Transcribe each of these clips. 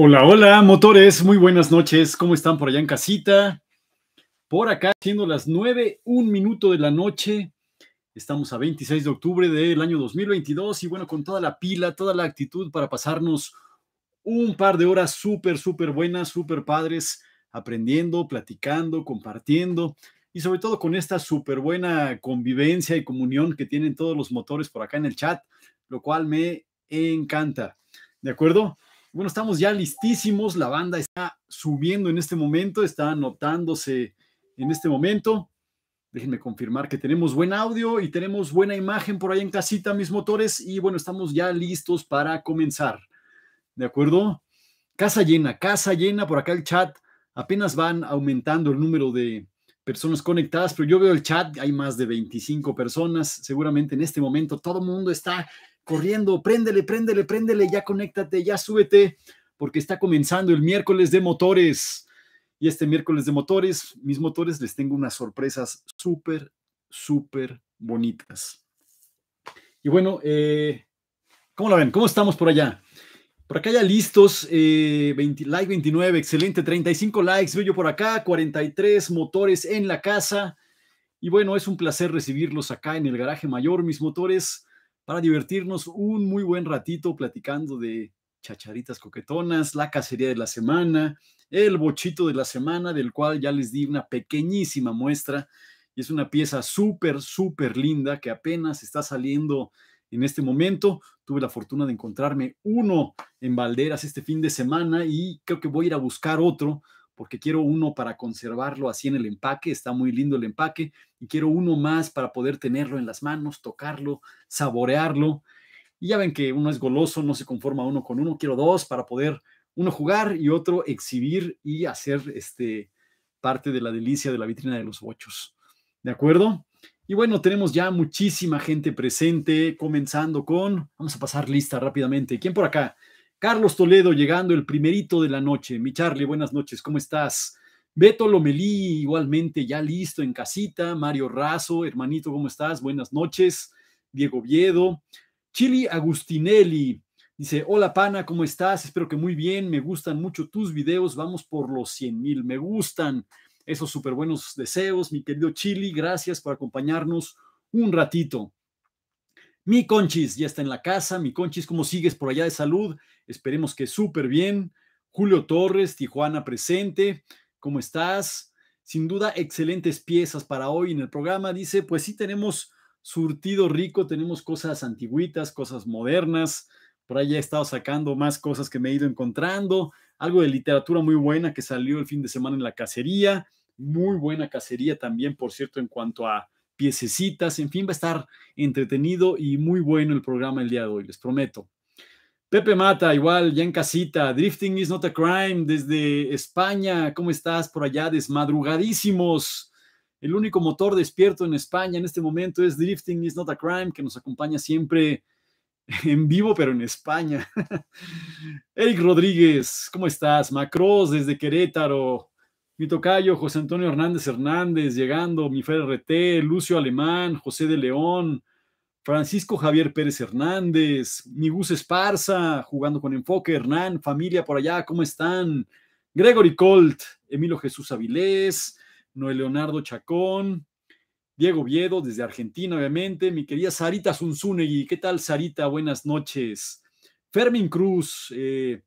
Hola, hola, motores, muy buenas noches. ¿Cómo están por allá en casita? Por acá, siendo las 9, un minuto de la noche. Estamos a 26 de octubre del año 2022 y bueno, con toda la pila, toda la actitud para pasarnos un par de horas súper, súper buenas, súper padres, aprendiendo, platicando, compartiendo y sobre todo con esta súper buena convivencia y comunión que tienen todos los motores por acá en el chat, lo cual me encanta. ¿De acuerdo? Bueno, estamos ya listísimos. La banda está subiendo en este momento, está anotándose en este momento. Déjenme confirmar que tenemos buen audio y tenemos buena imagen por ahí en casita, mis motores. Y bueno, estamos ya listos para comenzar. ¿De acuerdo? Casa llena, casa llena. Por acá el chat apenas van aumentando el número de personas conectadas, pero yo veo el chat, hay más de 25 personas. Seguramente en este momento todo el mundo está corriendo, préndele, préndele, préndele, ya conéctate, ya súbete, porque está comenzando el miércoles de motores. Y este miércoles de motores, mis motores, les tengo unas sorpresas súper, súper bonitas. Y bueno, eh, ¿cómo la ven? ¿Cómo estamos por allá? Por acá ya listos, eh, like 29, excelente, 35 likes, bello por acá, 43 motores en la casa. Y bueno, es un placer recibirlos acá en el garaje mayor, mis motores para divertirnos un muy buen ratito platicando de chacharitas coquetonas, la cacería de la semana, el bochito de la semana, del cual ya les di una pequeñísima muestra. Y es una pieza súper, súper linda que apenas está saliendo en este momento. Tuve la fortuna de encontrarme uno en Valderas este fin de semana y creo que voy a ir a buscar otro porque quiero uno para conservarlo así en el empaque, está muy lindo el empaque, y quiero uno más para poder tenerlo en las manos, tocarlo, saborearlo. Y ya ven que uno es goloso, no se conforma uno con uno, quiero dos para poder uno jugar y otro exhibir y hacer este, parte de la delicia de la vitrina de los bochos. ¿De acuerdo? Y bueno, tenemos ya muchísima gente presente, comenzando con, vamos a pasar lista rápidamente. ¿Quién por acá? Carlos Toledo llegando el primerito de la noche. Mi Charlie, buenas noches, ¿cómo estás? Beto Lomelí, igualmente ya listo en casita. Mario Razo, hermanito, ¿cómo estás? Buenas noches. Diego Viedo. Chili Agustinelli dice: Hola, pana, ¿cómo estás? Espero que muy bien. Me gustan mucho tus videos. Vamos por los 100 mil. Me gustan esos súper buenos deseos, mi querido Chili. Gracias por acompañarnos un ratito. Mi Conchis ya está en la casa. Mi Conchis, ¿cómo sigues por allá de salud? Esperemos que súper bien. Julio Torres, Tijuana presente. ¿Cómo estás? Sin duda, excelentes piezas para hoy en el programa. Dice, pues sí tenemos surtido rico, tenemos cosas antiguitas, cosas modernas. Por ahí he estado sacando más cosas que me he ido encontrando. Algo de literatura muy buena que salió el fin de semana en la cacería. Muy buena cacería también, por cierto, en cuanto a piececitas. En fin, va a estar entretenido y muy bueno el programa el día de hoy, les prometo. Pepe Mata, igual, ya en casita. Drifting is not a crime desde España. ¿Cómo estás por allá? Desmadrugadísimos. El único motor despierto en España en este momento es Drifting is not a crime, que nos acompaña siempre en vivo, pero en España. Eric Rodríguez, ¿cómo estás? Macross desde Querétaro. Mi tocayo, José Antonio Hernández Hernández, llegando. Mi FRT, Lucio Alemán, José de León. Francisco Javier Pérez Hernández, Migus Esparza, jugando con enfoque, Hernán, familia por allá, ¿cómo están? Gregory Colt, Emilio Jesús Avilés, Noel Leonardo Chacón, Diego Viedo, desde Argentina, obviamente, mi querida Sarita Zunzunegui, ¿qué tal Sarita? Buenas noches. Fermín Cruz, eh,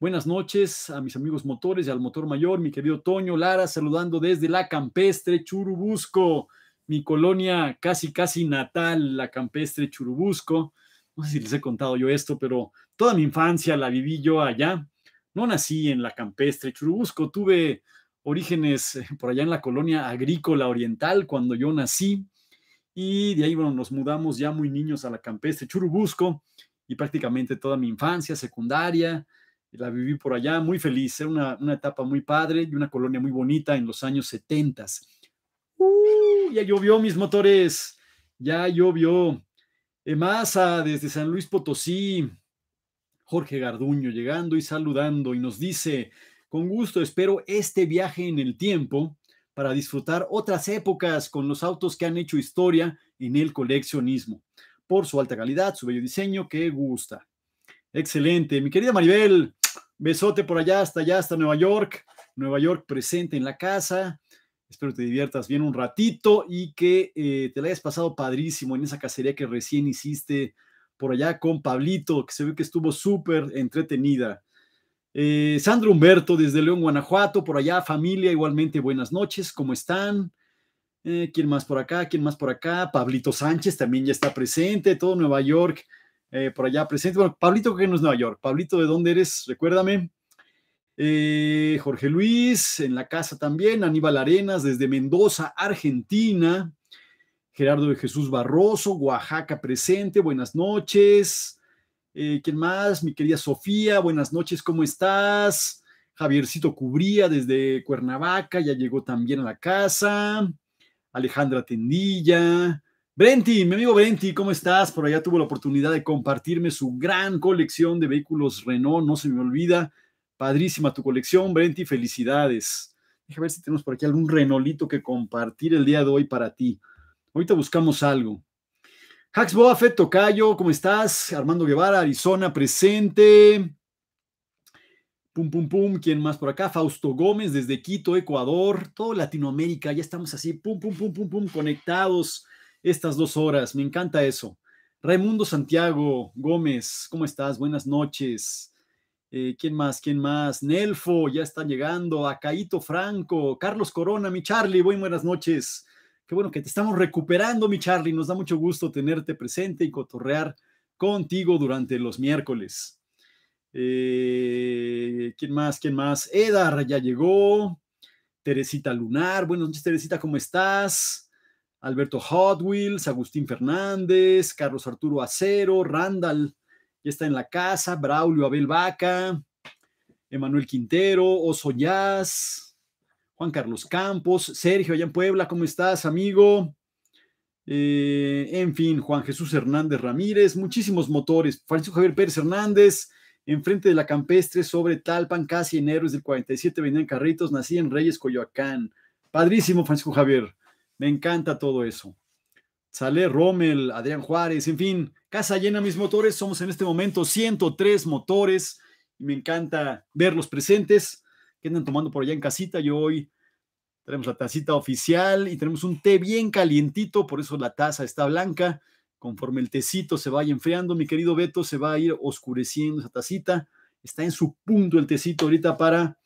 buenas noches a mis amigos motores y al motor mayor, mi querido Toño Lara, saludando desde la campestre Churubusco mi colonia casi, casi natal, la campestre Churubusco. No sé si les he contado yo esto, pero toda mi infancia la viví yo allá. No nací en la campestre Churubusco, tuve orígenes eh, por allá en la colonia agrícola oriental cuando yo nací. Y de ahí, bueno, nos mudamos ya muy niños a la campestre Churubusco y prácticamente toda mi infancia, secundaria, la viví por allá muy feliz. Era una, etapa muy padre y una colonia muy bonita en los años 70 Uh, ya llovió, mis motores. Ya llovió. Emasa desde San Luis Potosí. Jorge Garduño llegando y saludando y nos dice, con gusto espero este viaje en el tiempo para disfrutar otras épocas con los autos que han hecho historia en el coleccionismo, por su alta calidad, su bello diseño, que gusta. Excelente, mi querida Maribel, besote por allá, hasta allá, hasta Nueva York, Nueva York presente en la casa, Espero te diviertas bien un ratito y que eh, te la hayas pasado padrísimo en esa cacería que recién hiciste por allá con Pablito, que se ve que estuvo súper entretenida. Eh, Sandro Humberto desde León, Guanajuato, por allá, familia, igualmente buenas noches, ¿cómo están? Eh, ¿Quién más por acá? ¿Quién más por acá? Pablito Sánchez también ya está presente, todo Nueva York por allá presente. Bueno, Pablito, ¿qué no es Nueva York? Pablito, ¿de dónde eres? Recuérdame. Eh, Jorge Luis, en la casa también, Aníbal Arenas desde Mendoza, Argentina, Gerardo de Jesús Barroso, Oaxaca presente, buenas noches. Eh, ¿Quién más? Mi querida Sofía, buenas noches, ¿cómo estás? Javiercito Cubría desde Cuernavaca, ya llegó también a la casa. Alejandra Tendilla. Brenti, mi amigo Brenti, ¿cómo estás? Por allá tuvo la oportunidad de compartirme su gran colección de vehículos Renault, no se me olvida. Padrísima tu colección, Brenti, felicidades. Déjame ver si tenemos por aquí algún renolito que compartir el día de hoy para ti. Ahorita buscamos algo. Hax Boafet Tocayo, ¿cómo estás? Armando Guevara, Arizona, presente. Pum, pum, pum. ¿Quién más por acá? Fausto Gómez desde Quito, Ecuador. Todo Latinoamérica. Ya estamos así, pum, pum, pum, pum, pum, conectados estas dos horas. Me encanta eso. Raimundo Santiago Gómez, ¿cómo estás? Buenas noches. Eh, ¿Quién más? ¿Quién más? Nelfo, ya está llegando. Caito Franco, Carlos Corona, mi Charlie, muy buenas noches. Qué bueno que te estamos recuperando, mi Charlie. Nos da mucho gusto tenerte presente y cotorrear contigo durante los miércoles. Eh, ¿Quién más? ¿Quién más? Edar ya llegó. Teresita Lunar, buenas noches, Teresita, ¿cómo estás? Alberto Hot Agustín Fernández, Carlos Arturo Acero, Randall ya está en la casa, Braulio Abel Vaca, Emanuel Quintero, Oso Yaz, Juan Carlos Campos, Sergio allá en Puebla, ¿cómo estás, amigo? Eh, en fin, Juan Jesús Hernández Ramírez, muchísimos motores, Francisco Javier Pérez Hernández, enfrente de la campestre sobre Talpan, casi en Héroes del 47, venían carritos, nací en Reyes, Coyoacán. Padrísimo, Francisco Javier, me encanta todo eso. Sale Rommel, Adrián Juárez, en fin, casa llena mis motores. Somos en este momento 103 motores y me encanta verlos presentes que andan tomando por allá en casita. Yo hoy tenemos la tacita oficial y tenemos un té bien calientito, por eso la taza está blanca. Conforme el tecito se vaya enfriando, mi querido Beto, se va a ir oscureciendo esa tacita. Está en su punto el tecito ahorita para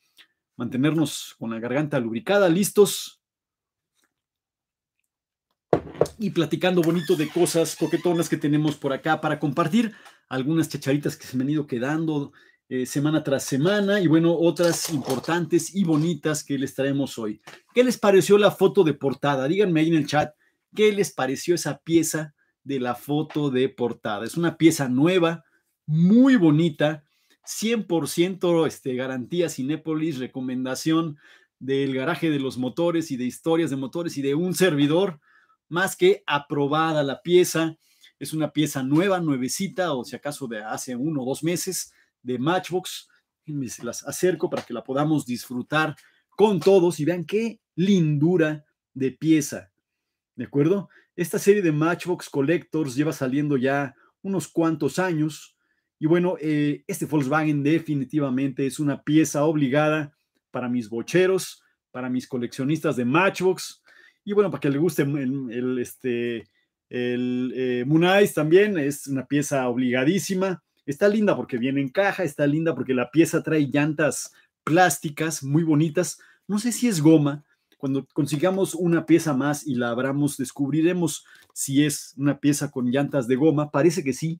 mantenernos con la garganta lubricada, listos y platicando bonito de cosas coquetonas que tenemos por acá para compartir algunas chacharitas que se me han ido quedando eh, semana tras semana y bueno, otras importantes y bonitas que les traemos hoy. ¿Qué les pareció la foto de portada? Díganme ahí en el chat, ¿qué les pareció esa pieza de la foto de portada? Es una pieza nueva, muy bonita, 100% este, garantía Cinepolis, recomendación del garaje de los motores y de historias de motores y de un servidor más que aprobada la pieza. Es una pieza nueva, nuevecita, o si acaso de hace uno o dos meses, de Matchbox. Me las acerco para que la podamos disfrutar con todos y vean qué lindura de pieza. ¿De acuerdo? Esta serie de Matchbox Collectors lleva saliendo ya unos cuantos años. Y bueno, eh, este Volkswagen definitivamente es una pieza obligada para mis bocheros, para mis coleccionistas de Matchbox, y bueno, para que le guste el, este, el eh, también es una pieza obligadísima. Está linda porque viene en caja, está linda porque la pieza trae llantas plásticas muy bonitas. No sé si es goma. Cuando consigamos una pieza más y la abramos, descubriremos si es una pieza con llantas de goma. Parece que sí,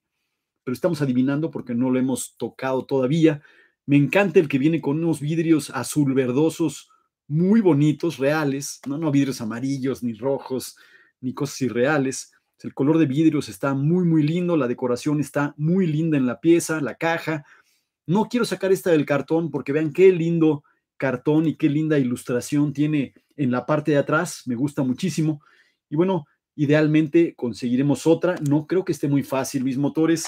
pero estamos adivinando porque no lo hemos tocado todavía. Me encanta el que viene con unos vidrios azul verdosos muy bonitos, reales, no, no vidrios amarillos, ni rojos, ni cosas irreales. El color de vidrios está muy, muy lindo, la decoración está muy linda en la pieza, la caja. No quiero sacar esta del cartón porque vean qué lindo cartón y qué linda ilustración tiene en la parte de atrás, me gusta muchísimo. Y bueno, idealmente conseguiremos otra, no creo que esté muy fácil, mis Motores.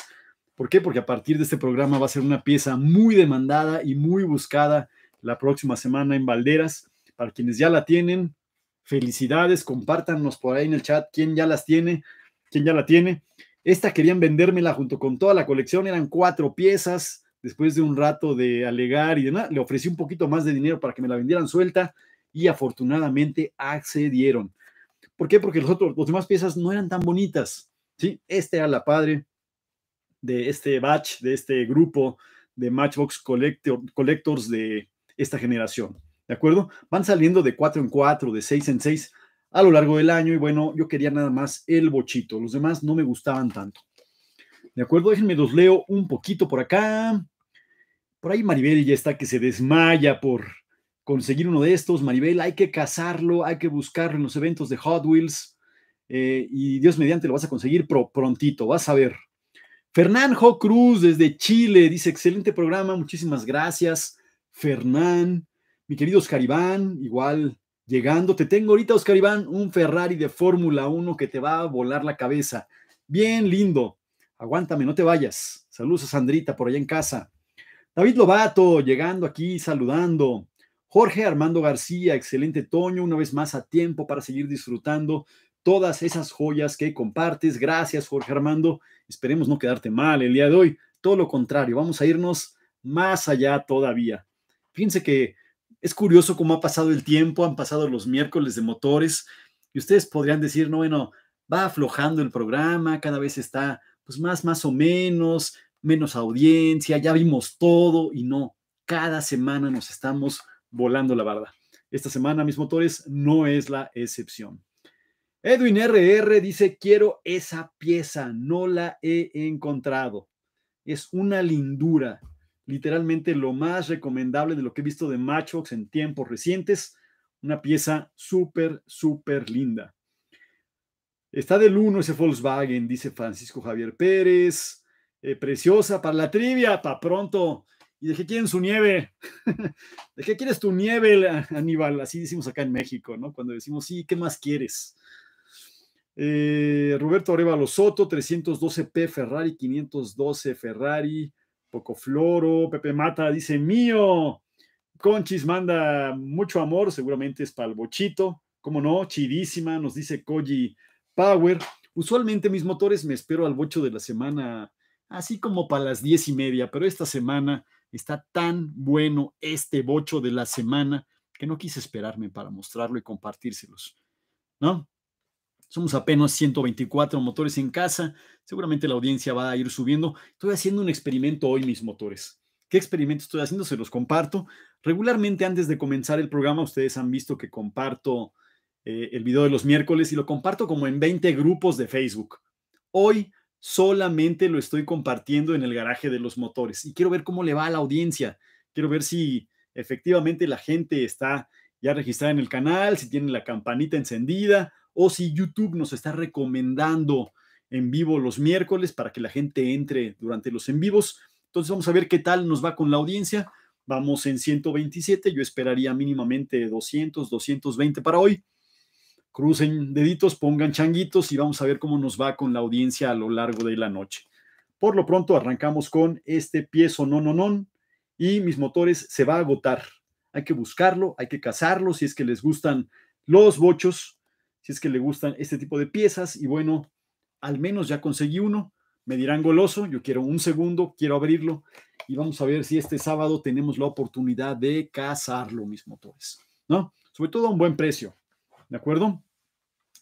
¿Por qué? Porque a partir de este programa va a ser una pieza muy demandada y muy buscada la próxima semana en Valderas. Para quienes ya la tienen, felicidades, compártanos por ahí en el chat quién ya las tiene, quién ya la tiene. Esta querían vendérmela junto con toda la colección, eran cuatro piezas. Después de un rato de alegar y de nada, le ofrecí un poquito más de dinero para que me la vendieran suelta y afortunadamente accedieron. ¿Por qué? Porque los otros, las demás piezas no eran tan bonitas. ¿sí? Este era la padre de este batch, de este grupo de Matchbox Collectors de, esta generación. ¿De acuerdo? Van saliendo de 4 en 4, de 6 en 6 a lo largo del año y bueno, yo quería nada más el bochito, los demás no me gustaban tanto. ¿De acuerdo? Déjenme los leo un poquito por acá. Por ahí Maribel ya está que se desmaya por conseguir uno de estos. Maribel, hay que cazarlo, hay que buscarlo en los eventos de Hot Wheels. Eh, y Dios mediante lo vas a conseguir prontito, vas a ver. Fernando Cruz desde Chile dice, excelente programa, muchísimas gracias. Fernán, mi querido Oscar Iván, igual llegando. Te tengo ahorita, Oscar Iván, un Ferrari de Fórmula 1 que te va a volar la cabeza. Bien lindo. Aguántame, no te vayas. Saludos a Sandrita por allá en casa. David Lobato, llegando aquí, saludando. Jorge Armando García, excelente Toño, una vez más a tiempo para seguir disfrutando todas esas joyas que compartes. Gracias, Jorge Armando. Esperemos no quedarte mal el día de hoy. Todo lo contrario, vamos a irnos más allá todavía. Fíjense que es curioso cómo ha pasado el tiempo, han pasado los miércoles de motores y ustedes podrían decir, no, bueno, va aflojando el programa, cada vez está pues más, más o menos, menos audiencia, ya vimos todo y no, cada semana nos estamos volando la barda. Esta semana, mis motores, no es la excepción. Edwin RR dice, quiero esa pieza, no la he encontrado. Es una lindura literalmente lo más recomendable de lo que he visto de Matchbox en tiempos recientes. Una pieza súper, súper linda. Está del 1 ese Volkswagen, dice Francisco Javier Pérez. Eh, preciosa para la trivia, para pronto. ¿Y de qué quieren su nieve? ¿De qué quieres tu nieve, Aníbal? Así decimos acá en México, ¿no? Cuando decimos, sí, ¿qué más quieres? Eh, Roberto Arevalo Soto, 312P Ferrari, 512 Ferrari. Floro, Pepe Mata dice mío. Conchis manda mucho amor, seguramente es para el bochito. Como no, chidísima, nos dice Koji Power. Usualmente mis motores me espero al bocho de la semana, así como para las diez y media, pero esta semana está tan bueno este bocho de la semana que no quise esperarme para mostrarlo y compartírselos. ¿No? Somos apenas 124 motores en casa. Seguramente la audiencia va a ir subiendo. Estoy haciendo un experimento hoy, mis motores. ¿Qué experimento estoy haciendo? Se los comparto. Regularmente antes de comenzar el programa, ustedes han visto que comparto eh, el video de los miércoles y lo comparto como en 20 grupos de Facebook. Hoy solamente lo estoy compartiendo en el garaje de los motores y quiero ver cómo le va a la audiencia. Quiero ver si efectivamente la gente está ya registrada en el canal, si tienen la campanita encendida o si YouTube nos está recomendando en vivo los miércoles para que la gente entre durante los en vivos. Entonces vamos a ver qué tal nos va con la audiencia. Vamos en 127, yo esperaría mínimamente 200, 220 para hoy. Crucen deditos, pongan changuitos y vamos a ver cómo nos va con la audiencia a lo largo de la noche. Por lo pronto arrancamos con este no no. y mis motores se va a agotar. Hay que buscarlo, hay que cazarlo si es que les gustan los bochos si es que le gustan este tipo de piezas. Y bueno, al menos ya conseguí uno. Me dirán goloso, yo quiero un segundo, quiero abrirlo y vamos a ver si este sábado tenemos la oportunidad de cazarlo, mis motores, ¿no? Sobre todo a un buen precio, ¿de acuerdo?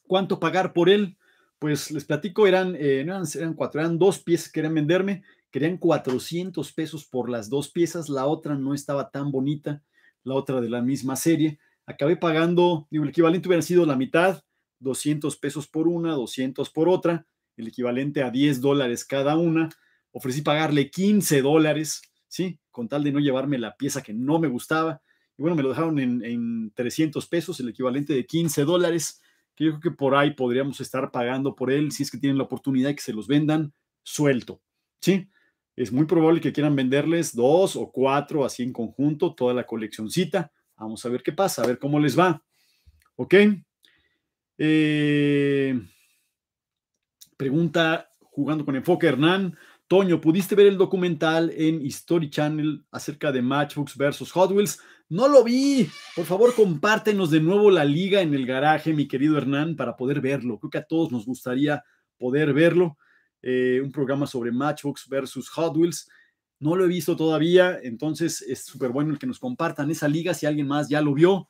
¿Cuánto pagar por él? Pues les platico, eran, eh, eran, eran cuatro, eran dos piezas que querían venderme, querían 400 pesos por las dos piezas, la otra no estaba tan bonita, la otra de la misma serie. Acabé pagando, digo, el equivalente hubiera sido la mitad, 200 pesos por una, 200 por otra, el equivalente a 10 dólares cada una. Ofrecí pagarle 15 dólares, ¿sí? Con tal de no llevarme la pieza que no me gustaba. Y bueno, me lo dejaron en, 300 pesos, el equivalente de 15 dólares, que yo creo que por ahí podríamos estar pagando por él si es que tienen la oportunidad de que se los vendan suelto, ¿sí? Es muy probable que quieran venderles dos o cuatro así en conjunto, toda la coleccioncita. Vamos a ver qué pasa, a ver cómo les va. ¿Ok? Eh, pregunta jugando con enfoque Hernán. Toño, ¿pudiste ver el documental en History Channel acerca de Matchbox versus Hot Wheels? No lo vi. Por favor, compártenos de nuevo la liga en el garaje, mi querido Hernán, para poder verlo. Creo que a todos nos gustaría poder verlo. Eh, un programa sobre Matchbox versus Hot Wheels. No lo he visto todavía, entonces es súper bueno el que nos compartan esa liga. Si alguien más ya lo vio,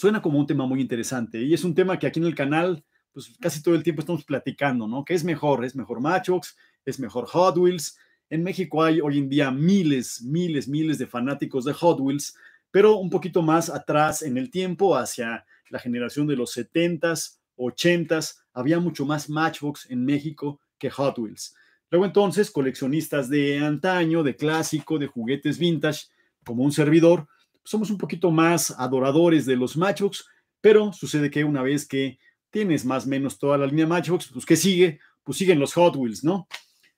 suena como un tema muy interesante y es un tema que aquí en el canal, pues casi todo el tiempo estamos platicando, ¿no? Que es mejor? ¿Es mejor Matchbox? ¿Es mejor Hot Wheels? En México hay hoy en día miles, miles, miles de fanáticos de Hot Wheels, pero un poquito más atrás en el tiempo, hacia la generación de los 70s, 80s, había mucho más Matchbox en México que Hot Wheels. Luego entonces, coleccionistas de antaño, de clásico, de juguetes vintage, como un servidor, somos un poquito más adoradores de los Matchbox, pero sucede que una vez que tienes más o menos toda la línea Matchbox, pues ¿qué sigue? Pues siguen los Hot Wheels, ¿no?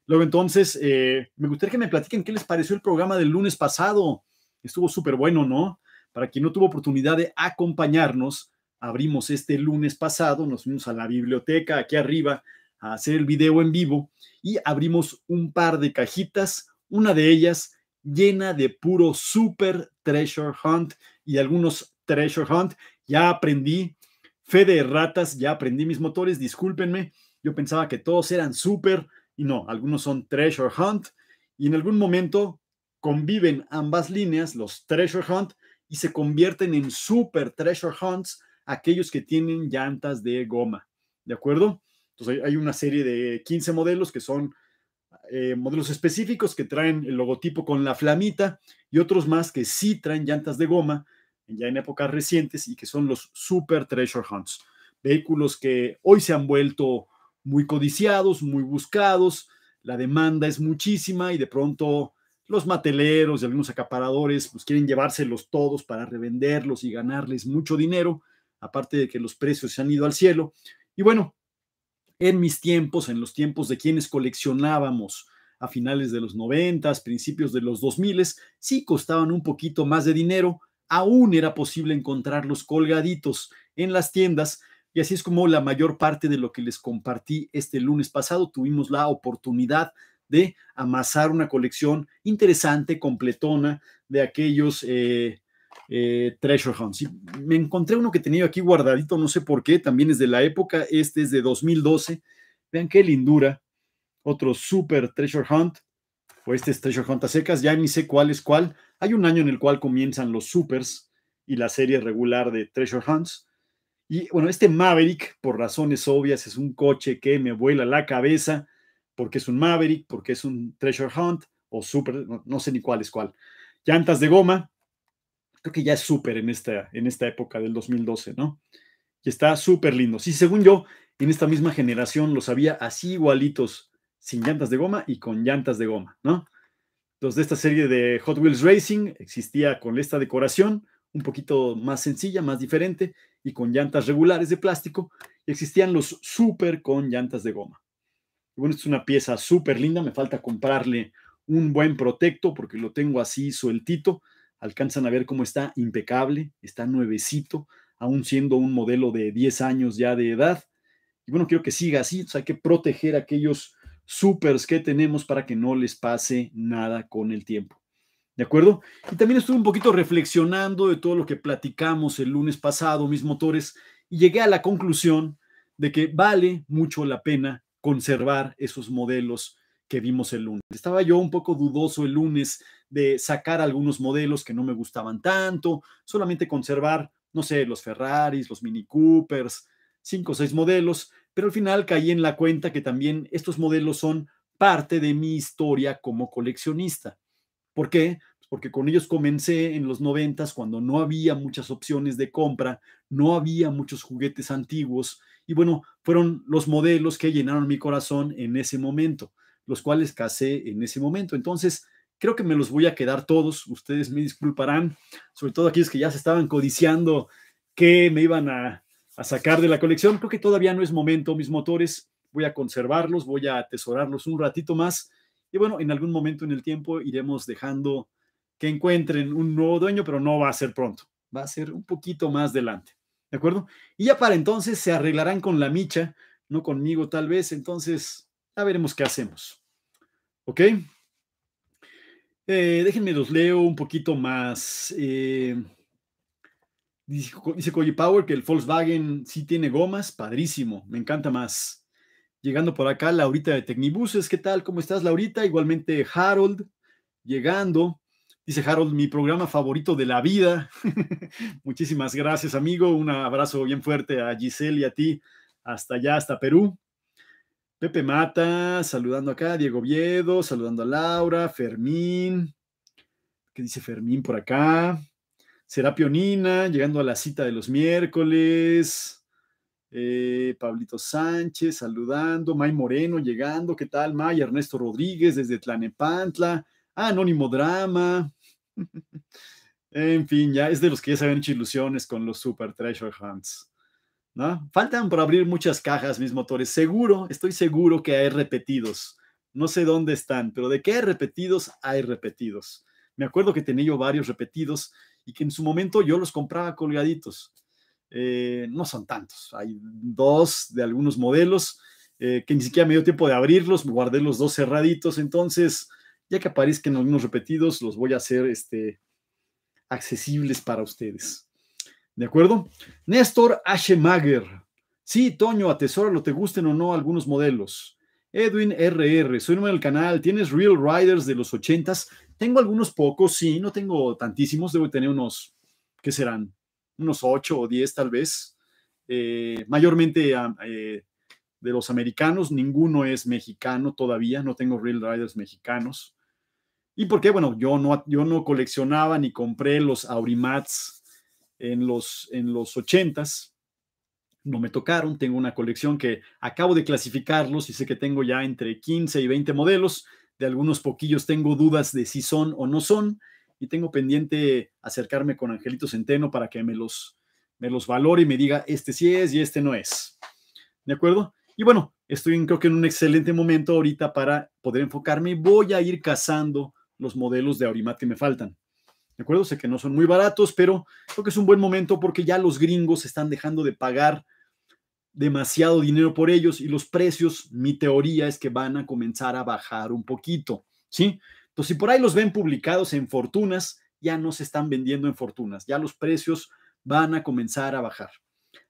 Luego entonces, eh, me gustaría que me platiquen qué les pareció el programa del lunes pasado. Estuvo súper bueno, ¿no? Para quien no tuvo oportunidad de acompañarnos, abrimos este lunes pasado, nos fuimos a la biblioteca aquí arriba a hacer el video en vivo y abrimos un par de cajitas, una de ellas llena de puro super treasure hunt y algunos treasure hunt. Ya aprendí, fe de ratas, ya aprendí mis motores, discúlpenme. Yo pensaba que todos eran super y no, algunos son treasure hunt y en algún momento conviven ambas líneas, los treasure hunt, y se convierten en super treasure hunts aquellos que tienen llantas de goma. ¿De acuerdo? Entonces hay una serie de 15 modelos que son eh, modelos específicos que traen el logotipo con la flamita y otros más que sí traen llantas de goma ya en épocas recientes y que son los super treasure hunts, vehículos que hoy se han vuelto muy codiciados, muy buscados, la demanda es muchísima y de pronto los mateleros y algunos acaparadores pues quieren llevárselos todos para revenderlos y ganarles mucho dinero, aparte de que los precios se han ido al cielo. Y bueno, en mis tiempos, en los tiempos de quienes coleccionábamos a finales de los noventas, principios de los 2000, sí costaban un poquito más de dinero, aún era posible encontrarlos colgaditos en las tiendas. Y así es como la mayor parte de lo que les compartí este lunes pasado, tuvimos la oportunidad de amasar una colección interesante, completona, de aquellos eh, eh, Treasure Hunt. me encontré uno que tenía aquí guardadito, no sé por qué, también es de la época, este es de 2012. Vean qué lindura. Otro super Treasure Hunt. O este es Treasure Hunt a secas, ya ni sé cuál es cuál. Hay un año en el cual comienzan los supers y la serie regular de Treasure Hunts. Y bueno, este Maverick, por razones obvias, es un coche que me vuela la cabeza, porque es un Maverick, porque es un Treasure Hunt o Super, no sé ni cuál es cuál. Llantas de goma, creo que ya es súper en esta, en esta época del 2012, ¿no? Y está súper lindo. Sí, según yo, en esta misma generación los había así igualitos, sin llantas de goma y con llantas de goma, ¿no? Entonces, de esta serie de Hot Wheels Racing existía con esta decoración, un poquito más sencilla, más diferente, y con llantas regulares de plástico. existían los súper con llantas de goma. bueno, es una pieza súper linda, me falta comprarle un buen protecto porque lo tengo así sueltito alcanzan a ver cómo está impecable, está nuevecito, aún siendo un modelo de 10 años ya de edad. Y bueno, quiero que siga así, hay que proteger aquellos supers que tenemos para que no les pase nada con el tiempo. ¿De acuerdo? Y también estuve un poquito reflexionando de todo lo que platicamos el lunes pasado, mis motores, y llegué a la conclusión de que vale mucho la pena conservar esos modelos que vimos el lunes. Estaba yo un poco dudoso el lunes de sacar algunos modelos que no me gustaban tanto, solamente conservar, no sé, los Ferraris, los Mini Coopers, cinco o seis modelos, pero al final caí en la cuenta que también estos modelos son parte de mi historia como coleccionista. ¿Por qué? Pues porque con ellos comencé en los noventas cuando no había muchas opciones de compra, no había muchos juguetes antiguos y bueno, fueron los modelos que llenaron mi corazón en ese momento los cuales casé en ese momento. Entonces, creo que me los voy a quedar todos, ustedes me disculparán, sobre todo aquellos que ya se estaban codiciando que me iban a, a sacar de la colección. Creo que todavía no es momento, mis motores, voy a conservarlos, voy a atesorarlos un ratito más. Y bueno, en algún momento en el tiempo iremos dejando que encuentren un nuevo dueño, pero no va a ser pronto, va a ser un poquito más adelante. ¿De acuerdo? Y ya para entonces se arreglarán con la micha, no conmigo tal vez, entonces ya veremos qué hacemos. ¿Ok? Eh, déjenme los leo un poquito más. Eh, dice, dice Power que el Volkswagen sí tiene gomas, padrísimo, me encanta más. Llegando por acá, Laurita de Tecnibuses, ¿qué tal? ¿Cómo estás, Laurita? Igualmente Harold, llegando. Dice Harold, mi programa favorito de la vida. Muchísimas gracias, amigo. Un abrazo bien fuerte a Giselle y a ti, hasta allá, hasta Perú. Pepe Mata, saludando acá, Diego Viedo, saludando a Laura, Fermín, ¿qué dice Fermín por acá? Serapionina llegando a la cita de los miércoles. Eh, Pablito Sánchez, saludando. May Moreno, llegando. ¿Qué tal, May? Ernesto Rodríguez, desde Tlanepantla. Anónimo Drama. en fin, ya es de los que ya se habían hecho ilusiones con los Super Treasure Hunts. Faltan por abrir muchas cajas, mis motores. Seguro, estoy seguro que hay repetidos. No sé dónde están, pero de qué hay repetidos, hay repetidos. Me acuerdo que tenía yo varios repetidos y que en su momento yo los compraba colgaditos. Eh, no son tantos, hay dos de algunos modelos eh, que ni siquiera me dio tiempo de abrirlos, guardé los dos cerraditos, entonces ya que aparezcan algunos repetidos, los voy a hacer este, accesibles para ustedes. ¿De acuerdo? Néstor Ashemager. Sí, Toño, atesora lo te gusten o no algunos modelos. Edwin RR, soy nuevo en el canal. ¿Tienes Real Riders de los 80s? Tengo algunos pocos, sí, no tengo tantísimos. Debo tener unos, ¿qué serán? Unos ocho o diez, tal vez. Eh, mayormente ah, eh, de los americanos, ninguno es mexicano todavía. No tengo Real Riders mexicanos. ¿Y por qué? Bueno, yo no, yo no coleccionaba ni compré los Aurimats en los, en los 80 No me tocaron, tengo una colección que acabo de clasificarlos y sé que tengo ya entre 15 y 20 modelos. De algunos poquillos tengo dudas de si son o no son y tengo pendiente acercarme con Angelito Centeno para que me los, me los valore y me diga este sí es y este no es. ¿De acuerdo? Y bueno, estoy creo que en un excelente momento ahorita para poder enfocarme y voy a ir cazando los modelos de Aurimat que me faltan. ¿De acuerdo? Sé que no son muy baratos, pero creo que es un buen momento porque ya los gringos están dejando de pagar demasiado dinero por ellos y los precios, mi teoría es que van a comenzar a bajar un poquito, ¿sí? Entonces, si por ahí los ven publicados en fortunas, ya no se están vendiendo en fortunas, ya los precios van a comenzar a bajar.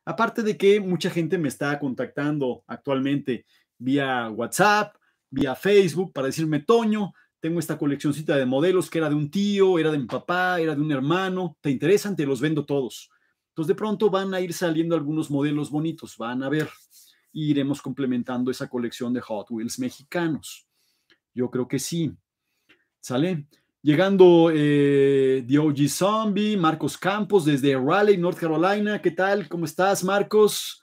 Aparte de que mucha gente me está contactando actualmente vía WhatsApp, vía Facebook para decirme, Toño, tengo esta coleccioncita de modelos que era de un tío, era de mi papá, era de un hermano, te interesan, te los vendo todos. Entonces de pronto van a ir saliendo algunos modelos bonitos, van a ver, y iremos complementando esa colección de Hot Wheels mexicanos. Yo creo que sí. ¿Sale? Llegando eh, The OG Zombie, Marcos Campos desde Raleigh, North Carolina. ¿Qué tal? ¿Cómo estás, Marcos?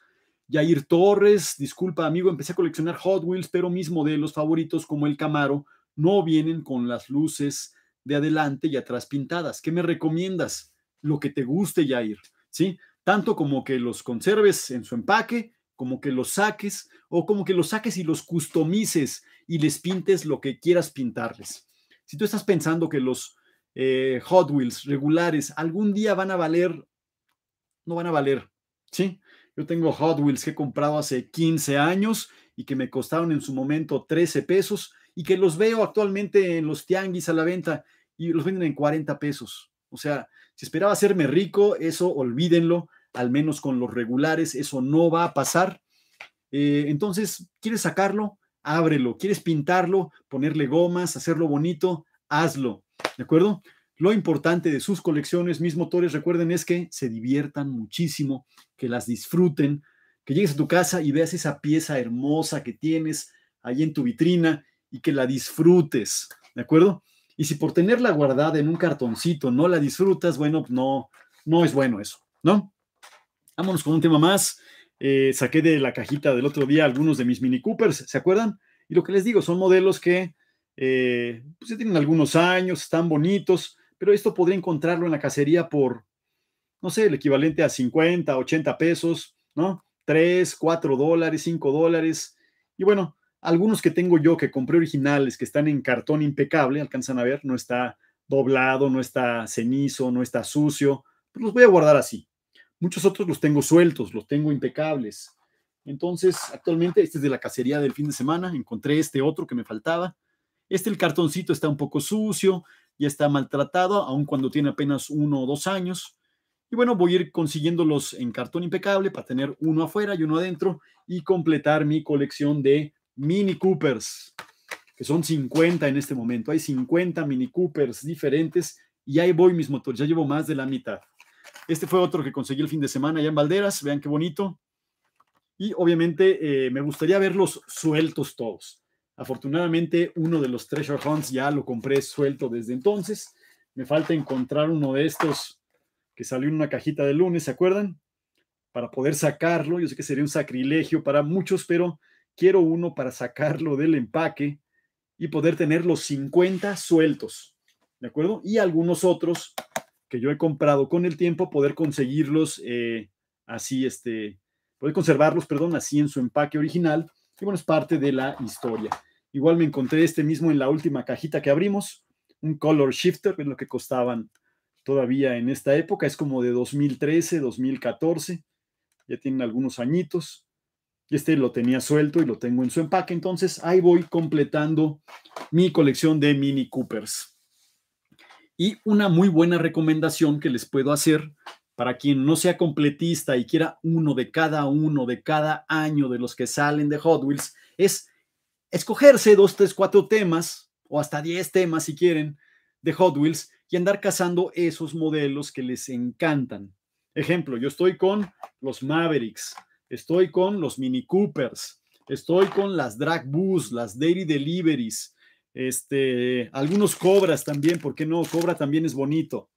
Jair Torres, disculpa amigo, empecé a coleccionar Hot Wheels, pero mis modelos favoritos como el Camaro no vienen con las luces de adelante y atrás pintadas. ¿Qué me recomiendas? Lo que te guste, Jair, ¿sí? Tanto como que los conserves en su empaque, como que los saques o como que los saques y los customices y les pintes lo que quieras pintarles. Si tú estás pensando que los eh, Hot Wheels regulares algún día van a valer, no van a valer, ¿sí? Yo tengo Hot Wheels que he comprado hace 15 años y que me costaron en su momento 13 pesos y que los veo actualmente en los tianguis a la venta y los venden en 40 pesos. O sea, si esperaba hacerme rico, eso olvídenlo, al menos con los regulares, eso no va a pasar. Eh, entonces, ¿quieres sacarlo? Ábrelo. ¿Quieres pintarlo? Ponerle gomas, hacerlo bonito, hazlo. ¿De acuerdo? Lo importante de sus colecciones, mis motores, recuerden, es que se diviertan muchísimo, que las disfruten, que llegues a tu casa y veas esa pieza hermosa que tienes ahí en tu vitrina y que la disfrutes, ¿de acuerdo? Y si por tenerla guardada en un cartoncito no la disfrutas, bueno, no, no es bueno eso, ¿no? Vámonos con un tema más. Eh, saqué de la cajita del otro día algunos de mis Mini Coopers, ¿se acuerdan? Y lo que les digo, son modelos que eh, pues ya tienen algunos años, están bonitos, pero esto podría encontrarlo en la cacería por, no sé, el equivalente a 50, 80 pesos, ¿no? 3, 4 dólares, 5 dólares. Y bueno, algunos que tengo yo que compré originales, que están en cartón impecable, alcanzan a ver, no está doblado, no está cenizo, no está sucio, pues los voy a guardar así. Muchos otros los tengo sueltos, los tengo impecables. Entonces, actualmente, este es de la cacería del fin de semana, encontré este otro que me faltaba. Este, el cartoncito está un poco sucio, ya está maltratado, aun cuando tiene apenas uno o dos años. Y bueno, voy a ir consiguiéndolos en cartón impecable para tener uno afuera y uno adentro y completar mi colección de Mini Coopers, que son 50 en este momento. Hay 50 Mini Coopers diferentes y ahí voy mis motores. Ya llevo más de la mitad. Este fue otro que conseguí el fin de semana allá en Valderas. Vean qué bonito. Y obviamente eh, me gustaría verlos sueltos todos. Afortunadamente, uno de los Treasure Hunts ya lo compré suelto desde entonces. Me falta encontrar uno de estos que salió en una cajita de lunes, ¿se acuerdan? Para poder sacarlo. Yo sé que sería un sacrilegio para muchos, pero quiero uno para sacarlo del empaque y poder tener los 50 sueltos, ¿de acuerdo? Y algunos otros que yo he comprado con el tiempo, poder conseguirlos eh, así, este, poder conservarlos, perdón, así en su empaque original. Y bueno, es parte de la historia. Igual me encontré este mismo en la última cajita que abrimos, un color shifter, es lo que costaban todavía en esta época, es como de 2013, 2014, ya tienen algunos añitos. Este lo tenía suelto y lo tengo en su empaque. Entonces ahí voy completando mi colección de Mini Coopers. Y una muy buena recomendación que les puedo hacer para quien no sea completista y quiera uno de cada uno, de cada año de los que salen de Hot Wheels, es escogerse dos, tres, cuatro temas o hasta diez temas si quieren de Hot Wheels y andar cazando esos modelos que les encantan. Ejemplo, yo estoy con los Mavericks, estoy con los Mini Coopers, estoy con las Drag Bus, las Daily Deliveries, este, algunos Cobras también, ¿por qué no? Cobra también es bonito.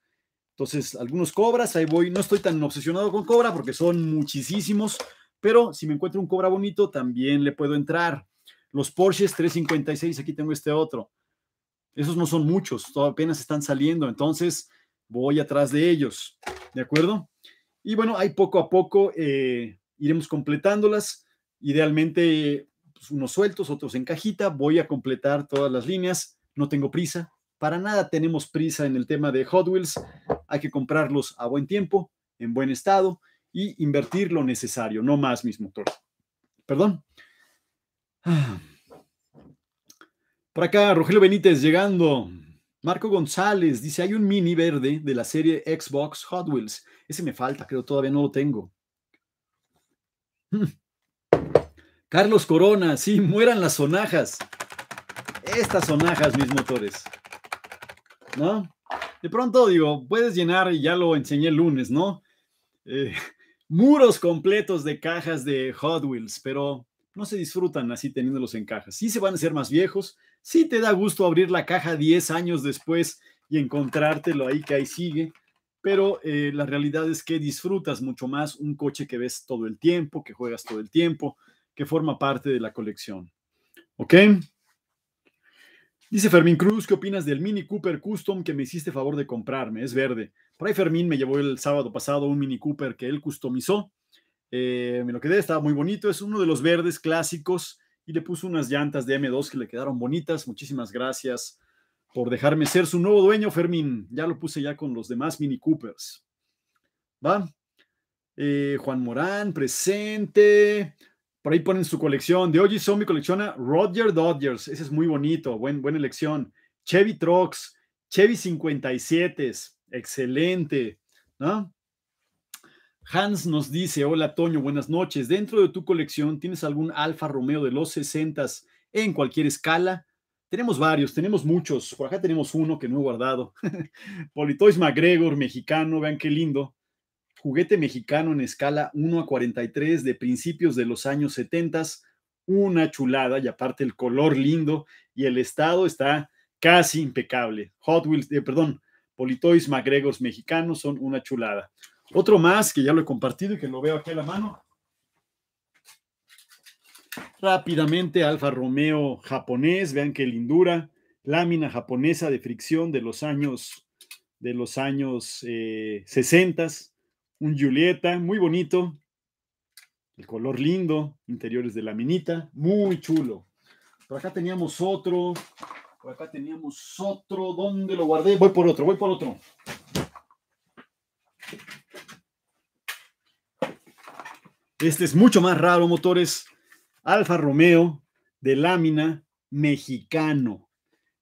Entonces, algunos Cobras, ahí voy, no estoy tan obsesionado con Cobra porque son muchísimos, pero si me encuentro un Cobra bonito, también le puedo entrar. Los Porsches 356, aquí tengo este otro. Esos no son muchos, apenas están saliendo, entonces voy atrás de ellos, ¿de acuerdo? Y bueno, ahí poco a poco eh, iremos completándolas, idealmente pues, unos sueltos, otros en cajita, voy a completar todas las líneas, no tengo prisa, para nada tenemos prisa en el tema de Hot Wheels, hay que comprarlos a buen tiempo, en buen estado y invertir lo necesario, no más mis motores. Perdón. Por acá, Rogelio Benítez llegando. Marco González dice, hay un mini verde de la serie Xbox Hot Wheels. Ese me falta, creo, todavía no lo tengo. Carlos Corona, sí, mueran las sonajas. Estas sonajas, mis motores. ¿No? De pronto, digo, puedes llenar, y ya lo enseñé el lunes, ¿no? Eh, muros completos de cajas de Hot Wheels, pero no se disfrutan así teniéndolos en cajas. Sí se van a ser más viejos, sí te da gusto abrir la caja 10 años después y encontrártelo ahí que ahí sigue, pero eh, la realidad es que disfrutas mucho más un coche que ves todo el tiempo, que juegas todo el tiempo, que forma parte de la colección. ¿Ok? Dice Fermín Cruz, ¿qué opinas del Mini Cooper Custom que me hiciste favor de comprarme? Es verde. Por ahí Fermín me llevó el sábado pasado un Mini Cooper que él customizó. Eh, me lo quedé, estaba muy bonito. Es uno de los verdes clásicos y le puso unas llantas de M2 que le quedaron bonitas. Muchísimas gracias, por dejarme ser su nuevo dueño, Fermín. Ya lo puse ya con los demás Mini Coopers. ¿Va? Eh, Juan Morán, presente. Por ahí ponen su colección. De hoy son mi colecciona Roger Dodgers. Ese es muy bonito. Buen, buena elección. Chevy Trucks. Chevy 57. Excelente. Hans nos dice, hola Toño, buenas noches. Dentro de tu colección, ¿tienes algún Alfa Romeo de los 60 en cualquier escala? Tenemos varios, tenemos muchos. Por acá tenemos uno que no he guardado. Politois McGregor, mexicano, vean qué lindo. Juguete mexicano en escala 1 a 43 de principios de los años 70. Una chulada y aparte el color lindo y el estado está casi impecable. Hot Wheels, eh, perdón, Politois McGregor, mexicanos son una chulada. Otro más que ya lo he compartido y que lo veo aquí a la mano Rápidamente, Alfa Romeo japonés, vean que lindura, lámina japonesa de fricción de los años, de los años eh, 60, un Julieta, muy bonito, el color lindo, interiores de laminita, muy chulo. Por acá teníamos otro, por acá teníamos otro, ¿dónde lo guardé? Voy por otro, voy por otro. Este es mucho más raro, motores. Alfa Romeo de lámina mexicano.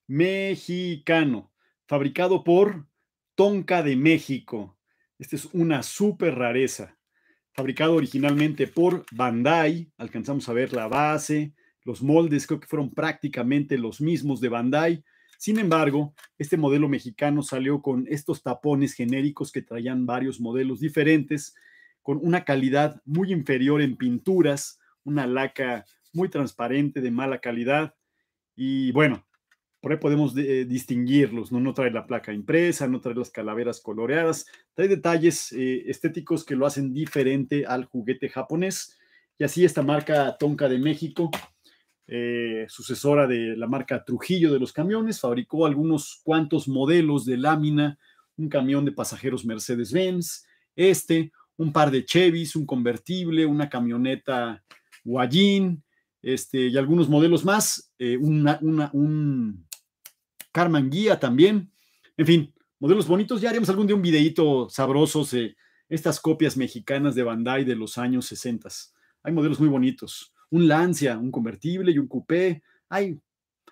Mexicano. Fabricado por Tonka de México. Esta es una súper rareza. Fabricado originalmente por Bandai. Alcanzamos a ver la base. Los moldes creo que fueron prácticamente los mismos de Bandai. Sin embargo, este modelo mexicano salió con estos tapones genéricos que traían varios modelos diferentes, con una calidad muy inferior en pinturas, una laca muy transparente, de mala calidad. Y bueno, por ahí podemos eh, distinguirlos, ¿no? No trae la placa impresa, no trae las calaveras coloreadas, trae detalles eh, estéticos que lo hacen diferente al juguete japonés. Y así esta marca Tonka de México, eh, sucesora de la marca Trujillo de los camiones, fabricó algunos cuantos modelos de lámina, un camión de pasajeros Mercedes-Benz, este, un par de Chevys, un convertible, una camioneta Guayín, este, y algunos modelos más, eh, una, un Carman Guía también, en fin, modelos bonitos, ya haremos algún día un videito sabroso de estas copias mexicanas de Bandai de los años 60. Hay modelos muy bonitos, un Lancia, un convertible y un coupé, hay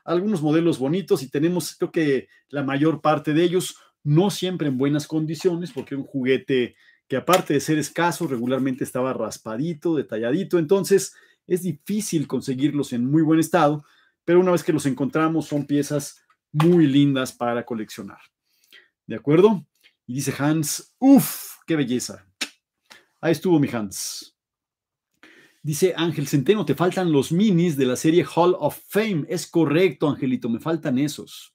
algunos modelos bonitos y tenemos creo que la mayor parte de ellos no siempre en buenas condiciones porque un juguete que aparte de ser escaso regularmente estaba raspadito, detalladito, entonces es difícil conseguirlos en muy buen estado, pero una vez que los encontramos son piezas muy lindas para coleccionar. ¿De acuerdo? Y dice Hans, uff, qué belleza. Ahí estuvo mi Hans. Dice Ángel Centeno, te faltan los minis de la serie Hall of Fame. Es correcto, Angelito, me faltan esos.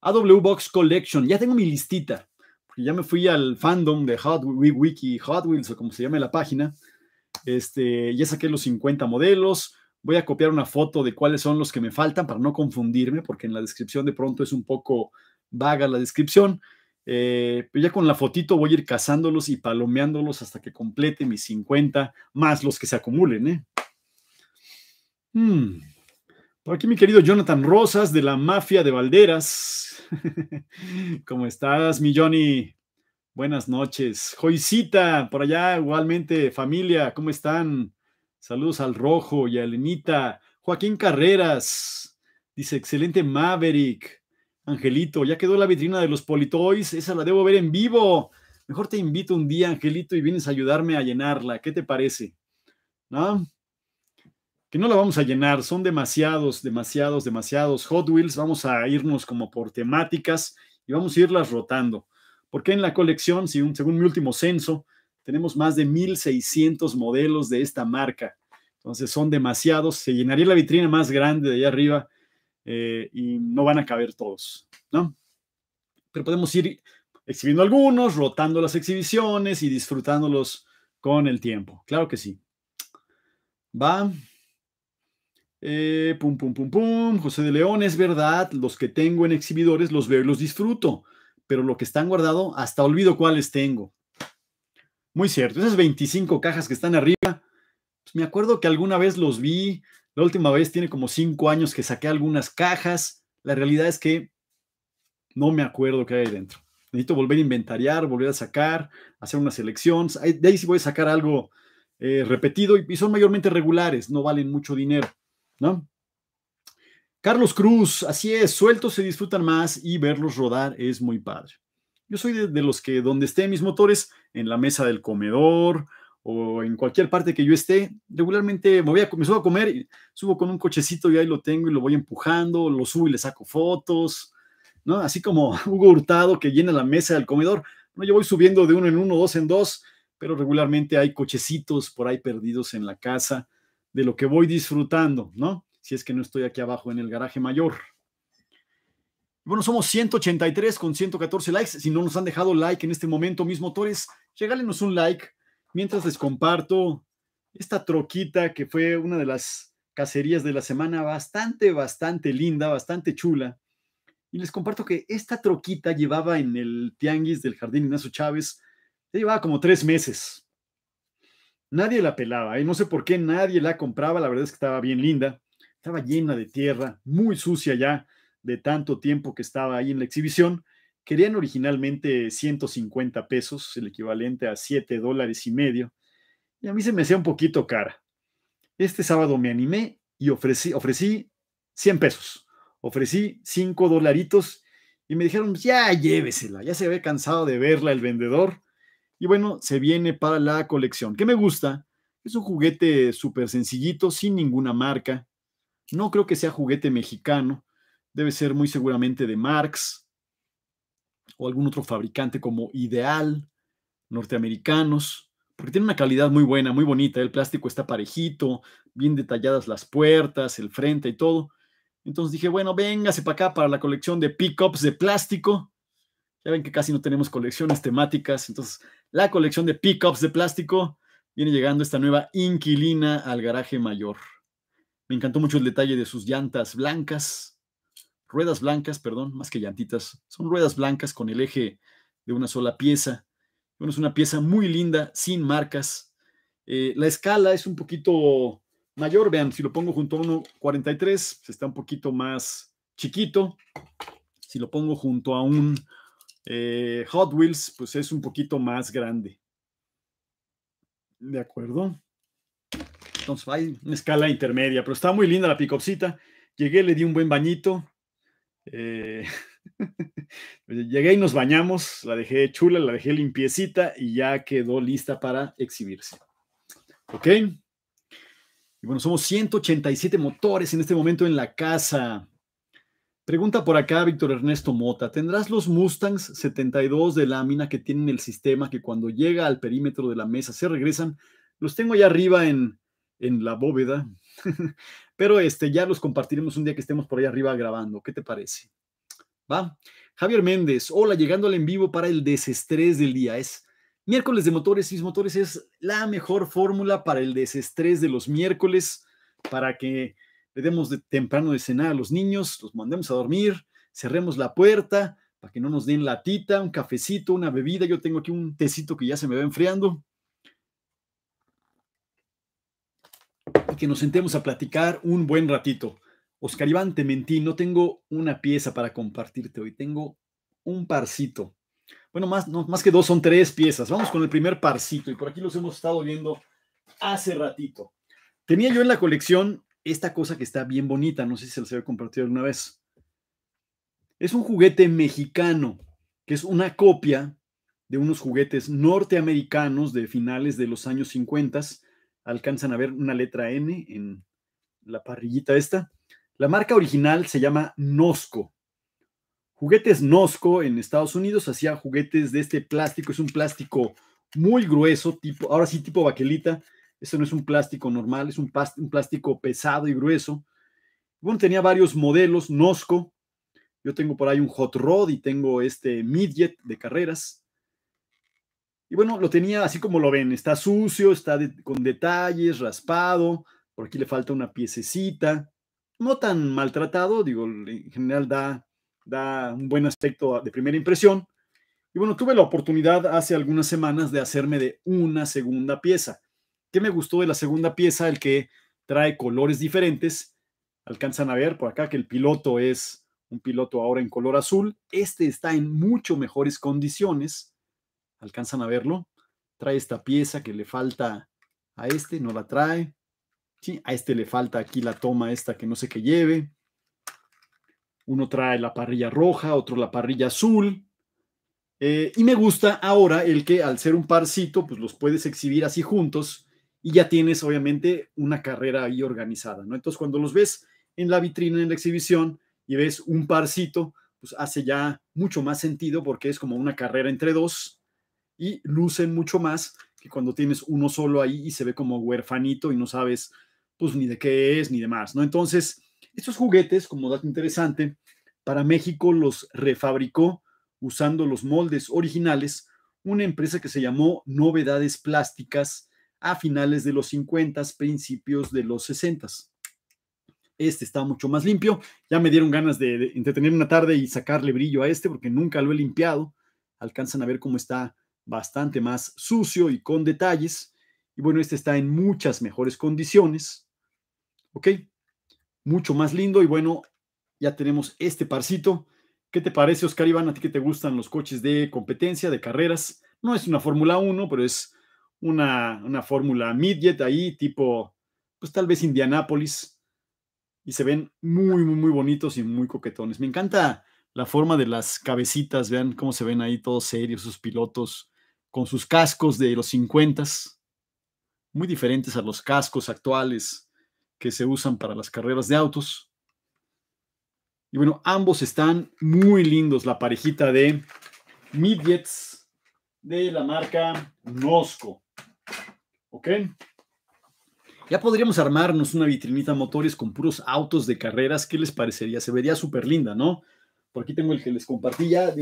AW Box Collection, ya tengo mi listita. Porque ya me fui al fandom de Hot Wiki, Hot Wheels o como se llama la página. Este, ya saqué los 50 modelos. Voy a copiar una foto de cuáles son los que me faltan para no confundirme, porque en la descripción de pronto es un poco vaga la descripción. Eh, pero pues ya con la fotito voy a ir cazándolos y palomeándolos hasta que complete mis 50, más los que se acumulen. ¿eh? Hmm. Por aquí mi querido Jonathan Rosas de la Mafia de Valderas. ¿Cómo estás, mi Johnny? Buenas noches. Joicita, por allá igualmente, familia, ¿cómo están? Saludos al Rojo y a Elenita. Joaquín Carreras, dice, excelente Maverick. Angelito, ya quedó la vitrina de los Politoys, esa la debo ver en vivo. Mejor te invito un día, Angelito, y vienes a ayudarme a llenarla. ¿Qué te parece? ¿No? Que no la vamos a llenar, son demasiados, demasiados, demasiados Hot Wheels. Vamos a irnos como por temáticas y vamos a irlas rotando porque en la colección, según mi último censo, tenemos más de 1.600 modelos de esta marca. Entonces son demasiados, se llenaría la vitrina más grande de allá arriba eh, y no van a caber todos, ¿no? Pero podemos ir exhibiendo algunos, rotando las exhibiciones y disfrutándolos con el tiempo. Claro que sí. Va. Eh, pum, pum, pum, pum. José de León, es verdad, los que tengo en exhibidores los veo y los disfruto pero lo que están guardado, hasta olvido cuáles tengo. Muy cierto, esas 25 cajas que están arriba, pues, me acuerdo que alguna vez los vi, la última vez tiene como 5 años que saqué algunas cajas, la realidad es que no me acuerdo qué hay dentro. Necesito volver a inventariar, volver a sacar, hacer unas selección. De ahí sí voy a sacar algo eh, repetido y, y son mayormente regulares, no valen mucho dinero, ¿no? Carlos Cruz, así es, sueltos se disfrutan más y verlos rodar es muy padre. Yo soy de, los que donde esté mis motores, en la mesa del comedor o en cualquier parte que yo esté, regularmente me, voy a, subo a comer, y subo con un cochecito y ahí lo tengo y lo voy empujando, lo subo y le saco fotos, ¿no? Así como Hugo Hurtado que llena la mesa del comedor, ¿no? Yo voy subiendo de uno en uno, dos en dos, pero regularmente hay cochecitos por ahí perdidos en la casa de lo que voy disfrutando, ¿no? si es que no estoy aquí abajo en el garaje mayor. Bueno, somos 183 con 114 likes. Si no nos han dejado like en este momento mismo, Torres, regálenos un like mientras les comparto esta troquita que fue una de las cacerías de la semana bastante, bastante linda, bastante chula. Y les comparto que esta troquita llevaba en el tianguis del Jardín Ignacio Chávez, llevaba como tres meses. Nadie la pelaba y no sé por qué nadie la compraba, la verdad es que estaba bien linda estaba llena de tierra, muy sucia ya de tanto tiempo que estaba ahí en la exhibición. Querían originalmente 150 pesos, el equivalente a 7 dólares y medio, y a mí se me hacía un poquito cara. Este sábado me animé y ofrecí, ofrecí 100 pesos, ofrecí 5 dolaritos y me dijeron, ya llévesela, ya se ve cansado de verla el vendedor. Y bueno, se viene para la colección, que me gusta. Es un juguete súper sencillito, sin ninguna marca, no creo que sea juguete mexicano, debe ser muy seguramente de Marx o algún otro fabricante como Ideal, norteamericanos, porque tiene una calidad muy buena, muy bonita, el plástico está parejito, bien detalladas las puertas, el frente y todo. Entonces dije, bueno, véngase para acá para la colección de pickups de plástico. Ya ven que casi no tenemos colecciones temáticas, entonces la colección de pickups de plástico viene llegando esta nueva inquilina al garaje mayor. Me encantó mucho el detalle de sus llantas blancas, ruedas blancas, perdón, más que llantitas, son ruedas blancas con el eje de una sola pieza. Bueno, es una pieza muy linda, sin marcas. Eh, la escala es un poquito mayor, vean, si lo pongo junto a 43, pues está un poquito más chiquito. Si lo pongo junto a un eh, Hot Wheels, pues es un poquito más grande. De acuerdo. Entonces hay una escala intermedia, pero está muy linda la picopsita. Llegué, le di un buen bañito. Eh, llegué y nos bañamos, la dejé chula, la dejé limpiecita y ya quedó lista para exhibirse. ¿Ok? Y bueno, somos 187 motores en este momento en la casa. Pregunta por acá Víctor Ernesto Mota, ¿tendrás los Mustangs 72 de lámina que tienen el sistema que cuando llega al perímetro de la mesa se regresan? Los tengo allá arriba en, en la bóveda. Pero este, ya los compartiremos un día que estemos por allá arriba grabando. ¿Qué te parece? ¿Va? Javier Méndez, hola, llegando al en vivo para el desestrés del día. Es miércoles de motores. y motores es la mejor fórmula para el desestrés de los miércoles, para que le demos de temprano de cenar a los niños, los mandemos a dormir, cerremos la puerta para que no nos den latita, un cafecito, una bebida. Yo tengo aquí un tecito que ya se me va enfriando. que nos sentemos a platicar un buen ratito. Oscar Iván, te mentí, no tengo una pieza para compartirte hoy, tengo un parcito. Bueno, más, más que dos, son tres piezas. Vamos con el primer parcito y por aquí los hemos estado viendo hace ratito. Tenía yo en la colección esta cosa que está bien bonita, no sé si se los he compartido alguna vez. Es un juguete mexicano, que es una copia de unos juguetes norteamericanos de finales de los años 50 alcanzan a ver una letra N en la parrillita esta. La marca original se llama Nosco. Juguetes Nosco en Estados Unidos hacía juguetes de este plástico. Es un plástico muy grueso, tipo, ahora sí tipo baquelita. Esto no es un plástico normal, es un plástico pesado y grueso. Bueno, tenía varios modelos, Nosco. Yo tengo por ahí un Hot Rod y tengo este Midget de carreras. Y bueno, lo tenía así como lo ven, está sucio, está con detalles, raspado, por aquí le falta una piececita, no tan maltratado, digo, en general da, da un buen aspecto de primera impresión. Y bueno, tuve la oportunidad hace algunas semanas de hacerme de una segunda pieza. ¿Qué me gustó de la segunda pieza? El que trae colores diferentes. Alcanzan a ver por acá que el piloto es un piloto ahora en color azul. Este está en mucho mejores condiciones alcanzan a verlo, trae esta pieza que le falta a este, no la trae, a este le falta aquí la toma esta que no sé qué lleve, uno trae la parrilla roja, otro la parrilla azul, eh, y me gusta ahora el que al ser un parcito, pues los puedes exhibir así juntos y ya tienes obviamente una carrera ahí organizada, ¿no? Entonces cuando los ves en la vitrina, en la exhibición, y ves un parcito, pues hace ya mucho más sentido porque es como una carrera entre dos y lucen mucho más que cuando tienes uno solo ahí y se ve como huerfanito y no sabes pues ni de qué es ni demás, ¿no? Entonces, estos juguetes, como dato interesante, para México los refabricó usando los moldes originales una empresa que se llamó Novedades Plásticas a finales de los 50, principios de los 60. Este está mucho más limpio. Ya me dieron ganas de entretener una tarde y sacarle brillo a este porque nunca lo he limpiado. Alcanzan a ver cómo está bastante más sucio y con detalles. Y bueno, este está en muchas mejores condiciones. ¿Ok? Mucho más lindo. Y bueno, ya tenemos este parcito. ¿Qué te parece, Oscar Iván? ¿A ti que te gustan los coches de competencia, de carreras? No es una Fórmula 1, pero es una, una Fórmula Midget ahí, tipo, pues tal vez Indianápolis. Y se ven muy, muy, muy bonitos y muy coquetones. Me encanta la forma de las cabecitas, vean cómo se ven ahí todos serios, sus pilotos con sus cascos de los 50, muy diferentes a los cascos actuales que se usan para las carreras de autos. Y bueno, ambos están muy lindos, la parejita de midgets de la marca Nosco. ¿Ok? Ya podríamos armarnos una vitrinita motores con puros autos de carreras. ¿Qué les parecería? Se vería súper linda, ¿no? Por aquí tengo el que les compartí ya.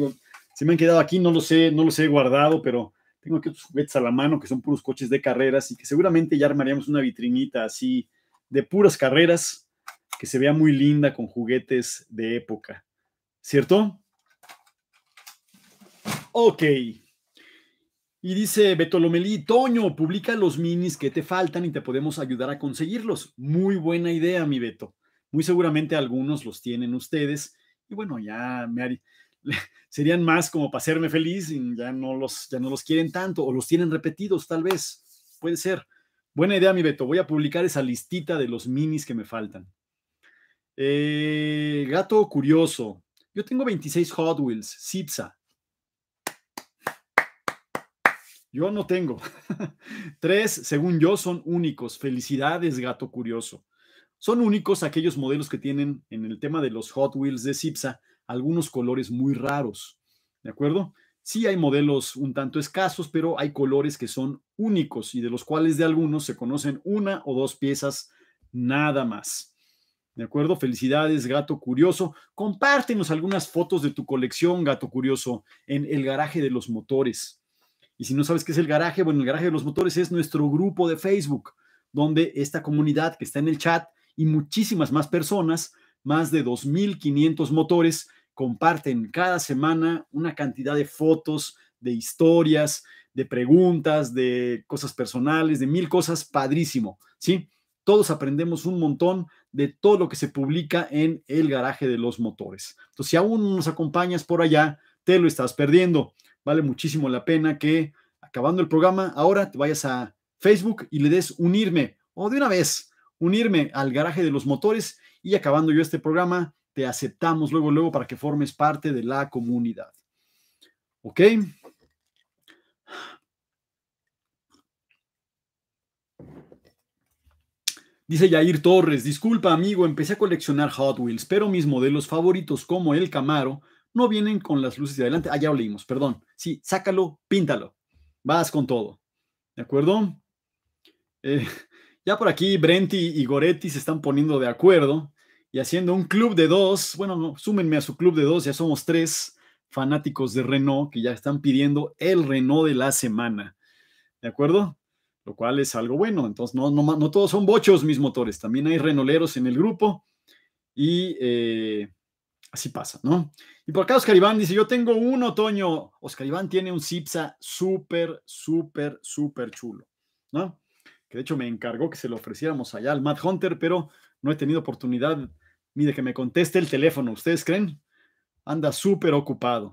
se me han quedado aquí, no no los he guardado, pero tengo aquí otros juguetes a la mano que son puros coches de carreras y que seguramente ya armaríamos una vitrinita así de puras carreras que se vea muy linda con juguetes de época. ¿Cierto? Ok. Y dice Beto Lomelí: Toño, publica los minis que te faltan y te podemos ayudar a conseguirlos. Muy buena idea, mi Beto. Muy seguramente algunos los tienen ustedes. Y bueno, ya me haría... serían más como para hacerme feliz y ya no, los, ya no los quieren tanto o los tienen repetidos tal vez. Puede ser. Buena idea, mi Beto. Voy a publicar esa listita de los minis que me faltan. Eh, gato curioso. Yo tengo 26 Hot Wheels, Zipsa. Yo no tengo. Tres, según yo, son únicos. Felicidades, gato curioso. Son únicos aquellos modelos que tienen en el tema de los Hot Wheels de Zipsa algunos colores muy raros, ¿de acuerdo? Sí hay modelos un tanto escasos, pero hay colores que son únicos y de los cuales de algunos se conocen una o dos piezas nada más. ¿De acuerdo? Felicidades, gato curioso. Compártenos algunas fotos de tu colección, gato curioso, en el garaje de los motores. Y si no sabes qué es el garaje, bueno, el garaje de los motores es nuestro grupo de Facebook, donde esta comunidad que está en el chat y muchísimas más personas, más de 2.500 motores, comparten cada semana una cantidad de fotos, de historias, de preguntas, de cosas personales, de mil cosas, padrísimo, ¿sí? Todos aprendemos un montón de todo lo que se publica en el garaje de los motores. Entonces, si aún nos acompañas por allá, te lo estás perdiendo. Vale muchísimo la pena que acabando el programa, ahora te vayas a Facebook y le des unirme, o de una vez, unirme al garaje de los motores y acabando yo este programa, te aceptamos luego, luego para que formes parte de la comunidad. ¿Ok? Dice Yair Torres, disculpa amigo, empecé a coleccionar Hot Wheels, pero mis modelos favoritos como el Camaro no vienen con las luces de adelante. Ah, ya leímos, perdón. Sí, sácalo, píntalo. Vas con todo. ¿De acuerdo? Eh, ya por aquí Brenti y Goretti se están poniendo de acuerdo y haciendo un club de dos, bueno, súmenme a su club de dos, ya somos tres fanáticos de Renault que ya están pidiendo el Renault de la semana, ¿de acuerdo? Lo cual es algo bueno, entonces no, no, no todos son bochos mis motores, también hay renoleros en el grupo y eh, así pasa, ¿no? Y por acá Oscar Iván dice, yo tengo un otoño, Oscar Iván tiene un Cipsa súper, súper, súper chulo, ¿no? Que de hecho me encargó que se lo ofreciéramos allá al Matt Hunter, pero no he tenido oportunidad Mide que me conteste el teléfono, ¿ustedes creen? Anda súper ocupado.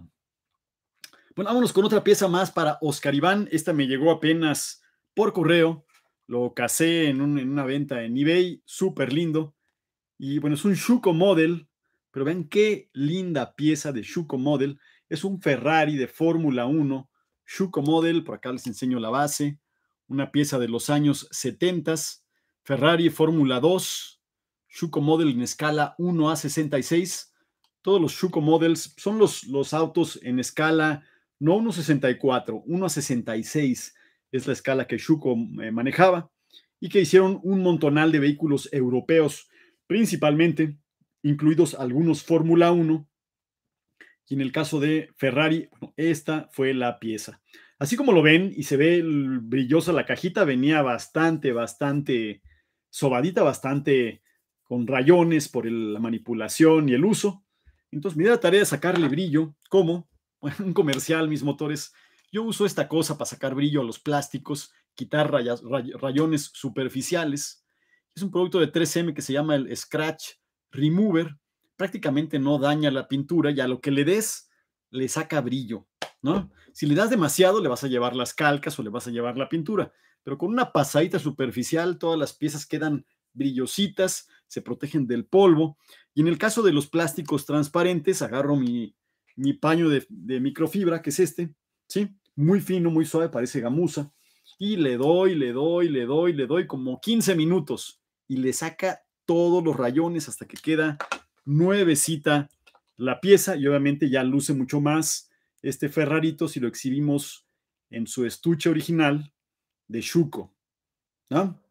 Bueno, vámonos con otra pieza más para Oscar Iván. Esta me llegó apenas por correo. Lo casé en, una venta en eBay, súper lindo. Y bueno, es un Shuko Model, pero vean qué linda pieza de Shuko Model. Es un Ferrari de Fórmula 1, Shuko Model, por acá les enseño la base, una pieza de los años 70, Ferrari Fórmula 2, Shuko Model en escala 1 a 66. Todos los Shuko Models son los, los autos en escala no 1 a 64, 1 a 66 es la escala que Shuko eh, manejaba y que hicieron un montonal de vehículos europeos, principalmente, incluidos algunos Fórmula 1, y en el caso de Ferrari, esta fue la pieza. Así como lo ven y se ve brillosa la cajita, venía bastante, bastante sobadita, bastante con rayones por la manipulación y el uso. Entonces mi idea la tarea de sacarle brillo, ¿Cómo? bueno, un comercial, mis motores. Yo uso esta cosa para sacar brillo a los plásticos, quitar rayas, rayones superficiales. Es un producto de 3M que se llama el Scratch Remover. Prácticamente no daña la pintura y a lo que le des le saca brillo, ¿no? Si le das demasiado le vas a llevar las calcas o le vas a llevar la pintura, pero con una pasadita superficial todas las piezas quedan brillositas, se protegen del polvo. Y en el caso de los plásticos transparentes, agarro mi, paño de, microfibra, que es este, ¿sí? Muy fino, muy suave, parece gamuza. Y le doy, le doy, le doy, le doy como 15 minutos y le saca todos los rayones hasta que queda nuevecita la pieza y obviamente ya luce mucho más este Ferrarito si lo exhibimos en su estuche original de Shuko. ¿no?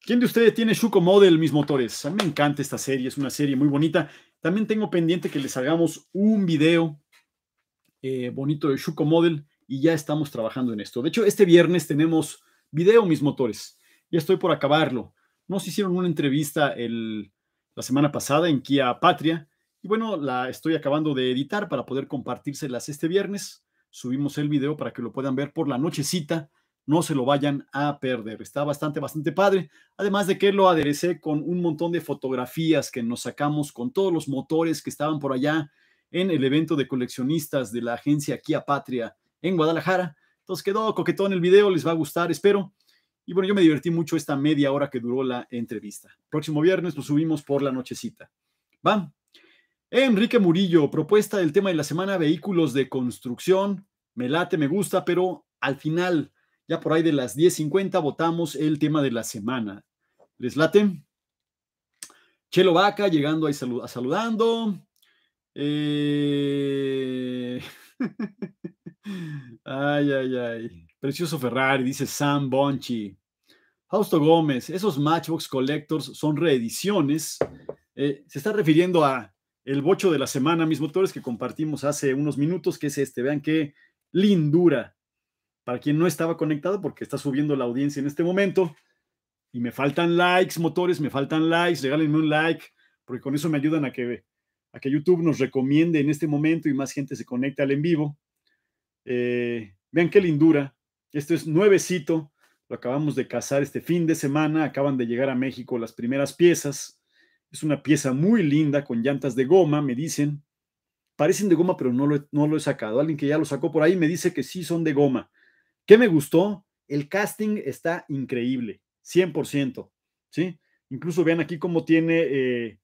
¿Quién de ustedes tiene Shuko Model, mis motores? A mí me encanta esta serie, es una serie muy bonita. También tengo pendiente que les hagamos un video eh, bonito de Shuko Model y ya estamos trabajando en esto. De hecho, este viernes tenemos video, mis motores. Ya estoy por acabarlo. Nos hicieron una entrevista la semana pasada en Kia Patria y bueno, la estoy acabando de editar para poder compartírselas este viernes. Subimos el video para que lo puedan ver por la nochecita no se lo vayan a perder. Está bastante, bastante padre. Además de que lo aderecé con un montón de fotografías que nos sacamos con todos los motores que estaban por allá en el evento de coleccionistas de la agencia Kia Patria en Guadalajara. Entonces quedó coquetón el video, les va a gustar, espero. Y bueno, yo me divertí mucho esta media hora que duró la entrevista. Próximo viernes lo subimos por la nochecita. ¿Va? Enrique Murillo, propuesta del tema de la semana, vehículos de construcción. Me late, me gusta, pero al final ya por ahí de las 10.50 votamos el tema de la semana. ¿Les late? Chelo Vaca llegando ahí saludando. Eh, ay, ay, ay. Precioso Ferrari, dice Sam Bonchi. Fausto Gómez, esos Matchbox Collectors son reediciones. Eh, se está refiriendo a el bocho de la semana, mis motores que compartimos hace unos minutos, que es este. Vean qué lindura para quien no estaba conectado, porque está subiendo la audiencia en este momento. Y me faltan likes, motores, me faltan likes. Regálenme un like, porque con eso me ayudan a que, a que YouTube nos recomiende en este momento y más gente se conecte al en vivo. Eh, vean qué lindura. Esto es nuevecito. Lo acabamos de cazar este fin de semana. Acaban de llegar a México las primeras piezas. Es una pieza muy linda con llantas de goma, me dicen. Parecen de goma, pero no no lo he sacado. Alguien que ya lo sacó por ahí me dice que sí son de goma. ¿Qué me gustó? El casting está increíble, 100%, ¿sí? Incluso vean aquí cómo tiene eh,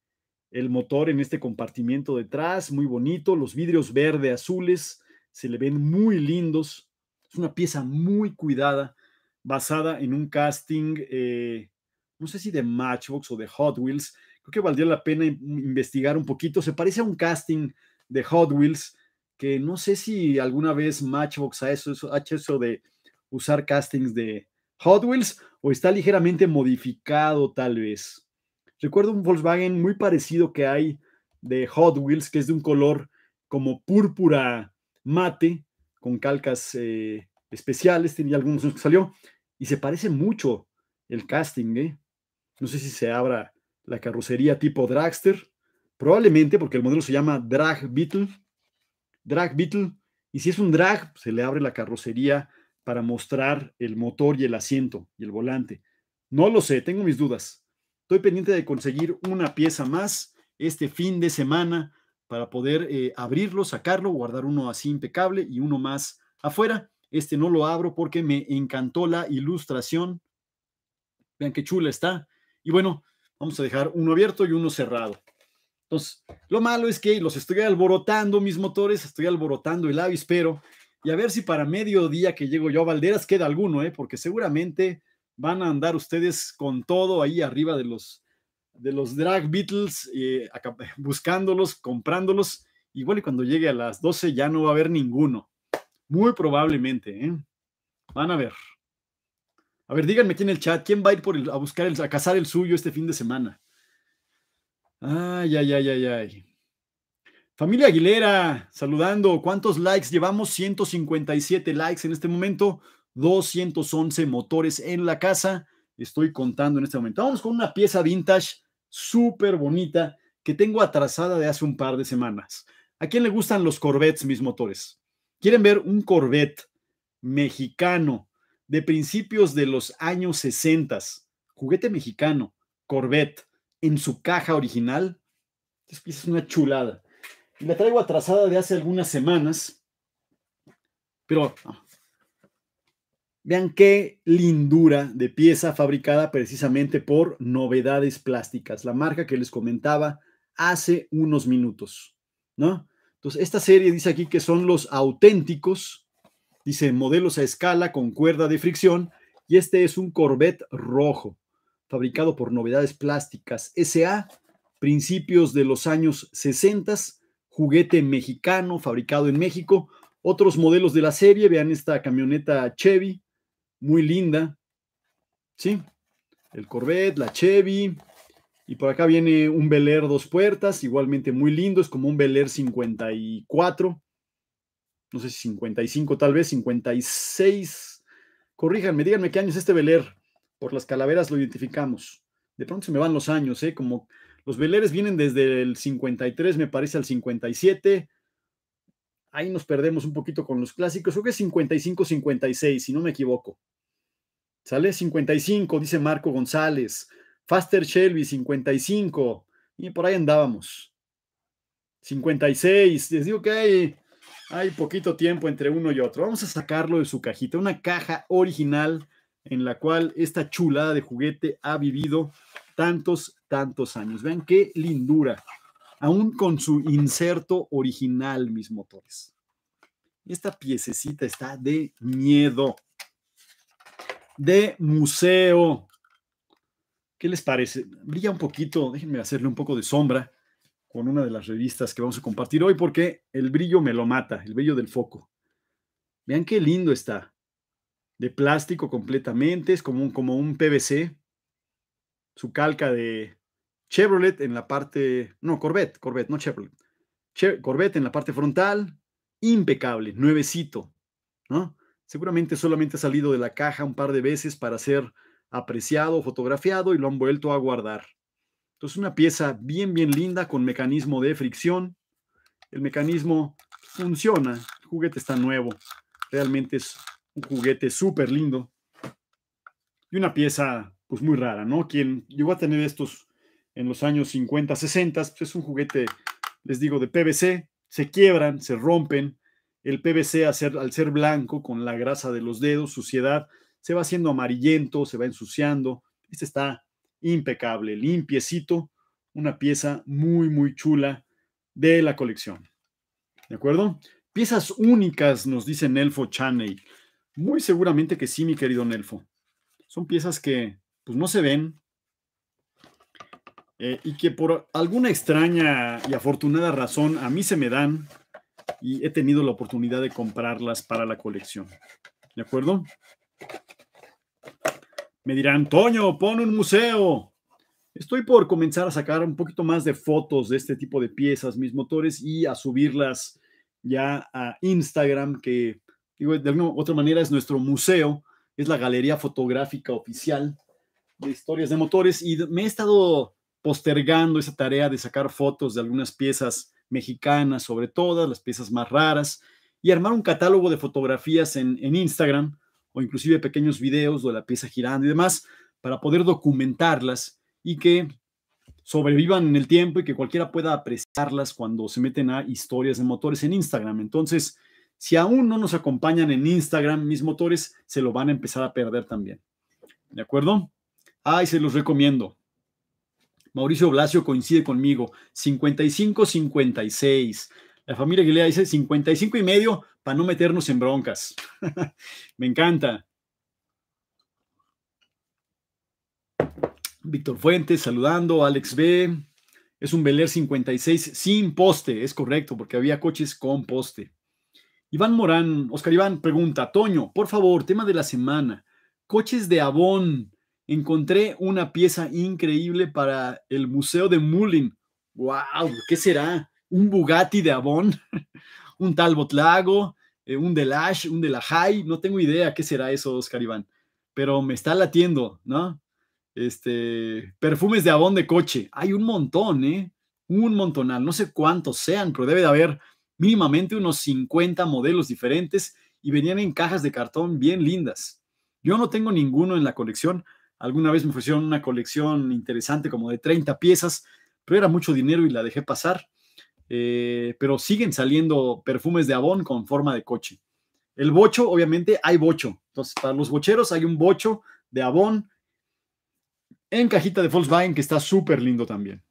el motor en este compartimiento detrás, muy bonito, los vidrios verde azules se le ven muy lindos, es una pieza muy cuidada, basada en un casting, eh, no sé si de Matchbox o de Hot Wheels, creo que valdría la pena mm, investigar un poquito, se parece a un casting de Hot Wheels, que no sé si alguna vez Matchbox eso, ha hecho eso de usar castings de Hot Wheels o está ligeramente modificado tal vez. Recuerdo un Volkswagen muy parecido que hay de Hot Wheels, que es de un color como púrpura mate, con calcas eh, especiales, tenía algunos que salió, y se parece mucho el casting, ¿eh? No sé si se abra la carrocería tipo dragster, probablemente porque el modelo se llama Drag Beetle, Drag Beetle, y si es un drag, se le abre la carrocería para mostrar el motor y el asiento y el volante. No lo sé, tengo mis dudas. Estoy pendiente de conseguir una pieza más este fin de semana para poder eh, abrirlo, sacarlo, guardar uno así impecable y uno más afuera. Este no lo abro porque me encantó la ilustración. Vean qué chula está. Y bueno, vamos a dejar uno abierto y uno cerrado. Entonces, lo malo es que los estoy alborotando mis motores, estoy alborotando el avispero y a ver si para mediodía que llego yo a Valderas queda alguno, ¿eh? porque seguramente van a andar ustedes con todo ahí arriba de los, de los drag Beatles, eh, buscándolos, comprándolos. Igual y cuando llegue a las 12 ya no va a haber ninguno. Muy probablemente, ¿eh? Van a ver. A ver, díganme aquí en el chat, ¿quién va a ir por a buscar, el, a cazar el suyo este fin de semana? Ay, ay, ay, ay, ay. Familia Aguilera, saludando. ¿Cuántos likes? Llevamos 157 likes en este momento. 211 motores en la casa. Estoy contando en este momento. Vamos con una pieza vintage súper bonita que tengo atrasada de hace un par de semanas. ¿A quién le gustan los Corvettes, mis motores? ¿Quieren ver un Corvette mexicano de principios de los años 60? Juguete mexicano, Corvette, en su caja original. es una chulada. La traigo atrasada de hace algunas semanas, pero vean qué lindura de pieza fabricada precisamente por Novedades Plásticas, la marca que les comentaba hace unos minutos, ¿no? Entonces, esta serie dice aquí que son los auténticos, dice modelos a escala con cuerda de fricción, y este es un Corvette rojo, fabricado por Novedades Plásticas SA, principios de los años 60, juguete mexicano fabricado en México. Otros modelos de la serie, vean esta camioneta Chevy, muy linda. Sí, el Corvette, la Chevy. Y por acá viene un Bel dos puertas, igualmente muy lindo, es como un Bel 54. No sé si 55 tal vez, 56. Corríjanme, díganme qué año es este Bel Por las calaveras lo identificamos. De pronto se me van los años, ¿eh? Como los Beleres vienen desde el 53, me parece, al 57. Ahí nos perdemos un poquito con los clásicos. Creo que es 55-56, si no me equivoco. Sale 55, dice Marco González. Faster Shelby, 55. Y por ahí andábamos. 56. Les digo que hay, hay poquito tiempo entre uno y otro. Vamos a sacarlo de su cajita. Una caja original en la cual esta chulada de juguete ha vivido tantos, tantos años. Vean qué lindura, aún con su inserto original, mis motores. Esta piececita está de miedo, de museo. ¿Qué les parece? Brilla un poquito, déjenme hacerle un poco de sombra con una de las revistas que vamos a compartir hoy porque el brillo me lo mata, el brillo del foco. Vean qué lindo está. De plástico completamente, es como un, como un PVC, su calca de Chevrolet en la parte, no, Corvette, Corvette, no Chevrolet. Corvette en la parte frontal, impecable, nuevecito, ¿no? Seguramente solamente ha salido de la caja un par de veces para ser apreciado, fotografiado y lo han vuelto a guardar. Entonces, una pieza bien, bien linda con mecanismo de fricción. El mecanismo funciona, el juguete está nuevo, realmente es un juguete súper lindo. Y una pieza pues muy rara, ¿no? Quien llegó a tener estos en los años 50, 60, pues es un juguete, les digo, de PVC, se quiebran, se rompen, el PVC al ser, al ser blanco, con la grasa de los dedos, suciedad, se va haciendo amarillento, se va ensuciando, este está impecable, limpiecito, una pieza muy, muy chula de la colección. ¿De acuerdo? Piezas únicas, nos dice Nelfo Chaney. Muy seguramente que sí, mi querido Nelfo. Son piezas que pues no se ven. Eh, y que por alguna extraña y afortunada razón a mí se me dan y he tenido la oportunidad de comprarlas para la colección. ¿De acuerdo? Me dirán, Antonio pon un museo. Estoy por comenzar a sacar un poquito más de fotos de este tipo de piezas, mis motores, y a subirlas ya a Instagram, que digo, de alguna otra manera es nuestro museo, es la galería fotográfica oficial de historias de motores y me he estado postergando esa tarea de sacar fotos de algunas piezas mexicanas, sobre todas las piezas más raras, y armar un catálogo de fotografías en, Instagram o inclusive pequeños videos de la pieza girando y demás para poder documentarlas y que sobrevivan en el tiempo y que cualquiera pueda apreciarlas cuando se meten a historias de motores en Instagram. Entonces, si aún no nos acompañan en Instagram mis motores, se lo van a empezar a perder también. ¿De acuerdo? Ay, se los recomiendo. Mauricio Blasio coincide conmigo. 55-56. La familia Aguilera dice 55 y medio para no meternos en broncas. Me encanta. Víctor Fuentes saludando. Alex B. Es un Beler 56 sin poste. Es correcto, porque había coches con poste. Iván Morán, Oscar Iván pregunta, Toño, por favor, tema de la semana, coches de Avon encontré una pieza increíble para el Museo de Mullin. ¡Wow! ¿Qué será? ¿Un Bugatti de Avon? ¿Un Talbot Lago? Eh, ¿Un Delash? ¿Un high No tengo idea qué será eso, Oscar Iván. Pero me está latiendo, ¿no? Este, perfumes de Avon de coche. Hay un montón, ¿eh? Un montonal. No sé cuántos sean, pero debe de haber mínimamente unos 50 modelos diferentes y venían en cajas de cartón bien lindas. Yo no tengo ninguno en la colección, Alguna vez me ofrecieron una colección interesante como de 30 piezas, pero era mucho dinero y la dejé pasar. Eh, pero siguen saliendo perfumes de Avon con forma de coche. El bocho, obviamente, hay bocho. Entonces, para los bocheros hay un bocho de Avon en cajita de Volkswagen que está súper lindo también.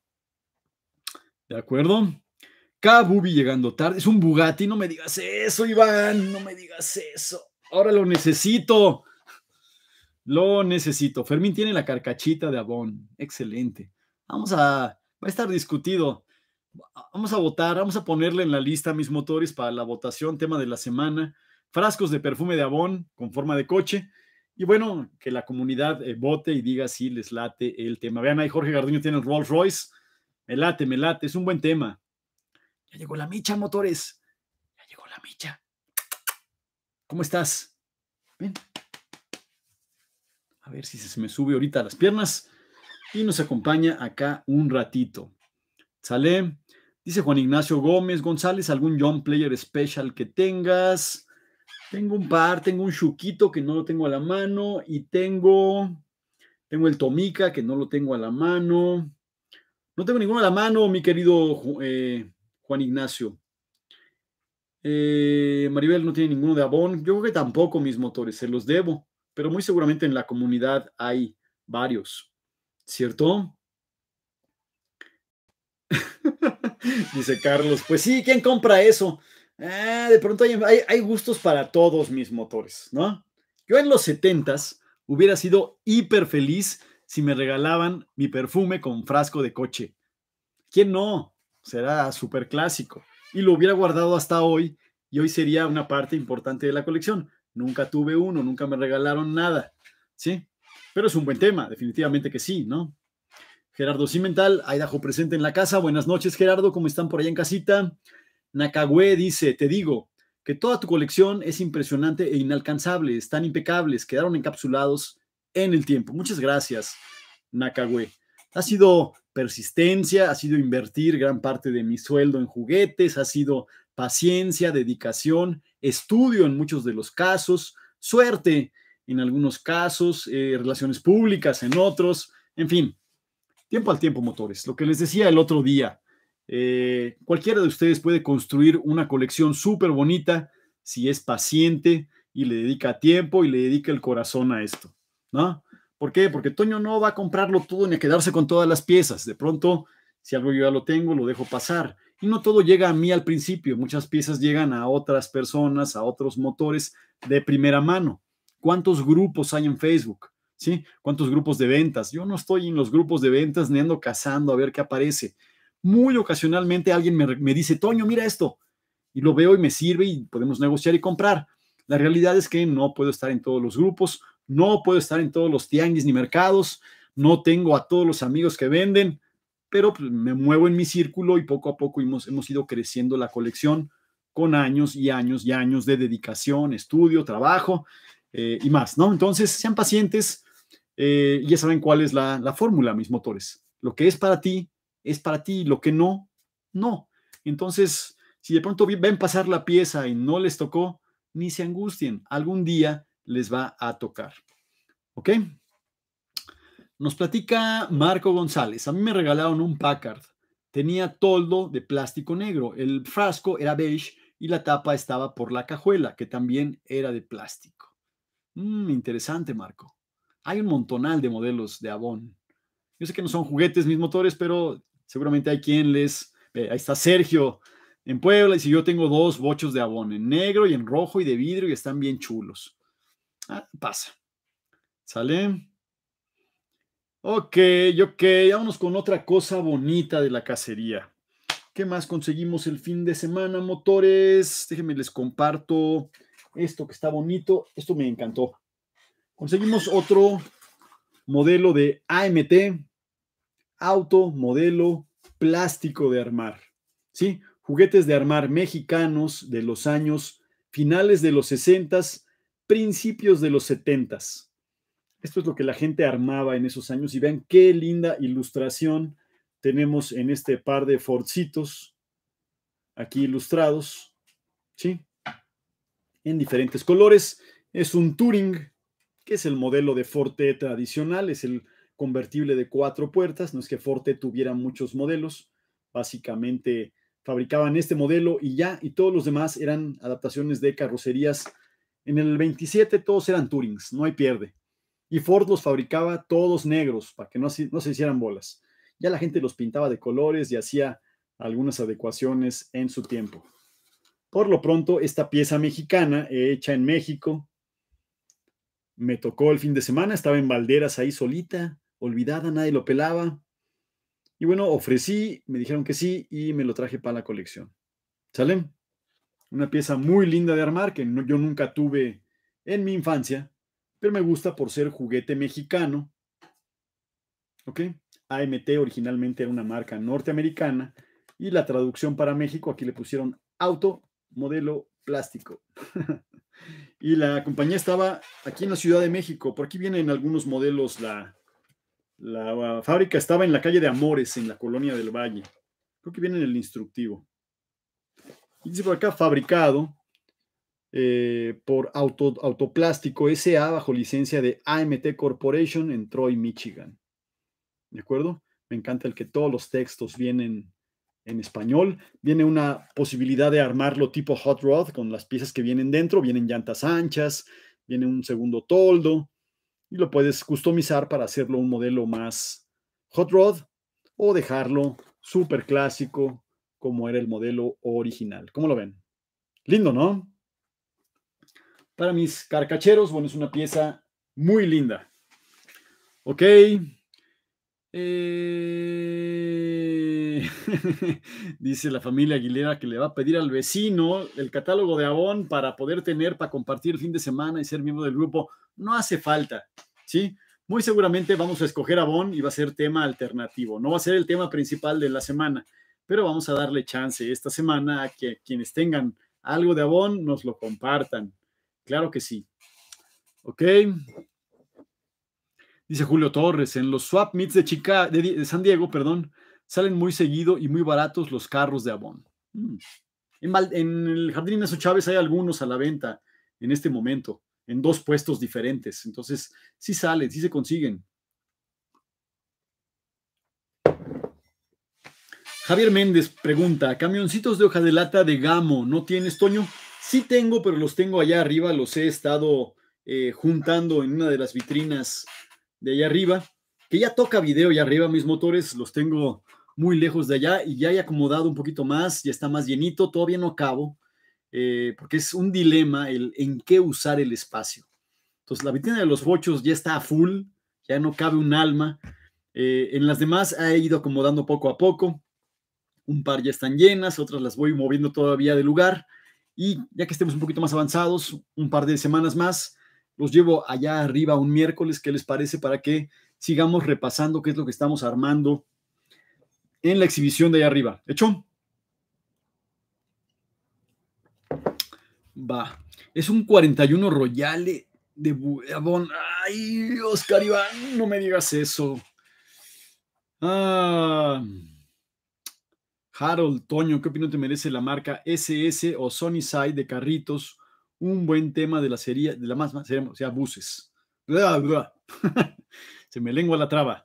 ¿De acuerdo? Kabubi llegando tarde. Es un Bugatti, no me digas eso, Iván, no me digas eso. Ahora lo necesito. Lo necesito. Fermín tiene la carcachita de Avón. Excelente. Vamos a, va a estar discutido. Vamos a votar, vamos a ponerle en la lista mis motores para la votación, tema de la semana, frascos de perfume de abón, con forma de coche. Y bueno, que la comunidad eh, vote y diga si les late el tema. Vean ahí, Jorge Garduño tiene el Rolls Royce. Me late, me late, es un buen tema. Ya llegó la micha, motores. Ya llegó la micha. ¿Cómo estás? Bien. A ver si se me sube ahorita las piernas y nos acompaña acá un ratito. ¿Sale? Dice Juan Ignacio Gómez González, ¿algún John Player Special que tengas? Tengo un par, tengo un Chuquito que no lo tengo a la mano y tengo, tengo el Tomica que no lo tengo a la mano. No tengo ninguno a la mano, mi querido eh, Juan Ignacio. Eh, Maribel no tiene ninguno de abón. Yo creo que tampoco mis motores, se los debo pero muy seguramente en la comunidad hay varios, ¿cierto? Dice Carlos, pues sí, ¿quién compra eso? Ah, de pronto hay, gustos para todos mis motores, ¿no? Yo en los 70 hubiera sido hiper feliz si me regalaban mi perfume con frasco de coche. ¿Quién no? Será súper clásico. Y lo hubiera guardado hasta hoy y hoy sería una parte importante de la colección. Nunca tuve uno, nunca me regalaron nada, ¿sí? Pero es un buen tema, definitivamente que sí, ¿no? Gerardo Cimental, Aidajo presente en la casa. Buenas noches, Gerardo, ¿cómo están por allá en casita? Nakagüe dice, te digo que toda tu colección es impresionante e inalcanzable, están impecables, quedaron encapsulados en el tiempo. Muchas gracias, Nakagüe. Ha sido persistencia, ha sido invertir gran parte de mi sueldo en juguetes, ha sido paciencia, dedicación estudio en muchos de los casos, suerte en algunos casos, eh, relaciones públicas en otros, en fin, tiempo al tiempo motores. Lo que les decía el otro día, eh, cualquiera de ustedes puede construir una colección súper bonita si es paciente y le dedica tiempo y le dedica el corazón a esto, ¿no? ¿Por qué? Porque Toño no va a comprarlo todo ni a quedarse con todas las piezas. De pronto, si algo yo ya lo tengo, lo dejo pasar. Y no todo llega a mí al principio, muchas piezas llegan a otras personas, a otros motores de primera mano. ¿Cuántos grupos hay en Facebook? ¿Sí? ¿Cuántos grupos de ventas? Yo no estoy en los grupos de ventas ni ando cazando a ver qué aparece. Muy ocasionalmente alguien me, me dice, Toño, mira esto. Y lo veo y me sirve y podemos negociar y comprar. La realidad es que no puedo estar en todos los grupos, no puedo estar en todos los tianguis ni mercados, no tengo a todos los amigos que venden, pero pues, me muevo en mi círculo y poco a poco hemos, hemos ido creciendo la colección con años y años y años de dedicación, estudio, trabajo eh, y más, ¿no? Entonces, sean pacientes, eh, ya saben cuál es la, la fórmula, mis motores. Lo que es para ti, es para ti, lo que no, no. Entonces, si de pronto ven pasar la pieza y no les tocó, ni se angustien, algún día les va a tocar. ¿Ok? Nos platica Marco González. A mí me regalaron un Packard. Tenía toldo de plástico negro. El frasco era beige y la tapa estaba por la cajuela, que también era de plástico. Mm, interesante, Marco. Hay un montonal de modelos de Avon. Yo sé que no son juguetes mis motores, pero seguramente hay quien les... Eh, ahí está Sergio en Puebla y si yo tengo dos bochos de Avon, en negro y en rojo y de vidrio y están bien chulos. Ah, pasa. ¿Sale? Ok, ok, vámonos con otra cosa bonita de la cacería. ¿Qué más conseguimos el fin de semana, motores? Déjenme les comparto esto que está bonito. Esto me encantó. Conseguimos otro modelo de AMT, auto, modelo, plástico de armar. ¿Sí? Juguetes de armar mexicanos de los años finales de los 60s, principios de los 70s. Esto es lo que la gente armaba en esos años y vean qué linda ilustración tenemos en este par de forcitos aquí ilustrados, ¿sí? En diferentes colores. Es un Touring, que es el modelo de Forte tradicional, es el convertible de cuatro puertas. No es que Forte tuviera muchos modelos, básicamente fabricaban este modelo y ya, y todos los demás eran adaptaciones de carrocerías. En el 27 todos eran Tourings, no hay pierde. Y Ford los fabricaba todos negros para que no, se hicieran bolas. Ya la gente los pintaba de colores y hacía algunas adecuaciones en su tiempo. Por lo pronto, esta pieza mexicana, hecha en México, me tocó el fin de semana, estaba en Valderas ahí solita, olvidada, nadie lo pelaba. Y bueno, ofrecí, me dijeron que sí y me lo traje para la colección. ¿Sale? Una pieza muy linda de armar que yo nunca tuve en mi infancia, me gusta por ser juguete mexicano. ¿Ok? AMT originalmente era una marca norteamericana y la traducción para México aquí le pusieron auto modelo plástico. y la compañía estaba aquí en la Ciudad de México. Por aquí vienen algunos modelos. La, la fábrica estaba en la calle de Amores, en la colonia del Valle. Creo que viene en el instructivo. Y dice por acá fabricado eh, por Autoplástico SA bajo licencia de AMT Corporation en Troy, Michigan. ¿De acuerdo? Me encanta el que todos los textos vienen en español. Viene una posibilidad de armarlo tipo hot rod con las piezas que vienen dentro. Vienen llantas anchas, viene un segundo toldo y lo puedes customizar para hacerlo un modelo más hot rod o dejarlo súper clásico como era el modelo original. ¿Cómo lo ven? Lindo, ¿no? para mis carcacheros. Bueno, es una pieza muy linda. Ok. Eh, dice la familia Aguilera que le va a pedir al vecino el catálogo de Avon para poder tener, para compartir el fin de semana y ser miembro del grupo. No hace falta, ¿sí? Muy seguramente vamos a escoger Avon y va a ser tema alternativo. No va a ser el tema principal de la semana, pero vamos a darle chance esta semana a que quienes tengan algo de Avon nos lo compartan. Claro que sí. Ok. Dice Julio Torres, en los swap meets de, Chica, de, San Diego, perdón, salen muy seguido y muy baratos los carros de Avon. Mm. En, el Jardín Ignacio Chávez hay algunos a la venta en este momento, en dos puestos diferentes. Entonces, sí salen, sí se consiguen. Javier Méndez pregunta, camioncitos de hoja de lata de gamo, ¿no tienes, Toño? Sí tengo, pero los tengo allá arriba, los he estado eh, juntando en una de las vitrinas de allá arriba, que ya toca video allá arriba, mis motores los tengo muy lejos de allá y ya he acomodado un poquito más, ya está más llenito, todavía no acabo, eh, porque es un dilema el en qué usar el espacio. Entonces la vitrina de los bochos ya está a full, ya no cabe un alma. Eh, en las demás he ido acomodando poco a poco, un par ya están llenas, otras las voy moviendo todavía de lugar. Y ya que estemos un poquito más avanzados, un par de semanas más, los llevo allá arriba un miércoles, ¿qué les parece? Para que sigamos repasando qué es lo que estamos armando en la exhibición de allá arriba. ¿Hecho? Va. Es un 41 Royale de Bueabón. Ay, Oscar Iván, no me digas eso. Ah. Harold Toño, ¿qué opinión te merece la marca SS o Sony Side de carritos? Un buen tema de la serie, de la más, o sea, buses. Se me lengua la traba.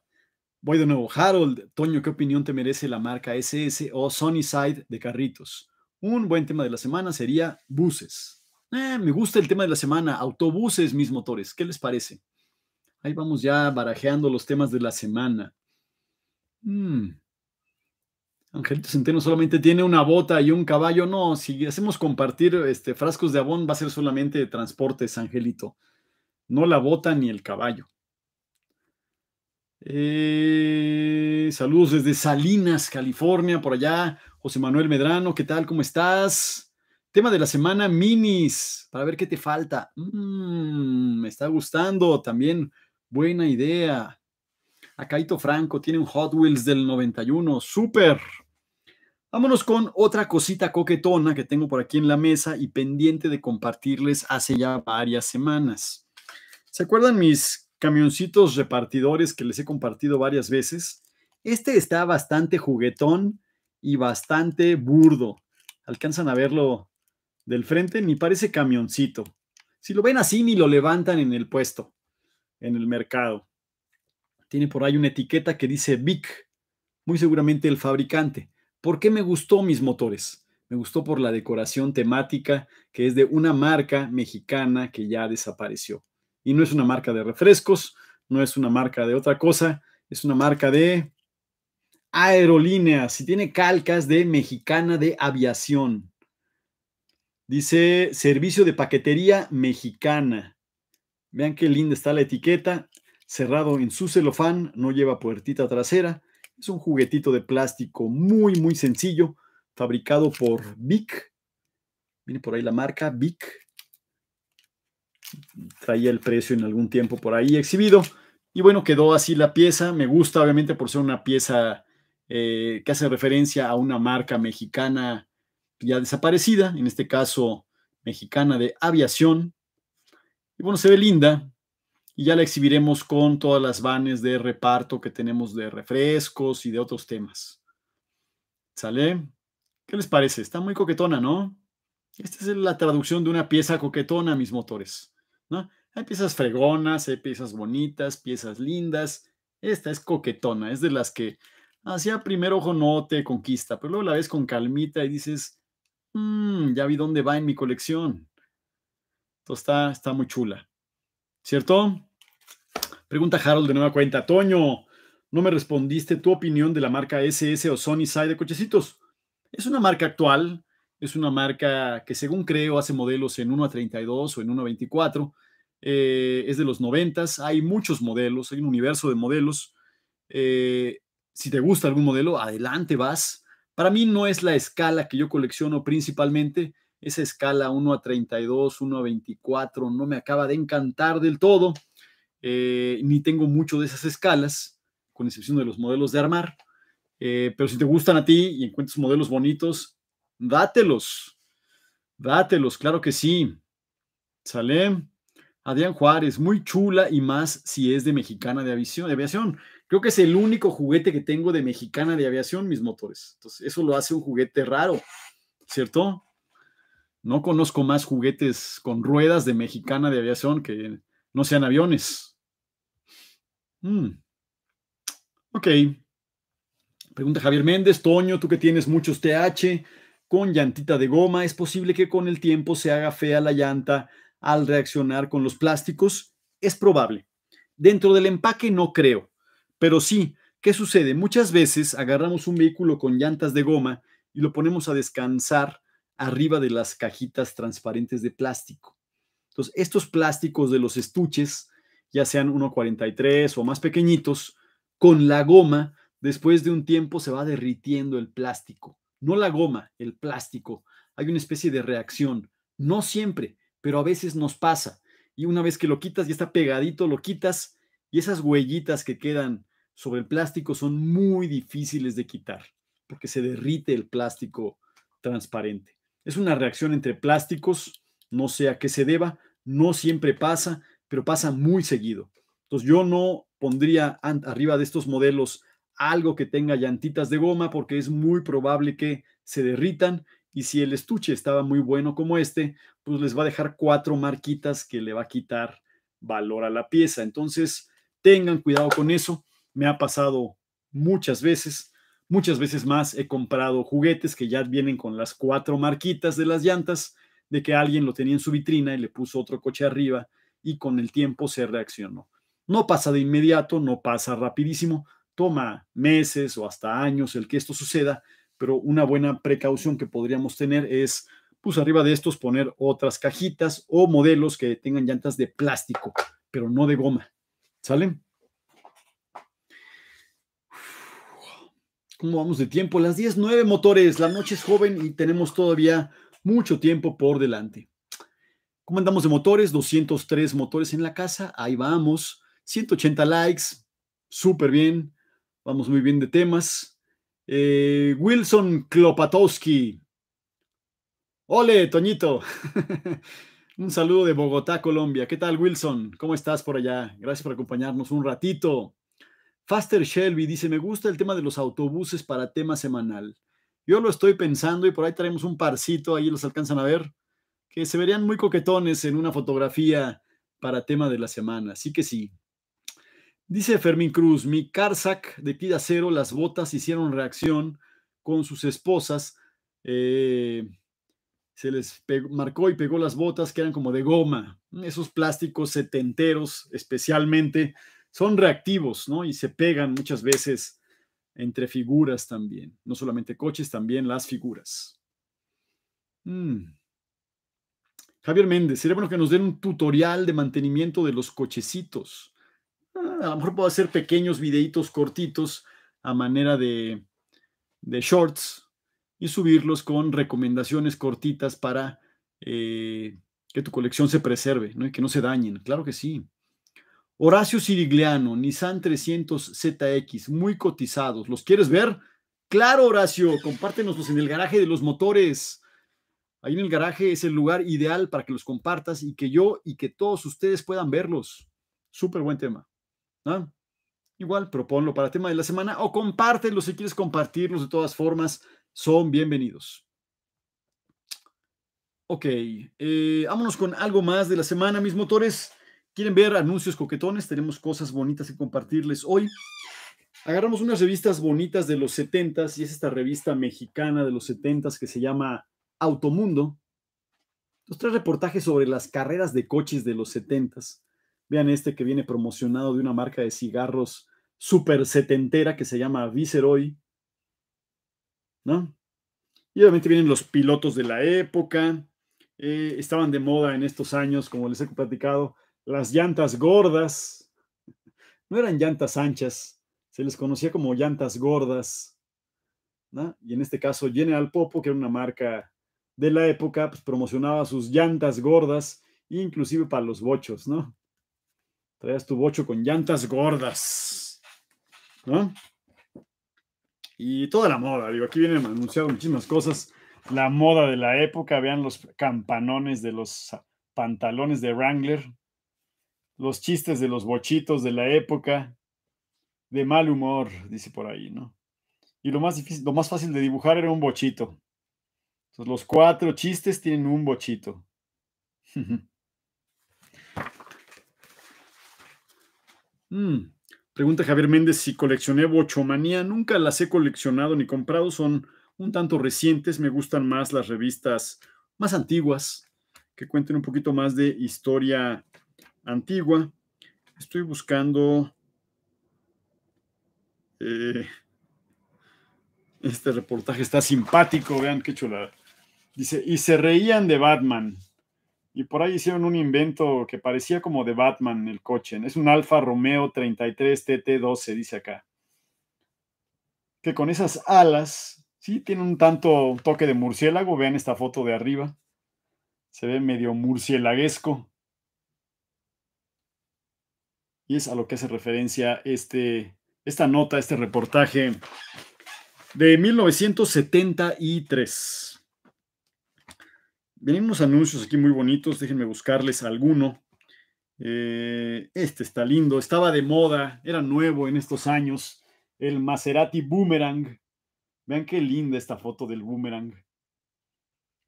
Voy de nuevo. Harold Toño, ¿qué opinión te merece la marca SS o Sony Side de carritos? Un buen tema de la semana sería buses. Eh, me gusta el tema de la semana, autobuses, mis motores. ¿Qué les parece? Ahí vamos ya barajeando los temas de la semana. Hmm. Angelito Centeno solamente tiene una bota y un caballo. No, si hacemos compartir este, frascos de abón, va a ser solamente transportes, Angelito. No la bota ni el caballo. Eh, saludos desde Salinas, California, por allá. José Manuel Medrano, ¿qué tal? ¿Cómo estás? Tema de la semana, minis, para ver qué te falta. Mm, me está gustando, también buena idea. Acaito Franco tiene un Hot Wheels del 91. ¡Súper! Vámonos con otra cosita coquetona que tengo por aquí en la mesa y pendiente de compartirles hace ya varias semanas. ¿Se acuerdan mis camioncitos repartidores que les he compartido varias veces? Este está bastante juguetón y bastante burdo. Alcanzan a verlo del frente, ni parece camioncito. Si lo ven así, ni lo levantan en el puesto, en el mercado tiene por ahí una etiqueta que dice Vic, muy seguramente el fabricante. ¿Por qué me gustó mis motores? Me gustó por la decoración temática que es de una marca mexicana que ya desapareció. Y no es una marca de refrescos, no es una marca de otra cosa, es una marca de aerolíneas y tiene calcas de mexicana de aviación. Dice servicio de paquetería mexicana. Vean qué linda está la etiqueta cerrado en su celofán, no lleva puertita trasera. Es un juguetito de plástico muy, muy sencillo, fabricado por Vic. Viene por ahí la marca, Vic. Traía el precio en algún tiempo por ahí exhibido. Y bueno, quedó así la pieza. Me gusta, obviamente, por ser una pieza eh, que hace referencia a una marca mexicana ya desaparecida, en este caso mexicana de aviación. Y bueno, se ve linda, y ya la exhibiremos con todas las vanes de reparto que tenemos de refrescos y de otros temas. ¿Sale? ¿Qué les parece? Está muy coquetona, ¿no? Esta es la traducción de una pieza coquetona, mis motores. ¿no? Hay piezas fregonas, hay piezas bonitas, piezas lindas. Esta es coquetona, es de las que hacia primer ojo no te conquista, pero luego la ves con calmita y dices, mm, ya vi dónde va en mi colección. Entonces está, está muy chula. ¿Cierto? Pregunta Harold de nueva cuenta. Toño, no me respondiste tu opinión de la marca SS o Sony Side de cochecitos. Es una marca actual, es una marca que según creo hace modelos en 1 a 32 o en 1 a 24. Eh, es de los 90, hay muchos modelos, hay un universo de modelos. Eh, si te gusta algún modelo, adelante vas. Para mí no es la escala que yo colecciono principalmente, esa escala 1 a 32, 1 a 24, no me acaba de encantar del todo. Eh, ni tengo mucho de esas escalas, con excepción de los modelos de armar. Eh, pero si te gustan a ti y encuentras modelos bonitos, dátelos. Dátelos, claro que sí. ¿Sale? Adrián Juárez, muy chula y más si es de mexicana de aviación, de aviación. Creo que es el único juguete que tengo de mexicana de aviación, mis motores. Entonces, eso lo hace un juguete raro, ¿cierto? No conozco más juguetes con ruedas de mexicana de aviación que no sean aviones. Hmm. Ok. Pregunta Javier Méndez, Toño, tú que tienes muchos TH con llantita de goma, ¿es posible que con el tiempo se haga fea la llanta al reaccionar con los plásticos? Es probable. Dentro del empaque no creo, pero sí, ¿qué sucede? Muchas veces agarramos un vehículo con llantas de goma y lo ponemos a descansar arriba de las cajitas transparentes de plástico. Entonces, estos plásticos de los estuches, ya sean 1,43 o más pequeñitos, con la goma, después de un tiempo se va derritiendo el plástico. No la goma, el plástico. Hay una especie de reacción. No siempre, pero a veces nos pasa. Y una vez que lo quitas, y está pegadito, lo quitas y esas huellitas que quedan sobre el plástico son muy difíciles de quitar porque se derrite el plástico transparente. Es una reacción entre plásticos, no sé a qué se deba, no siempre pasa, pero pasa muy seguido. Entonces yo no pondría arriba de estos modelos algo que tenga llantitas de goma porque es muy probable que se derritan y si el estuche estaba muy bueno como este, pues les va a dejar cuatro marquitas que le va a quitar valor a la pieza. Entonces tengan cuidado con eso. Me ha pasado muchas veces, muchas veces más he comprado juguetes que ya vienen con las cuatro marquitas de las llantas de que alguien lo tenía en su vitrina y le puso otro coche arriba y con el tiempo se reaccionó. No pasa de inmediato, no pasa rapidísimo, toma meses o hasta años el que esto suceda, pero una buena precaución que podríamos tener es, pues arriba de estos poner otras cajitas o modelos que tengan llantas de plástico, pero no de goma. ¿Salen? ¿Cómo vamos de tiempo? Las 10.09 motores, la noche es joven y tenemos todavía mucho tiempo por delante. ¿Cómo andamos de motores? 203 motores en la casa, ahí vamos. 180 likes, súper bien. Vamos muy bien de temas. Eh, Wilson Klopatowski. Ole, Toñito. un saludo de Bogotá, Colombia. ¿Qué tal, Wilson? ¿Cómo estás por allá? Gracias por acompañarnos un ratito. Faster Shelby dice, me gusta el tema de los autobuses para tema semanal. Yo lo estoy pensando y por ahí traemos un parcito, ahí los alcanzan a ver, que se verían muy coquetones en una fotografía para tema de la semana. Así que sí. Dice Fermín Cruz, mi Karsak de Kid cero las botas hicieron reacción con sus esposas. Eh, se les marcó y pegó las botas que eran como de goma. Esos plásticos setenteros especialmente son reactivos, ¿no? Y se pegan muchas veces entre figuras también, no solamente coches, también las figuras. Mm. Javier Méndez, sería bueno que nos den un tutorial de mantenimiento de los cochecitos. Ah, a lo mejor puedo hacer pequeños videitos cortitos a manera de, shorts y subirlos con recomendaciones cortitas para eh, que tu colección se preserve y que no se dañen. Claro que sí. Horacio Sirigliano, Nissan 300ZX, muy cotizados. ¿Los quieres ver? Claro, Horacio, compártenoslos en el garaje de los motores. Ahí en el garaje es el lugar ideal para que los compartas y que yo y que todos ustedes puedan verlos. Súper buen tema. Igual, proponlo para tema de la semana o compártelo si quieres compartirlos de todas formas. Son bienvenidos. Ok, eh, vámonos con algo más de la semana, mis motores. ¿Quieren ver anuncios coquetones? Tenemos cosas bonitas que compartirles hoy. Agarramos unas revistas bonitas de los 70 y es esta revista mexicana de los 70 que se llama Automundo. Los tres reportajes sobre las carreras de coches de los 70 Vean este que viene promocionado de una marca de cigarros super setentera que se llama Viceroy. ¿No? Y obviamente vienen los pilotos de la época. Eh, estaban de moda en estos años, como les he platicado, las llantas gordas. No eran llantas anchas, se les conocía como llantas gordas. Y en este caso General Popo, que era una marca de la época, pues promocionaba sus llantas gordas, inclusive para los bochos, ¿no? Traías tu bocho con llantas gordas, ¿no? Y toda la moda, digo, aquí vienen anunciadas muchísimas cosas. La moda de la época, vean los campanones de los pantalones de Wrangler, los chistes de los bochitos de la época, de mal humor, dice por ahí, ¿no? Y lo más difícil, lo más fácil de dibujar era un bochito. Entonces, los cuatro chistes tienen un bochito. Mm. Pregunta Javier Méndez si coleccioné bochomanía. Nunca las he coleccionado ni comprado, son un tanto recientes. Me gustan más las revistas más antiguas que cuenten un poquito más de historia antigua. Estoy buscando eh, este reportaje, está simpático, vean qué chula Dice, y se reían de Batman. Y por ahí hicieron un invento que parecía como de Batman el coche. Es un Alfa Romeo 33 TT12, dice acá. Que con esas alas, sí, tiene un tanto toque de murciélago. Vean esta foto de arriba. Se ve medio murciélaguesco y es a lo que hace referencia este, esta nota, este reportaje de 1973. Venimos anuncios aquí muy bonitos, déjenme buscarles alguno. Eh, este está lindo, estaba de moda, era nuevo en estos años, el Maserati Boomerang. Vean qué linda esta foto del Boomerang.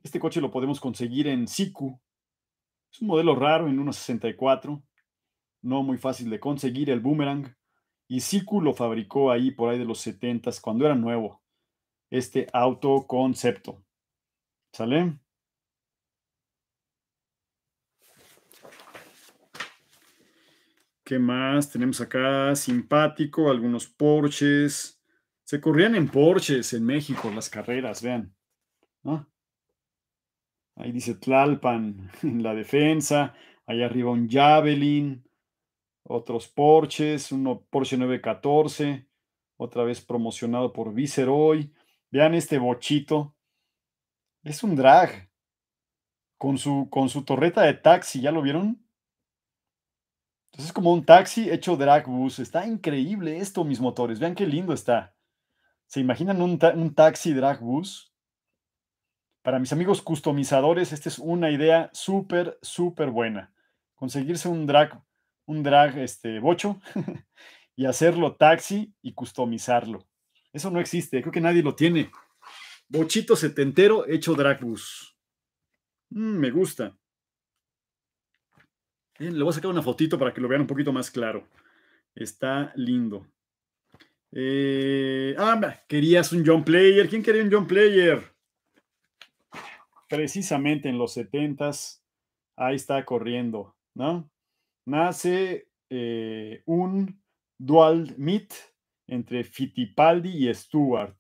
Este coche lo podemos conseguir en Siku. Es un modelo raro en 1.64 no muy fácil de conseguir el boomerang. Y Siku lo fabricó ahí por ahí de los 70s, cuando era nuevo, este autoconcepto. ¿Sale? ¿Qué más? Tenemos acá simpático, algunos porsches Se corrían en porsches en México las carreras, vean. Ahí dice Tlalpan en la defensa. Allá arriba un Javelin otros Porsches, uno Porsche 914, otra vez promocionado por Viceroy. Vean este bochito. Es un drag. Con su, con su torreta de taxi, ¿ya lo vieron? Entonces es como un taxi hecho drag bus. Está increíble esto, mis motores. Vean qué lindo está. ¿Se imaginan un, un taxi drag bus? Para mis amigos customizadores, esta es una idea súper, súper buena. Conseguirse un drag un drag este, bocho y hacerlo taxi y customizarlo. Eso no existe, creo que nadie lo tiene. Bochito setentero hecho drag bus. Mm, me gusta. Eh, le voy a sacar una fotito para que lo vean un poquito más claro. Está lindo. Eh, ah, querías un John Player. ¿Quién quería un John Player? Precisamente en los setentas ahí está corriendo, ¿no? nace eh, un dual meet entre Fittipaldi y Stewart.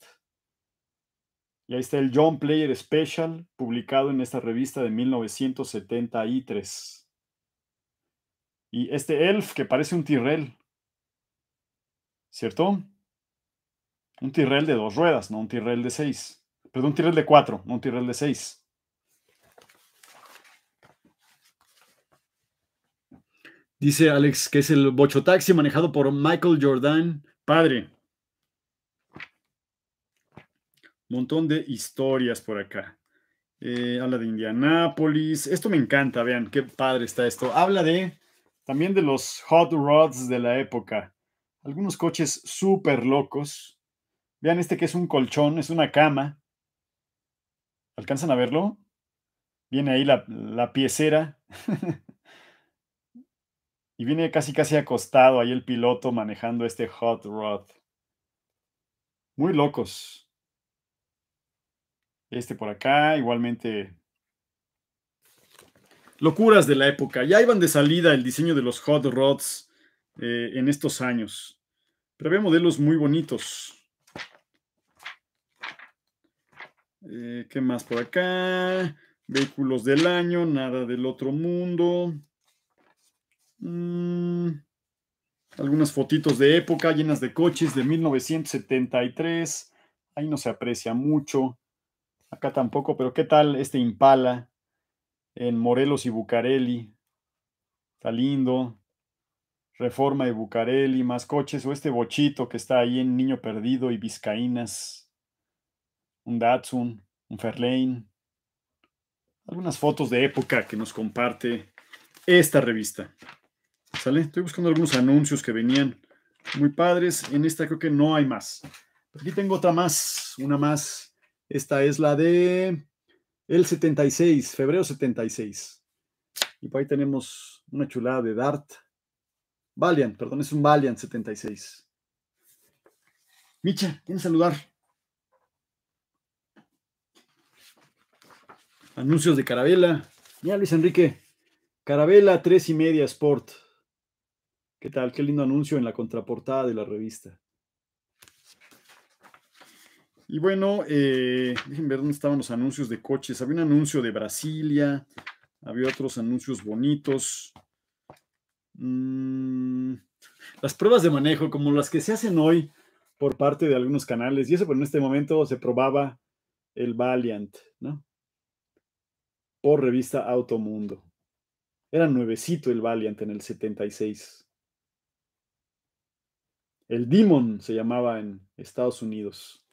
Y ahí está el John Player Special, publicado en esta revista de 1973. Y este elf que parece un tirrel ¿cierto? Un tirrel de dos ruedas, no un tirrel de seis. Perdón, un Tyrrell de cuatro, no un Tyrrell de seis. Dice Alex que es el bochotaxi manejado por Michael Jordan, padre. Montón de historias por acá. Eh, habla de Indianápolis. Esto me encanta, vean, qué padre está esto. Habla de también de los hot rods de la época. Algunos coches súper locos. Vean este que es un colchón, es una cama. ¿Alcanzan a verlo? Viene ahí la, la piecera. Y viene casi casi acostado ahí el piloto manejando este hot rod. Muy locos. Este por acá, igualmente. Locuras de la época. Ya iban de salida el diseño de los hot rods eh, en estos años. Pero había modelos muy bonitos. Eh, ¿Qué más por acá? Vehículos del año, nada del otro mundo. Mm, algunas fotitos de época llenas de coches de 1973. Ahí no se aprecia mucho. Acá tampoco, pero ¿qué tal este Impala en Morelos y Bucareli? Está lindo. Reforma de Bucareli, más coches, o este bochito que está ahí en Niño Perdido y Vizcaínas, un Datsun, un Fairlane, algunas fotos de época que nos comparte esta revista. ¿Sale? Estoy buscando algunos anuncios que venían muy padres. En esta creo que no hay más. Aquí tengo otra más, una más. Esta es la de el 76, febrero 76. Y por ahí tenemos una chulada de Dart. Valiant, perdón, es un Valiant 76. Micha, ¿quieres saludar? Anuncios de Carabela. Ya, Luis Enrique. Carabela 3 y media Sport. ¿Qué tal? Qué lindo anuncio en la contraportada de la revista. Y bueno, eh, déjenme ver dónde estaban los anuncios de coches. Había un anuncio de Brasilia, había otros anuncios bonitos. Mm, las pruebas de manejo, como las que se hacen hoy por parte de algunos canales, y eso, pues en este momento se probaba el Valiant, ¿no? Por revista Automundo. Era nuevecito el Valiant en el 76. El Demon se llamaba en Estados Unidos.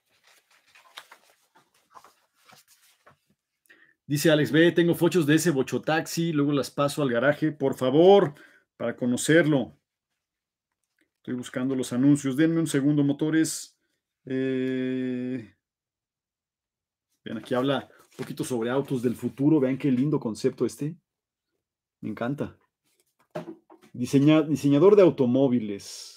Dice Alex B, tengo fotos de ese bocho taxi, luego las paso al garaje, por favor, para conocerlo. Estoy buscando los anuncios. Denme un segundo, motores. Eh, vean, aquí habla un poquito sobre autos del futuro. Vean qué lindo concepto este. Me encanta. diseñador de automóviles.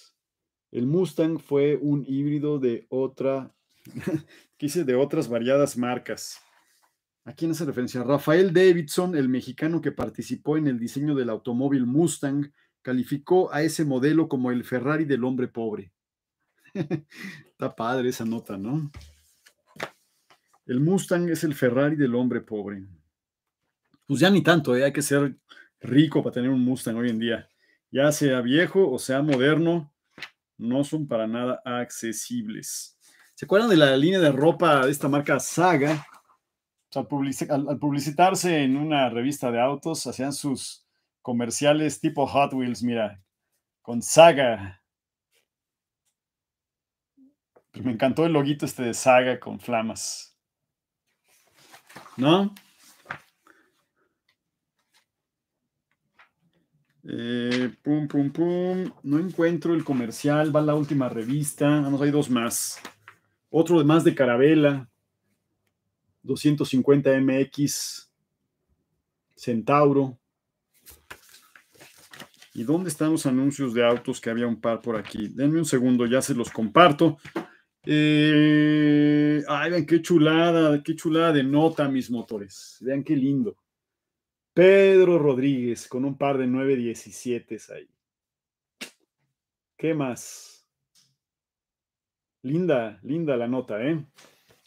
El Mustang fue un híbrido de otra, quise de otras variadas marcas. ¿A quién hace referencia? Rafael Davidson, el mexicano que participó en el diseño del automóvil Mustang, calificó a ese modelo como el Ferrari del hombre pobre. Está padre esa nota, ¿no? El Mustang es el Ferrari del hombre pobre. Pues ya ni tanto, ¿eh? hay que ser rico para tener un Mustang hoy en día. Ya sea viejo o sea moderno, no son para nada accesibles. ¿Se acuerdan de la línea de ropa de esta marca Saga? al, publicitarse en una revista de autos, hacían sus comerciales tipo Hot Wheels, mira, con Saga. me encantó el loguito este de Saga con flamas. ¿No? Eh, pum, pum, pum. No encuentro el comercial. Va la última revista. Vamos, ah, hay dos más. Otro de más de Carabela. 250 MX. Centauro. ¿Y dónde están los anuncios de autos? Que había un par por aquí. Denme un segundo, ya se los comparto. Eh, ay, ven qué chulada, qué chulada de nota mis motores. Vean qué lindo. Pedro Rodríguez con un par de 9.17 ahí. ¿Qué más? Linda, linda la nota, ¿eh?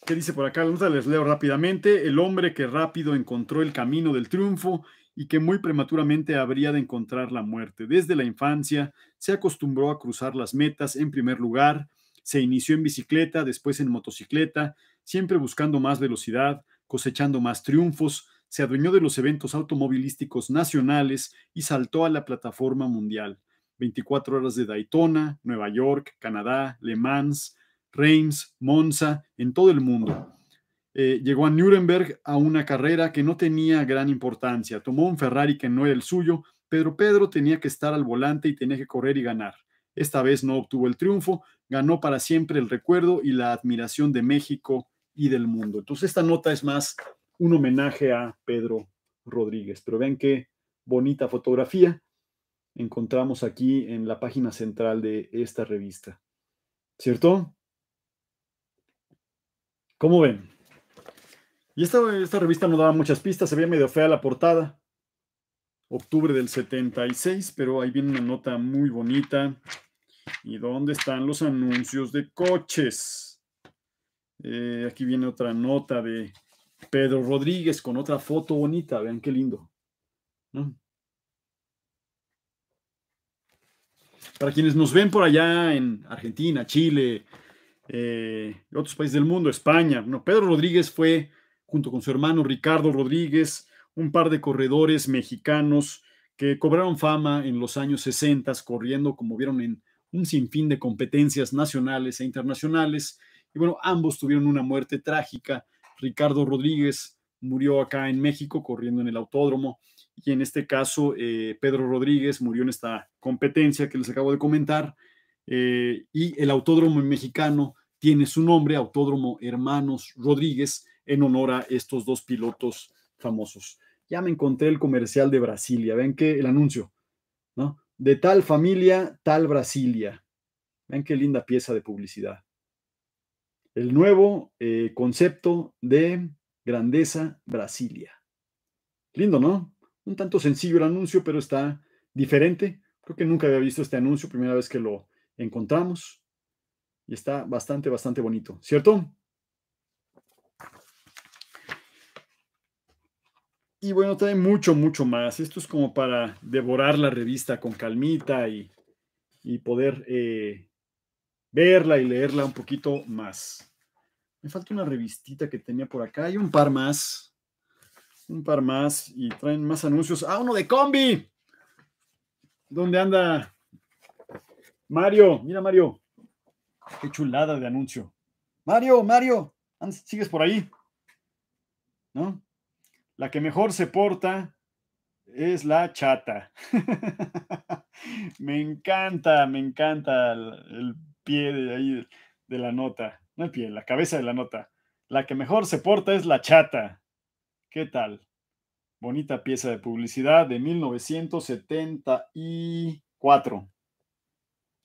¿Qué dice por acá? La nota les leo rápidamente. El hombre que rápido encontró el camino del triunfo y que muy prematuramente habría de encontrar la muerte. Desde la infancia se acostumbró a cruzar las metas en primer lugar, se inició en bicicleta, después en motocicleta, siempre buscando más velocidad, cosechando más triunfos, se adueñó de los eventos automovilísticos nacionales y saltó a la plataforma mundial. 24 horas de Daytona, Nueva York, Canadá, Le Mans, Reims, Monza, en todo el mundo. Eh, llegó a Nuremberg a una carrera que no tenía gran importancia. Tomó un Ferrari que no era el suyo, pero Pedro tenía que estar al volante y tenía que correr y ganar. Esta vez no obtuvo el triunfo, ganó para siempre el recuerdo y la admiración de México y del mundo. Entonces esta nota es más un homenaje a Pedro Rodríguez. Pero vean qué bonita fotografía encontramos aquí en la página central de esta revista. ¿Cierto? ¿Cómo ven? Y esta, esta revista no daba muchas pistas, se veía medio fea la portada. Octubre del 76, pero ahí viene una nota muy bonita. ¿Y dónde están los anuncios de coches? Eh, aquí viene otra nota de Pedro Rodríguez con otra foto bonita, vean qué lindo. Para quienes nos ven por allá en Argentina, Chile, eh, otros países del mundo, España, Pedro Rodríguez fue, junto con su hermano Ricardo Rodríguez, un par de corredores mexicanos que cobraron fama en los años 60, corriendo, como vieron, en un sinfín de competencias nacionales e internacionales. Y bueno, ambos tuvieron una muerte trágica Ricardo Rodríguez murió acá en México corriendo en el autódromo y en este caso eh, Pedro Rodríguez murió en esta competencia que les acabo de comentar eh, y el autódromo mexicano tiene su nombre, Autódromo Hermanos Rodríguez, en honor a estos dos pilotos famosos. Ya me encontré el comercial de Brasilia, ven que el anuncio, ¿no? De tal familia, tal Brasilia. Ven qué linda pieza de publicidad el nuevo eh, concepto de grandeza Brasilia. Lindo, ¿no? Un tanto sencillo el anuncio, pero está diferente. Creo que nunca había visto este anuncio, primera vez que lo encontramos. Y está bastante, bastante bonito, ¿cierto? Y bueno, trae mucho, mucho más. Esto es como para devorar la revista con calmita y, poder eh, verla y leerla un poquito más. Me falta una revistita que tenía por acá Hay un par más. Un par más y traen más anuncios. ¡Ah, uno de combi! ¿Dónde anda Mario? Mira, Mario. Qué chulada de anuncio. Mario, Mario, ¿sigues por ahí? ¿No? La que mejor se porta es la chata. me encanta, me encanta el pie de ahí de la nota. No el pie, la cabeza de la nota. La que mejor se porta es la chata. ¿Qué tal? Bonita pieza de publicidad de 1974.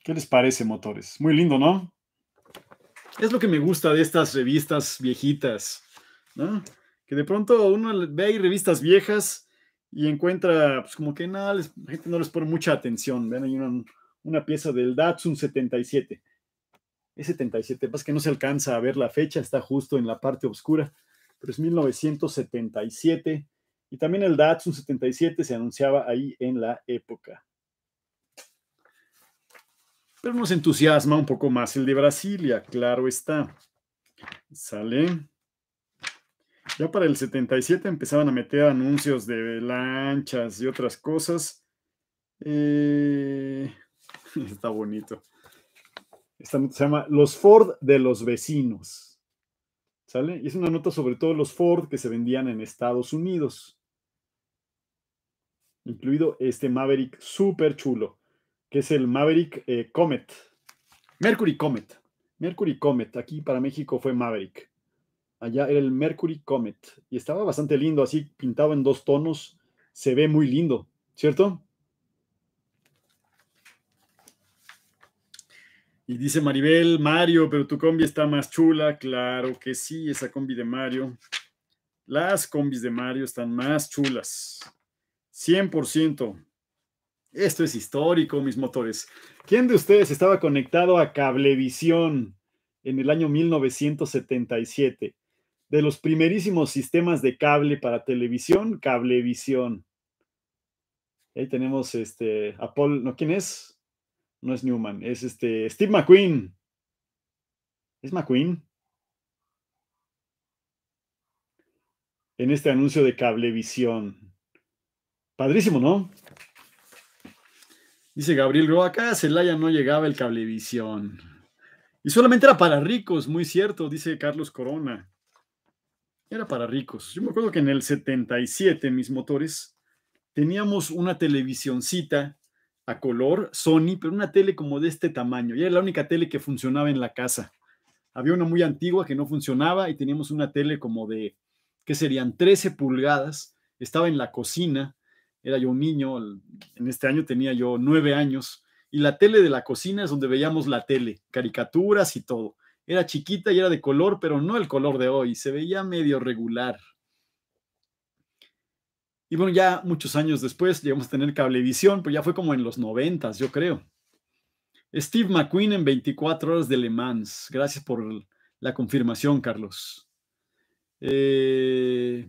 ¿Qué les parece, motores? Muy lindo, ¿no? Es lo que me gusta de estas revistas viejitas, ¿no? Que de pronto uno ve ahí revistas viejas y encuentra, pues como que nada, la gente no les pone mucha atención. Ven, ahí una, una pieza del Datsun 77. Es 77, más que no se alcanza a ver la fecha, está justo en la parte oscura, pero es 1977. Y también el Datsun 77 se anunciaba ahí en la época. Pero nos entusiasma un poco más el de Brasilia, claro está. Sale. Ya para el 77 empezaban a meter anuncios de lanchas y otras cosas. Eh, está bonito se llama Los Ford de los vecinos. ¿Sale? Y es una nota sobre todos los Ford que se vendían en Estados Unidos. Incluido este Maverick súper chulo, que es el Maverick eh, Comet. Mercury Comet. Mercury Comet. Aquí para México fue Maverick. Allá era el Mercury Comet. Y estaba bastante lindo, así pintado en dos tonos. Se ve muy lindo, ¿cierto? Y dice Maribel, Mario, pero tu combi está más chula. Claro que sí, esa combi de Mario. Las combis de Mario están más chulas. 100%. Esto es histórico, mis motores. ¿Quién de ustedes estaba conectado a Cablevisión en el año 1977? De los primerísimos sistemas de cable para televisión, Cablevisión. Ahí tenemos este, a Paul, ¿no? ¿Quién es? No es Newman, es este, Steve McQueen. ¿Es McQueen? En este anuncio de Cablevisión. Padrísimo, ¿no? Dice Gabriel Roa, acá a Celaya no llegaba el Cablevisión. Y solamente era para ricos, muy cierto, dice Carlos Corona. Era para ricos. Yo me acuerdo que en el 77, mis motores, teníamos una televisioncita color Sony, pero una tele como de este tamaño. Y era la única tele que funcionaba en la casa. Había una muy antigua que no funcionaba y teníamos una tele como de, que serían? 13 pulgadas. Estaba en la cocina. Era yo un niño, en este año tenía yo nueve años. Y la tele de la cocina es donde veíamos la tele, caricaturas y todo. Era chiquita y era de color, pero no el color de hoy. Se veía medio regular. Y bueno, ya muchos años después llegamos a tener cablevisión, pues ya fue como en los noventas, yo creo. Steve McQueen en 24 horas de Le Mans. Gracias por la confirmación, Carlos. Eh,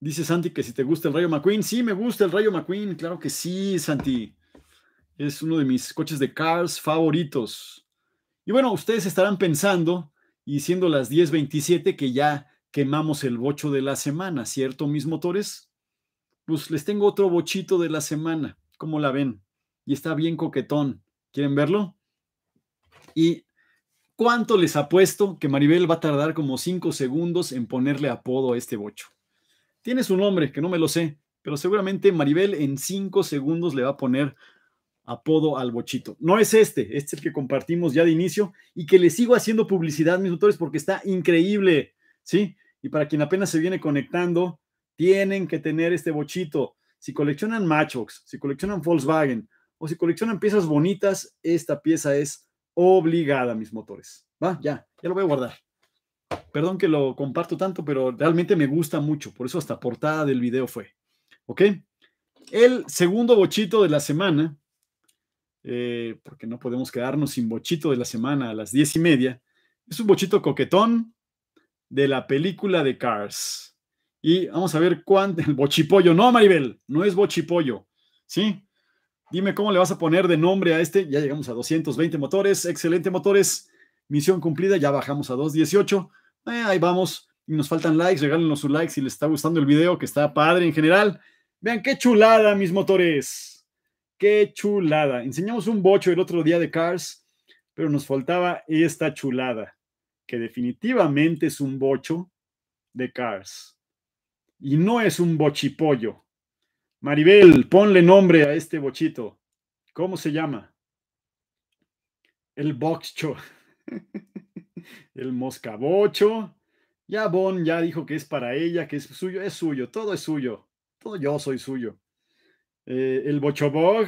dice Santi que si te gusta el Rayo McQueen. Sí, me gusta el Rayo McQueen. Claro que sí, Santi. Es uno de mis coches de cars favoritos. Y bueno, ustedes estarán pensando, y siendo las 10.27, que ya quemamos el bocho de la semana, ¿cierto, mis motores? Pues les tengo otro bochito de la semana, ¿cómo la ven? Y está bien coquetón. ¿Quieren verlo? ¿Y cuánto les apuesto que Maribel va a tardar como cinco segundos en ponerle apodo a este bocho? Tiene su nombre, que no me lo sé, pero seguramente Maribel en cinco segundos le va a poner apodo al bochito. No es este, este es el que compartimos ya de inicio y que le sigo haciendo publicidad, mis motores, porque está increíble. ¿Sí? Y para quien apenas se viene conectando, tienen que tener este bochito. Si coleccionan Matchbox, si coleccionan Volkswagen o si coleccionan piezas bonitas, esta pieza es obligada, mis motores. Va, ya, ya lo voy a guardar. Perdón que lo comparto tanto, pero realmente me gusta mucho. Por eso hasta portada del video fue. ¿Ok? El segundo bochito de la semana, eh, porque no podemos quedarnos sin bochito de la semana a las diez y media, es un bochito coquetón, de la película de Cars. Y vamos a ver cuánto. El bochipollo. No, Maribel, no es bochipollo. ¿Sí? Dime cómo le vas a poner de nombre a este. Ya llegamos a 220 motores. Excelente motores. Misión cumplida. Ya bajamos a 218. Eh, ahí vamos. Y nos faltan likes. Regálenos su like si les está gustando el video, que está padre en general. Vean qué chulada, mis motores. Qué chulada. Enseñamos un bocho el otro día de Cars, pero nos faltaba esta chulada que definitivamente es un bocho de Cars. Y no es un bochipollo. Maribel, ponle nombre a este bochito. ¿Cómo se llama? El boxcho. El moscabocho. Ya Bon ya dijo que es para ella, que es suyo. Es suyo, todo es suyo. Todo yo soy suyo. Eh, el bochobog.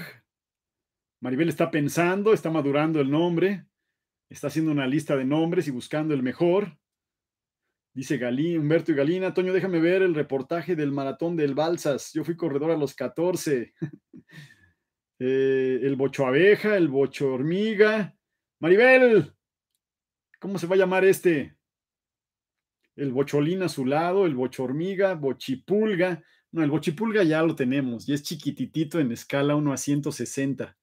Maribel está pensando, está madurando el nombre. Está haciendo una lista de nombres y buscando el mejor. Dice Galín Humberto y Galina, Toño, déjame ver el reportaje del maratón del Balsas. Yo fui corredor a los 14. Eh, el bocho abeja, el bocho hormiga. Maribel, ¿cómo se va a llamar este? El bocholín azulado, el bocho hormiga, bochipulga. No, el bochipulga ya lo tenemos y es chiquititito en escala 1 a 160.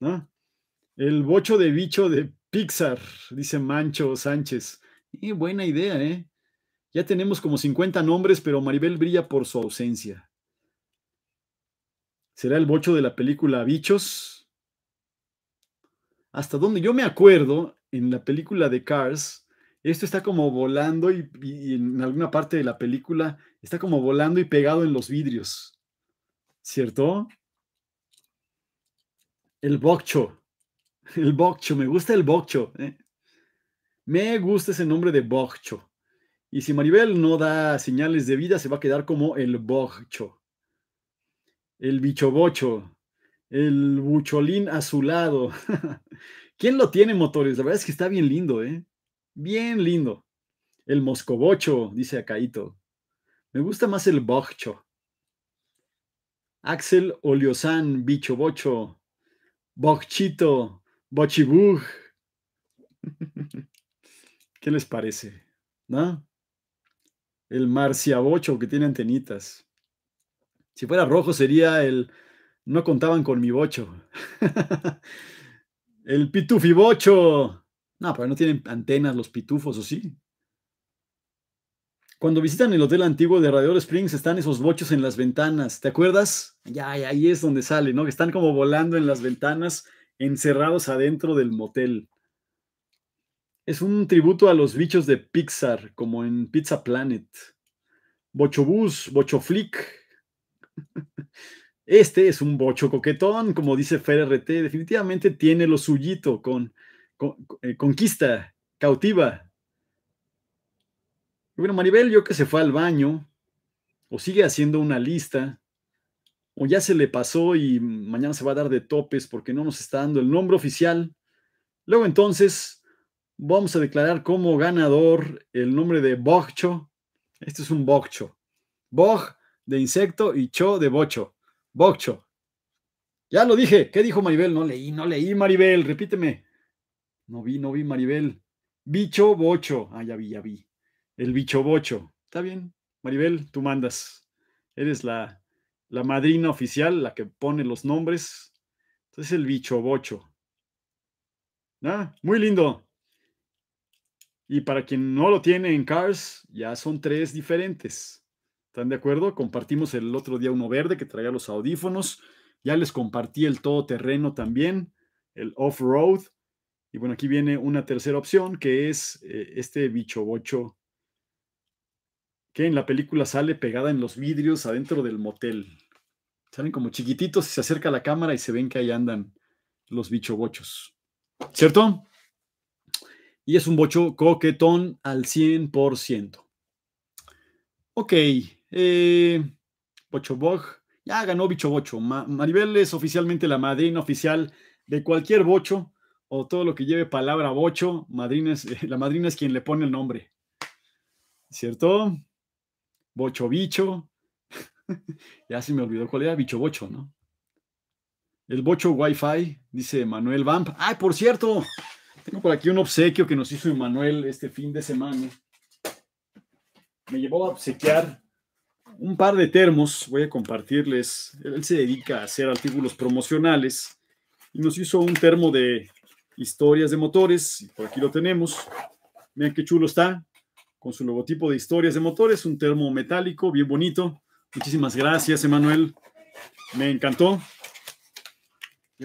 ¿No? El bocho de bicho de Pixar, dice Mancho Sánchez. Eh, buena idea, ¿eh? Ya tenemos como 50 nombres, pero Maribel brilla por su ausencia. ¿Será el bocho de la película Bichos? Hasta donde yo me acuerdo, en la película de Cars, esto está como volando y en alguna parte de la película está como volando y pegado en los vidrios. ¿Cierto? El bocho. El bocho, me gusta el bocho, ¿eh? Me gusta ese nombre de bocho. Y si Maribel no da señales de vida, se va a quedar como el bocho, El Bichobocho. El Bucholín azulado. ¿Quién lo tiene, motores? La verdad es que está bien lindo, ¿eh? Bien lindo. El Moscobocho, dice Acaito. Me gusta más el bocho. Axel bicho bocho, bochito. Bochibug. ¿Qué les parece? ¿No? El marciabocho que tiene antenitas. Si fuera rojo sería el no contaban con mi bocho. el pitufibocho. No, pero no tienen antenas los pitufos, ¿o sí? Cuando visitan el hotel antiguo de Radio Springs están esos bochos en las ventanas, ¿te acuerdas? Ya, ya, ahí es donde sale, ¿no? Que están como volando en las ventanas encerrados adentro del motel. Es un tributo a los bichos de Pixar, como en Pizza Planet. Bochobús, Bochoflick. Este es un bocho coquetón, como dice Fer RT. Definitivamente tiene lo suyito con, eh, conquista, cautiva. Bueno, Maribel, yo que se fue al baño o sigue haciendo una lista o ya se le pasó y mañana se va a dar de topes porque no nos está dando el nombre oficial. Luego entonces vamos a declarar como ganador el nombre de bocho Este es un bocho Bog de insecto y Cho de bocho. bocho Ya lo dije. ¿Qué dijo Maribel? No leí, no leí, Maribel. Repíteme. No vi, no vi, Maribel. Bicho bocho. Ah, ya vi, ya vi. El bicho bocho. Está bien. Maribel, tú mandas. Eres la la madrina oficial, la que pone los nombres. Entonces el bicho bocho. Ah, muy lindo. Y para quien no lo tiene en Cars, ya son tres diferentes. ¿Están de acuerdo? Compartimos el otro día uno verde que traía los audífonos. Ya les compartí el todoterreno también, el off-road. Y bueno, aquí viene una tercera opción que es eh, este bicho bocho que en la película sale pegada en los vidrios adentro del motel. Salen como chiquititos y se acerca la cámara y se ven que ahí andan los bichobochos. ¿Cierto? Y es un bocho coquetón al 100%. Ok. Eh, Ya ganó Bicho Bocho. Maribel es oficialmente la madrina oficial de cualquier bocho o todo lo que lleve palabra bocho. Madrina la madrina es quien le pone el nombre. ¿Cierto? Bocho Bicho. ya se me olvidó cuál era, Bicho Bocho, ¿no? El Bocho Wi-Fi, dice Manuel Vamp. ¡Ay, por cierto! Tengo por aquí un obsequio que nos hizo Manuel este fin de semana. Me llevó a obsequiar un par de termos. Voy a compartirles. Él se dedica a hacer artículos promocionales y nos hizo un termo de historias de motores. por aquí lo tenemos. Miren qué chulo está con su logotipo de historias de motores, un termo metálico bien bonito. Muchísimas gracias, Emanuel. Me encantó.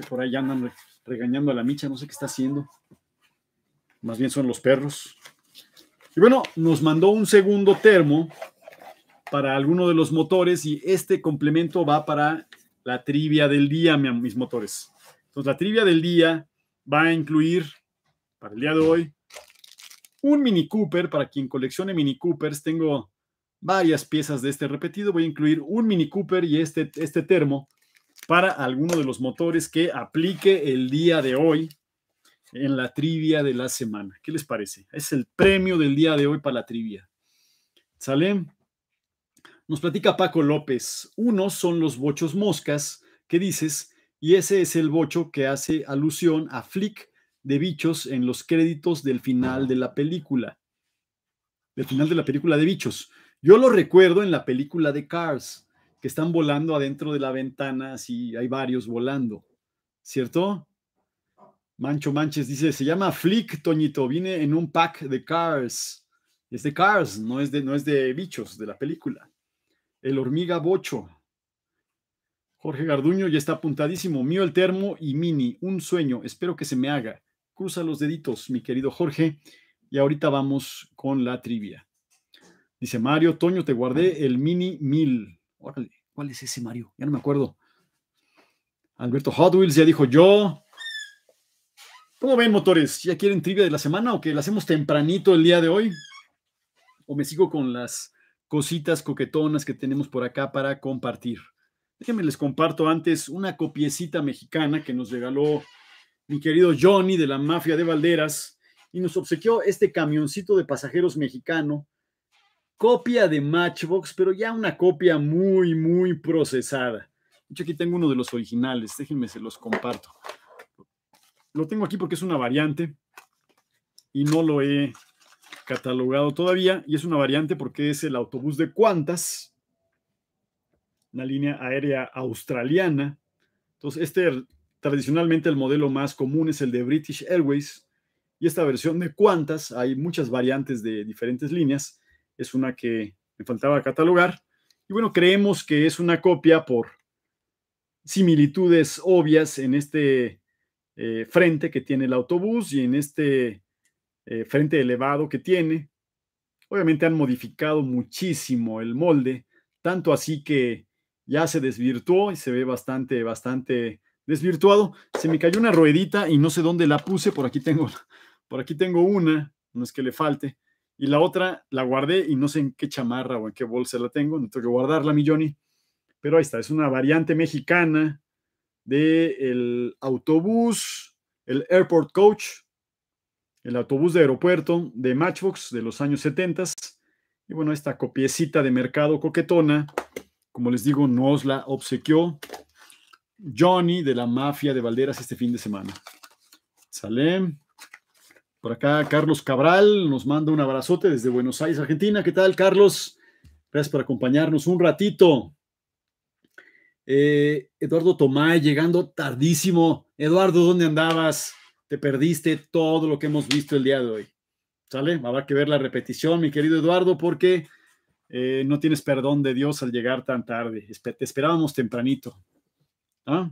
por ahí andan regañando a la micha, no sé qué está haciendo. Más bien son los perros. Y bueno, nos mandó un segundo termo para alguno de los motores y este complemento va para la trivia del día, mis motores. Entonces, la trivia del día va a incluir, para el día de hoy, un Mini Cooper, para quien coleccione Mini Coopers, tengo varias piezas de este repetido, voy a incluir un Mini Cooper y este, este termo para alguno de los motores que aplique el día de hoy en la trivia de la semana. ¿Qué les parece? Es el premio del día de hoy para la trivia. ¿Sale? Nos platica Paco López. Uno son los bochos moscas, ¿Qué dices, y ese es el bocho que hace alusión a Flick de bichos en los créditos del final de la película. Del final de la película de bichos. Yo lo recuerdo en la película de Cars, que están volando adentro de la ventana, así hay varios volando, ¿cierto? Mancho Manches dice, se llama Flick, Toñito, viene en un pack de Cars. Es de Cars, no es de, no es de bichos, de la película. El hormiga bocho. Jorge Garduño ya está apuntadísimo. Mío el termo y mini. Un sueño. Espero que se me haga. Cruza los deditos, mi querido Jorge, y ahorita vamos con la trivia. Dice Mario, Toño, te guardé el mini mil. Órale, ¿cuál es ese Mario? Ya no me acuerdo. Alberto Hot ya dijo yo. ¿Cómo ven, motores? ¿Ya quieren trivia de la semana o que la hacemos tempranito el día de hoy? ¿O me sigo con las cositas coquetonas que tenemos por acá para compartir? Déjenme les comparto antes una copiecita mexicana que nos regaló mi querido Johnny de la mafia de Valderas, y nos obsequió este camioncito de pasajeros mexicano, copia de Matchbox, pero ya una copia muy, muy procesada. hecho, aquí tengo uno de los originales, déjenme se los comparto. Lo tengo aquí porque es una variante y no lo he catalogado todavía, y es una variante porque es el autobús de Cuantas, una línea aérea australiana. Entonces, este Tradicionalmente el modelo más común es el de British Airways y esta versión de cuantas, hay muchas variantes de diferentes líneas, es una que me faltaba catalogar. Y bueno, creemos que es una copia por similitudes obvias en este eh, frente que tiene el autobús y en este eh, frente elevado que tiene. Obviamente han modificado muchísimo el molde, tanto así que ya se desvirtuó y se ve bastante, bastante desvirtuado. Se me cayó una ruedita y no sé dónde la puse. Por aquí tengo, por aquí tengo una, no es que le falte. Y la otra la guardé y no sé en qué chamarra o en qué bolsa la tengo. No tengo que guardarla, mi Johnny. Pero ahí está, es una variante mexicana del el autobús, el Airport Coach, el autobús de aeropuerto de Matchbox de los años 70. Y bueno, esta copiecita de mercado coquetona, como les digo, nos la obsequió Johnny de la mafia de Valderas este fin de semana. Sale. Por acá Carlos Cabral nos manda un abrazote desde Buenos Aires, Argentina. ¿Qué tal, Carlos? Gracias por acompañarnos un ratito. Eh, Eduardo Tomáe llegando tardísimo. Eduardo, ¿dónde andabas? Te perdiste todo lo que hemos visto el día de hoy. ¿Sale? Habrá que ver la repetición, mi querido Eduardo, porque eh, no tienes perdón de Dios al llegar tan tarde. te esperábamos tempranito. Ah.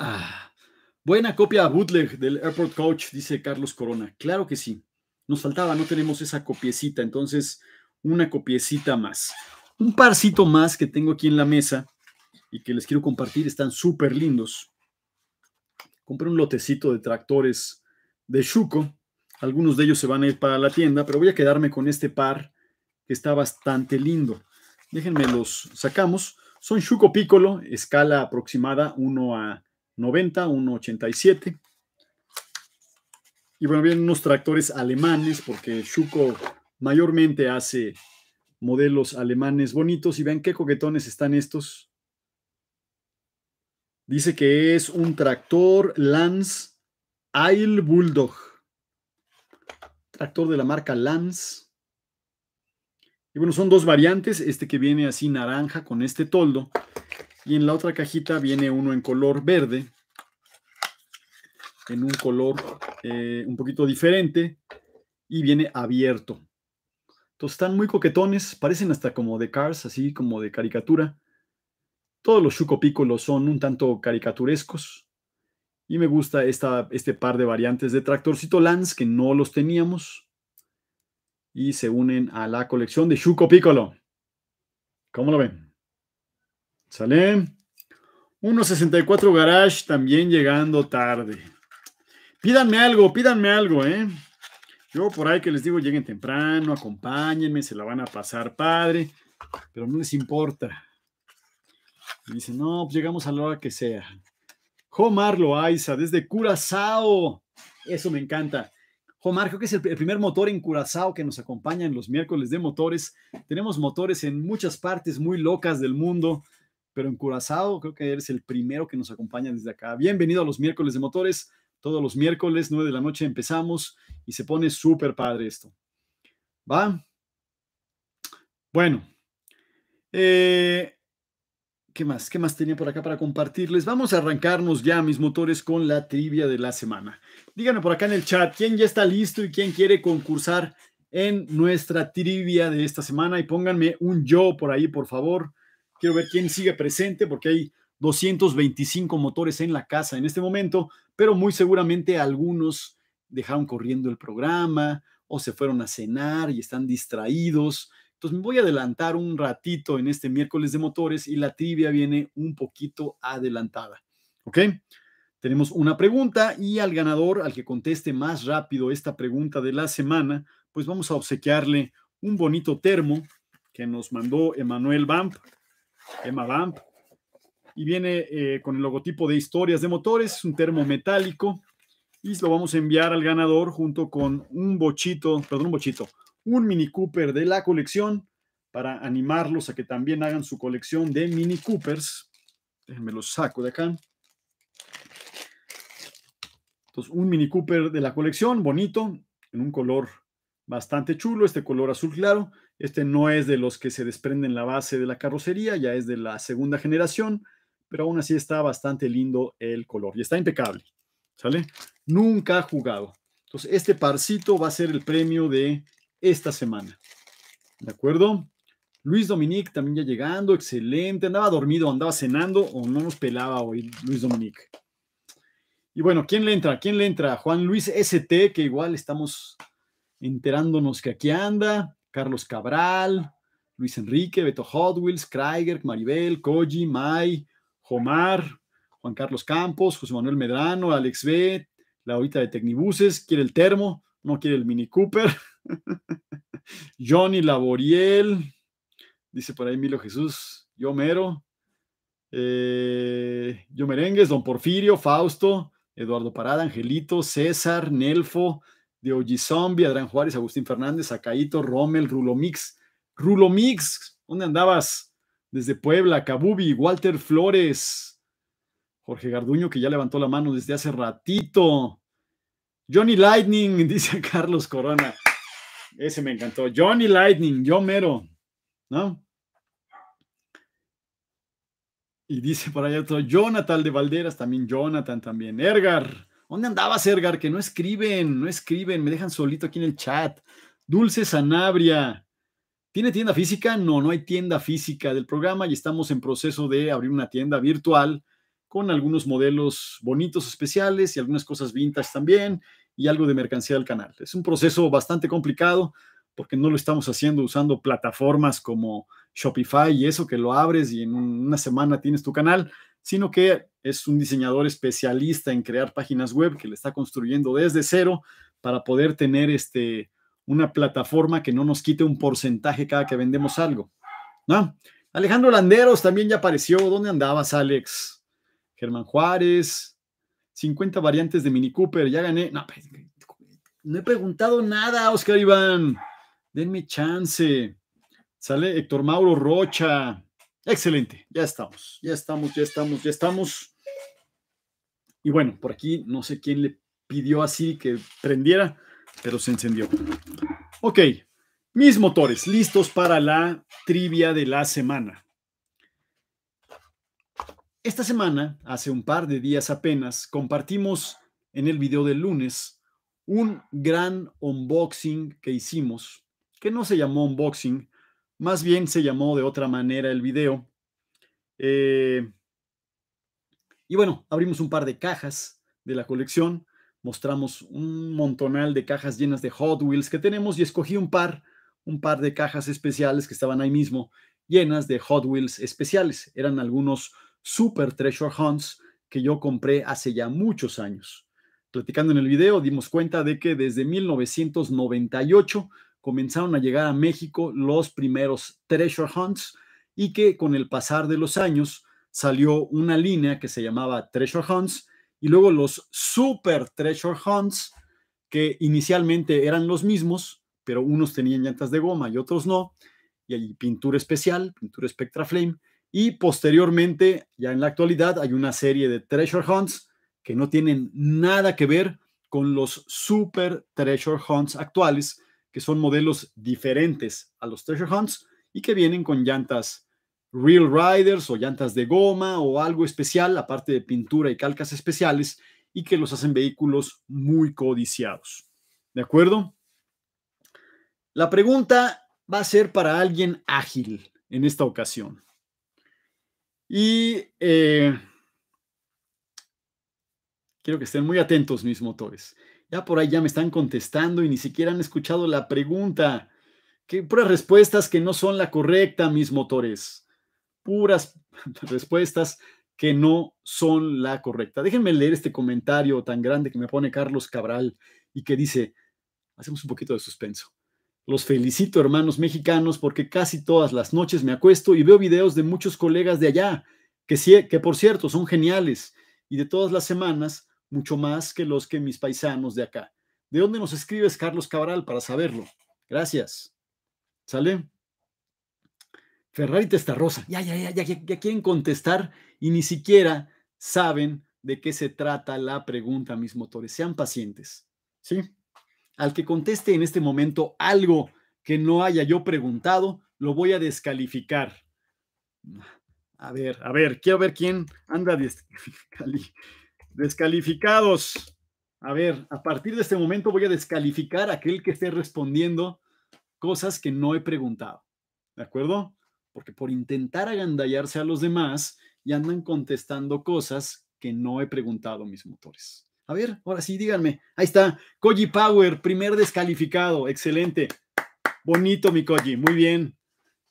Ah. buena copia bootleg del Airport Coach, dice Carlos Corona. Claro que sí. Nos faltaba, no tenemos esa copiecita, entonces una copiecita más. Un parcito más que tengo aquí en la mesa y que les quiero compartir, están súper lindos. Compré un lotecito de tractores de Shuko. Algunos de ellos se van a ir para la tienda, pero voy a quedarme con este par que está bastante lindo. Déjenme los sacamos. Son Shuko Piccolo, escala aproximada 1 a 90, 87. Y bueno, vienen unos tractores alemanes, porque Shuko mayormente hace modelos alemanes bonitos. Y vean qué coquetones están estos. Dice que es un tractor Lanz Eil Bulldog. Tractor de la marca Lance. Y bueno, son dos variantes, este que viene así naranja con este toldo y en la otra cajita viene uno en color verde, en un color eh, un poquito diferente y viene abierto. Entonces están muy coquetones, parecen hasta como de Cars, así como de caricatura. Todos los chucopícolos son un tanto caricaturescos. Y me gusta esta, este par de variantes de Tractorcito Lance que no los teníamos y se unen a la colección de Shuko Piccolo. ¿Cómo lo ven? ¿Sale? 1.64 Garage también llegando tarde. Pídanme algo, pídanme algo, ¿eh? Yo por ahí que les digo, lleguen temprano, acompáñenme, se la van a pasar padre, pero no les importa. dicen, no, pues llegamos a la hora que sea. Jomar Loaiza, desde Curazao. Eso me encanta. Omar, creo que es el, primer motor en Curazao que nos acompaña en los miércoles de motores. Tenemos motores en muchas partes muy locas del mundo, pero en Curazao creo que eres el primero que nos acompaña desde acá. Bienvenido a los miércoles de motores. Todos los miércoles, 9 de la noche, empezamos y se pone súper padre esto. ¿Va? Bueno. Eh, ¿Qué más? ¿Qué más tenía por acá para compartirles? Vamos a arrancarnos ya, mis motores, con la trivia de la semana. Díganme por acá en el chat quién ya está listo y quién quiere concursar en nuestra trivia de esta semana y pónganme un yo por ahí, por favor. Quiero ver quién sigue presente porque hay 225 motores en la casa en este momento, pero muy seguramente algunos dejaron corriendo el programa o se fueron a cenar y están distraídos. Entonces pues, me voy a adelantar un ratito en este miércoles de motores y la trivia viene un poquito adelantada. ¿Ok? Tenemos una pregunta y al ganador, al que conteste más rápido esta pregunta de la semana, pues vamos a obsequiarle un bonito termo que nos mandó Emanuel Vamp, Emma Vamp, y viene eh, con el logotipo de historias de motores, un termo metálico, y lo vamos a enviar al ganador junto con un bochito, perdón, un bochito, un Mini Cooper de la colección para animarlos a que también hagan su colección de Mini Coopers. Déjenme los saco de acá. Entonces, un Mini Cooper de la colección, bonito, en un color bastante chulo, este color azul claro. Este no es de los que se desprenden la base de la carrocería, ya es de la segunda generación, pero aún así está bastante lindo el color y está impecable. ¿Sale? Nunca ha jugado. Entonces, este parcito va a ser el premio de esta semana. ¿De acuerdo? Luis Dominique, también ya llegando, excelente. Andaba dormido, andaba cenando o no nos pelaba hoy Luis Dominique, Y bueno, ¿quién le entra? ¿Quién le entra? Juan Luis ST, que igual estamos enterándonos que aquí anda. Carlos Cabral, Luis Enrique, Beto Hot Krieger, Maribel, Koji, Mai, Jomar, Juan Carlos Campos, José Manuel Medrano, Alex B, la horita de Tecnibuses, quiere el termo, no quiere el Mini Cooper. Johnny Laboriel, dice por ahí Milo Jesús, yo mero, yo eh, merengues, don Porfirio, Fausto, Eduardo Parada, Angelito, César, Nelfo, de Zombie, Adrián Juárez, Agustín Fernández, Acaito, Rommel, Rulomix, Rulomix, ¿dónde andabas? Desde Puebla, Cabubi, Walter Flores, Jorge Garduño, que ya levantó la mano desde hace ratito. Johnny Lightning, dice Carlos Corona. Ese me encantó. Johnny Lightning, yo mero, ¿no? Y dice por allá otro, Jonathan de Valderas, también Jonathan, también. Ergar, ¿dónde andabas, Ergar? Que no escriben, no escriben, me dejan solito aquí en el chat. Dulce Sanabria, ¿tiene tienda física? No, no hay tienda física del programa y estamos en proceso de abrir una tienda virtual con algunos modelos bonitos especiales y algunas cosas vintage también y algo de mercancía al canal. Es un proceso bastante complicado porque no lo estamos haciendo usando plataformas como Shopify y eso que lo abres y en una semana tienes tu canal, sino que es un diseñador especialista en crear páginas web que le está construyendo desde cero para poder tener este, una plataforma que no nos quite un porcentaje cada que vendemos algo. ¿no? Alejandro Landeros también ya apareció. ¿Dónde andabas, Alex? Germán Juárez. 50 variantes de Mini Cooper, ya gané. Pues, no, he preguntado nada, Oscar Iván. Denme chance. Sale Héctor Mauro Rocha. Excelente, ya estamos, ya estamos, ya estamos, ya estamos. Y bueno, por aquí no sé quién le pidió así que prendiera, pero se encendió. Ok, mis motores listos para la trivia de la semana. Esta semana, hace un par de días apenas, compartimos en el video del lunes un gran unboxing que hicimos, que no se llamó unboxing, más bien se llamó de otra manera el video. Eh, y bueno, abrimos un par de cajas de la colección, mostramos un montonal de cajas llenas de Hot Wheels que tenemos y escogí un par, un par de cajas especiales que estaban ahí mismo, llenas de Hot Wheels especiales. Eran algunos Super Treasure Hunts que yo compré hace ya muchos años. Platicando en el video, dimos cuenta de que desde 1998 comenzaron a llegar a México los primeros Treasure Hunts y que con el pasar de los años salió una línea que se llamaba Treasure Hunts y luego los Super Treasure Hunts que inicialmente eran los mismos, pero unos tenían llantas de goma y otros no, y hay pintura especial, pintura Spectra Flame, y posteriormente, ya en la actualidad, hay una serie de treasure hunts que no tienen nada que ver con los super treasure hunts actuales, que son modelos diferentes a los treasure hunts y que vienen con llantas real riders o llantas de goma o algo especial, aparte de pintura y calcas especiales, y que los hacen vehículos muy codiciados. ¿De acuerdo? La pregunta va a ser para alguien ágil en esta ocasión. Y eh, quiero que estén muy atentos mis motores. Ya por ahí ya me están contestando y ni siquiera han escuchado la pregunta. Que puras respuestas que no son la correcta, mis motores. Puras respuestas que no son la correcta. Déjenme leer este comentario tan grande que me pone Carlos Cabral y que dice, hacemos un poquito de suspenso. Los felicito, hermanos mexicanos, porque casi todas las noches me acuesto y veo videos de muchos colegas de allá, que, que por cierto son geniales, y de todas las semanas, mucho más que los que mis paisanos de acá. ¿De dónde nos escribes, Carlos Cabral, para saberlo? Gracias. ¿Sale? Ferrari Testarrosa. Ya, ya, ya, ya, ya quieren contestar y ni siquiera saben de qué se trata la pregunta, mis motores. Sean pacientes. ¿Sí? al que conteste en este momento algo que no haya yo preguntado, lo voy a descalificar. A ver, a ver, quiero ver quién anda descalificados. A ver, a partir de este momento voy a descalificar a aquel que esté respondiendo cosas que no he preguntado. ¿De acuerdo? Porque por intentar agandallarse a los demás, y andan contestando cosas que no he preguntado mis motores. A ver, ahora sí, díganme. Ahí está, Koji Power, primer descalificado. Excelente. Bonito, mi Koji, muy bien.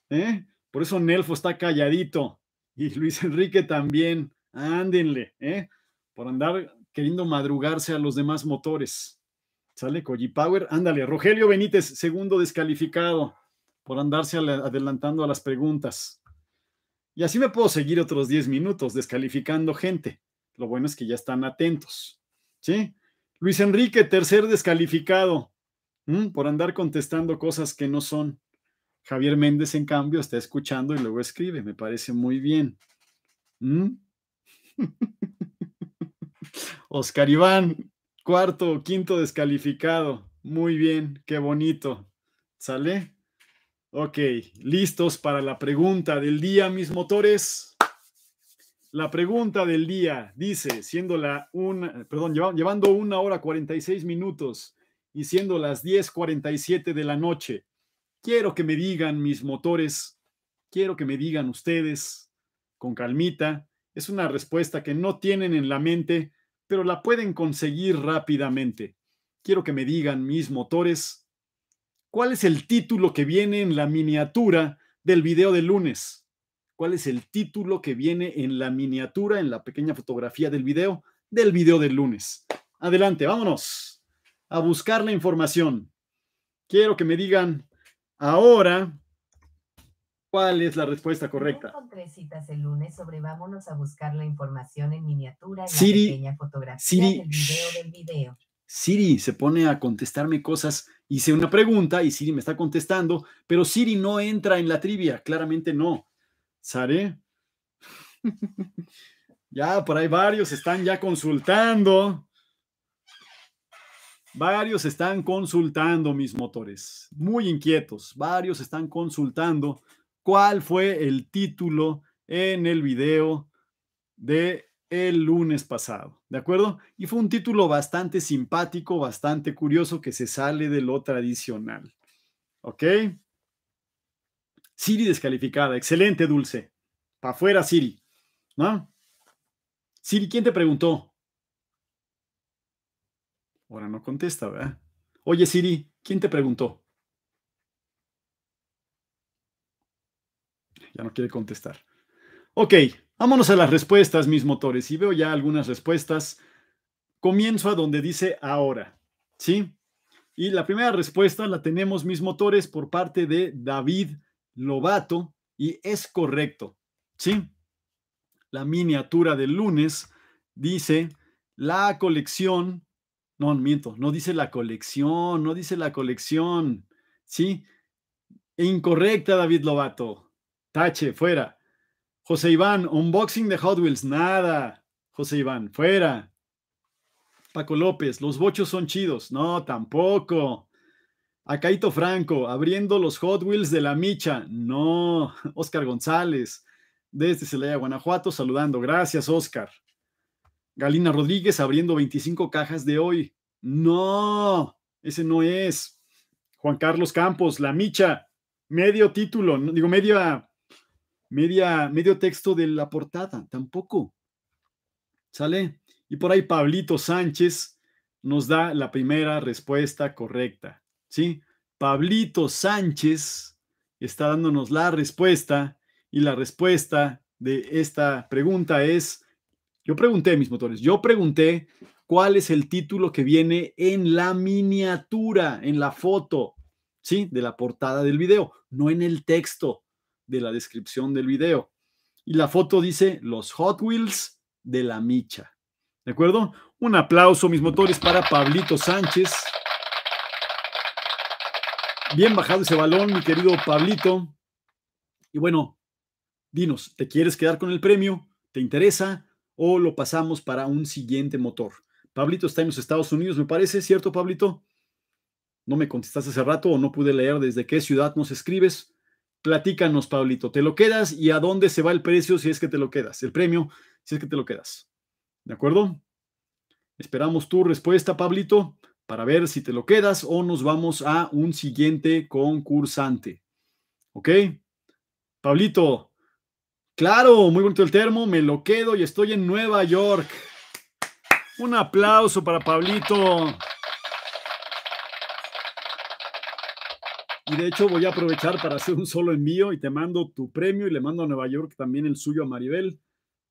¿Eh? Por eso Nelfo está calladito. Y Luis Enrique también. Ándenle, ¿eh? Por andar queriendo madrugarse a los demás motores. Sale Koji Power. Ándale, Rogelio Benítez, segundo descalificado por andarse adelantando a las preguntas. Y así me puedo seguir otros 10 minutos descalificando gente. Lo bueno es que ya están atentos. ¿sí? Luis Enrique, tercer descalificado por andar contestando cosas que no son. Javier Méndez, en cambio, está escuchando y luego escribe. Me parece muy bien. Oscar Iván, cuarto o quinto descalificado. Muy bien, qué bonito. ¿Sale? Ok, listos para la pregunta del día, mis motores. La pregunta del día dice, siendo la un, perdón, llevando una hora 46 minutos y siendo las 10:47 de la noche, quiero que me digan mis motores, quiero que me digan ustedes con calmita. Es una respuesta que no tienen en la mente, pero la pueden conseguir rápidamente. Quiero que me digan mis motores. ¿Cuál es el título que viene en la miniatura del video del lunes? cuál es el título que viene en la miniatura, en la pequeña fotografía del video, del video del lunes. Adelante, vámonos a buscar la información. Quiero que me digan ahora cuál es la respuesta correcta. Tres citas el lunes sobre vámonos a buscar la información en miniatura, en la pequeña fotografía del video del video. Siri se pone a contestarme cosas. Hice una pregunta y Siri me está contestando, pero Siri no entra en la trivia, claramente no. Sare. ya por ahí varios están ya consultando. Varios están consultando mis motores, muy inquietos. Varios están consultando cuál fue el título en el video de el lunes pasado, ¿de acuerdo? Y fue un título bastante simpático, bastante curioso que se sale de lo tradicional. ¿Ok? Siri descalificada. Excelente, Dulce. Para afuera, Siri. ¿No? Siri, ¿quién te preguntó? Ahora no contesta, ¿verdad? Oye, Siri, ¿quién te preguntó? Ya no quiere contestar. Ok, vámonos a las respuestas, mis motores. Y veo ya algunas respuestas. Comienzo a donde dice ahora. ¿Sí? Y la primera respuesta la tenemos, mis motores, por parte de David Lobato y es correcto. Sí, la miniatura del lunes dice la colección. No, miento, no dice la colección, no dice la colección. Sí, incorrecta, David Lobato. Tache, fuera. José Iván, unboxing de Hot Wheels, nada. José Iván, fuera. Paco López, los bochos son chidos. No, tampoco. A Caito Franco, abriendo los Hot Wheels de la Micha. No, Oscar González, desde Celaya, Guanajuato, saludando. Gracias, Oscar. Galina Rodríguez, abriendo 25 cajas de hoy. No, ese no es. Juan Carlos Campos, la Micha, medio título, digo, media, media, medio texto de la portada, tampoco. ¿Sale? Y por ahí Pablito Sánchez nos da la primera respuesta correcta. ¿sí? Pablito Sánchez está dándonos la respuesta y la respuesta de esta pregunta es, yo pregunté, mis motores, yo pregunté cuál es el título que viene en la miniatura, en la foto, ¿sí? De la portada del video, no en el texto de la descripción del video. Y la foto dice los Hot Wheels de la Micha. ¿De acuerdo? Un aplauso, mis motores, para Pablito Sánchez. Bien bajado ese balón, mi querido Pablito. Y bueno, dinos, ¿te quieres quedar con el premio? ¿Te interesa? ¿O lo pasamos para un siguiente motor? Pablito está en los Estados Unidos, me parece, ¿cierto, Pablito? No me contestaste hace rato o no pude leer desde qué ciudad nos escribes. Platícanos, Pablito, ¿te lo quedas y a dónde se va el precio si es que te lo quedas? El premio, si es que te lo quedas. ¿De acuerdo? Esperamos tu respuesta, Pablito para ver si te lo quedas o nos vamos a un siguiente concursante. ¿Ok? Pablito, claro, muy bonito el termo, me lo quedo y estoy en Nueva York. Un aplauso para Pablito. Y de hecho voy a aprovechar para hacer un solo envío y te mando tu premio y le mando a Nueva York también el suyo a Maribel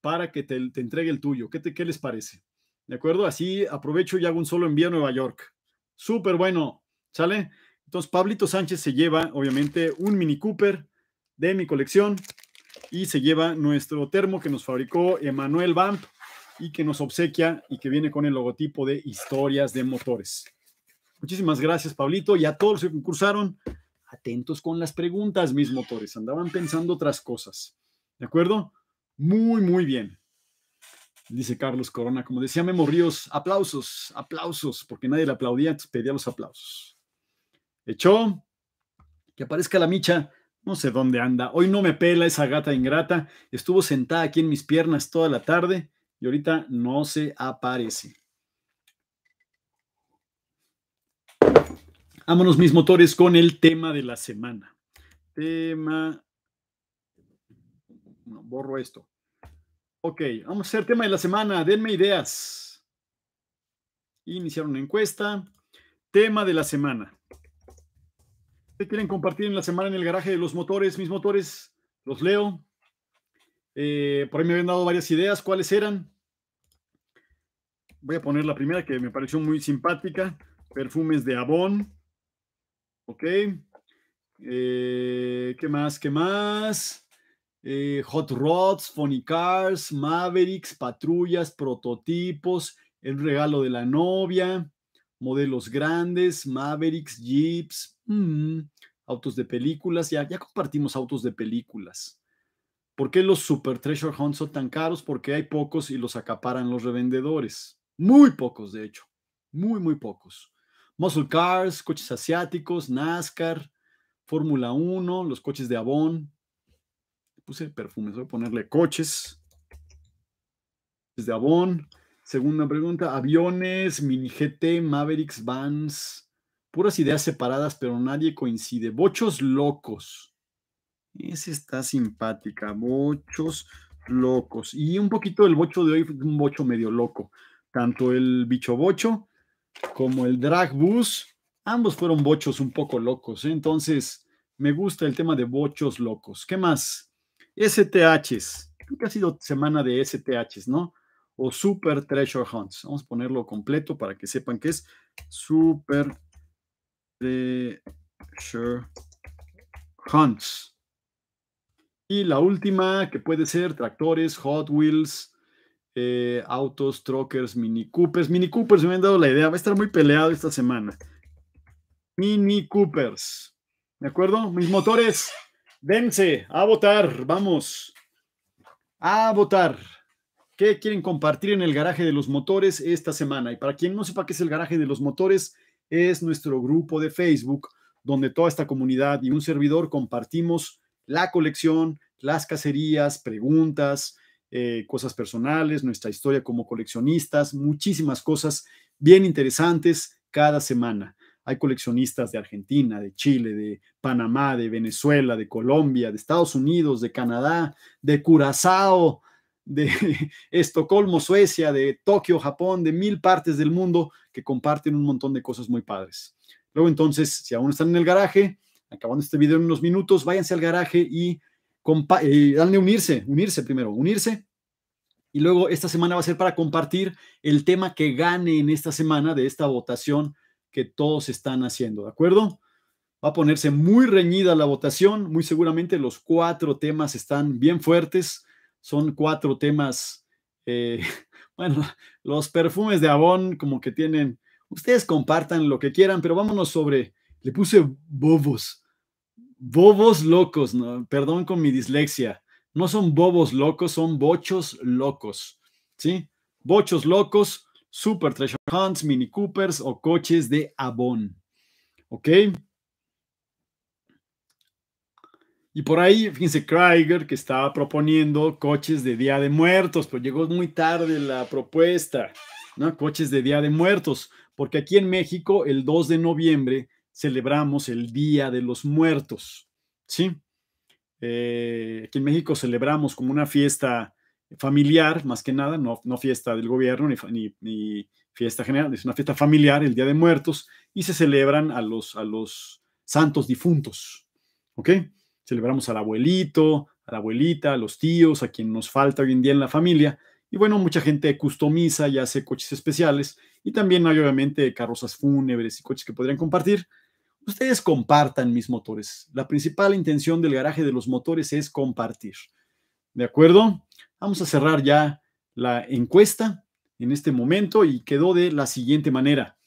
para que te, te entregue el tuyo. ¿Qué, ¿Qué les parece? ¿De acuerdo? Así aprovecho y hago un solo envío a Nueva York. Súper bueno, ¿sale? Entonces, Pablito Sánchez se lleva, obviamente, un Mini Cooper de mi colección y se lleva nuestro termo que nos fabricó Emanuel Vamp y que nos obsequia y que viene con el logotipo de Historias de Motores. Muchísimas gracias, Pablito, y a todos los que concursaron. Atentos con las preguntas, mis motores. Andaban pensando otras cosas. ¿De acuerdo? Muy, muy bien dice Carlos Corona. Como decía Memo Ríos, aplausos, aplausos, porque nadie le aplaudía, entonces pedía los aplausos. Echó, que aparezca la micha, no sé dónde anda. Hoy no me pela esa gata ingrata, estuvo sentada aquí en mis piernas toda la tarde y ahorita no se aparece. Vámonos mis motores con el tema de la semana. Tema... borro esto. Ok, vamos a hacer tema de la semana. Denme ideas. Iniciar una encuesta. Tema de la semana. ¿Qué quieren compartir en la semana en el garaje de los motores? Mis motores, los leo. Eh, por ahí me habían dado varias ideas. ¿Cuáles eran? Voy a poner la primera que me pareció muy simpática. Perfumes de abón Ok. Eh, ¿Qué más? ¿Qué más? Eh, Hot Rods, Funny Cars, Mavericks, patrullas, prototipos, el regalo de la novia, modelos grandes, Mavericks, Jeeps, mm, autos de películas. Ya, ya compartimos autos de películas. ¿Por qué los Super Treasure Hunts son tan caros? Porque hay pocos y los acaparan los revendedores. Muy pocos, de hecho. Muy, muy pocos. Muscle Cars, coches asiáticos, NASCAR, Fórmula 1, los coches de Avon, puse perfumes, voy a ponerle coches. de Avon. Segunda pregunta, aviones, mini GT, Mavericks, Vans, puras ideas separadas, pero nadie coincide. Bochos locos. Ese está simpática, bochos locos. Y un poquito el bocho de hoy un bocho medio loco. Tanto el bicho bocho como el drag bus, ambos fueron bochos un poco locos. ¿eh? Entonces, me gusta el tema de bochos locos. ¿Qué más? STHs. Creo que ha sido semana de STHs, ¿no? O Super Treasure Hunts. Vamos a ponerlo completo para que sepan que es Super Treasure Hunts. Y la última, que puede ser tractores, Hot Wheels, eh, autos, truckers, Mini Coopers. Mini Coopers, me han dado la idea, va a estar muy peleado esta semana. Mini Coopers. ¿De acuerdo? Mis motores. ¡Vense! a votar, vamos a votar. ¿Qué quieren compartir en el garaje de los motores esta semana? Y para quien no sepa qué es el garaje de los motores, es nuestro grupo de Facebook, donde toda esta comunidad y un servidor compartimos la colección, las cacerías, preguntas, eh, cosas personales, nuestra historia como coleccionistas, muchísimas cosas bien interesantes cada semana. Hay coleccionistas de Argentina, de Chile, de Panamá, de Venezuela, de Colombia, de Estados Unidos, de Canadá, de Curazao, de Estocolmo, Suecia, de Tokio, Japón, de mil partes del mundo que comparten un montón de cosas muy padres. Luego entonces, si aún están en el garaje, acabando este video en unos minutos, váyanse al garaje y eh, danle unirse, unirse primero, unirse. Y luego esta semana va a ser para compartir el tema que gane en esta semana de esta votación que todos están haciendo, ¿de acuerdo? Va a ponerse muy reñida la votación, muy seguramente los cuatro temas están bien fuertes, son cuatro temas, eh, bueno, los perfumes de Avon como que tienen, ustedes compartan lo que quieran, pero vámonos sobre, le puse bobos, bobos locos, perdón con mi dislexia, no son bobos locos, son bochos locos, ¿sí? Bochos locos, Super Treasure Hunts, Mini Coopers o coches de Avon. ¿Ok? Y por ahí, fíjense, Krieger que estaba proponiendo coches de Día de Muertos, pero llegó muy tarde la propuesta, ¿no? Coches de Día de Muertos, porque aquí en México el 2 de noviembre celebramos el Día de los Muertos, ¿sí? Eh, aquí en México celebramos como una fiesta familiar, más que nada, no, fiesta del gobierno ni, ni, fiesta general, es una fiesta familiar, el Día de Muertos, y se celebran a los, a los santos difuntos, ¿ok? Celebramos al abuelito, a la abuelita, a los tíos, a quien nos falta hoy en día en la familia, y bueno, mucha gente customiza y hace coches especiales, y también hay obviamente carrozas fúnebres y coches que podrían compartir, ustedes compartan mis motores. La principal intención del garaje de los motores es compartir. ¿De acuerdo? Vamos a cerrar ya la encuesta en este momento y quedó de la siguiente manera.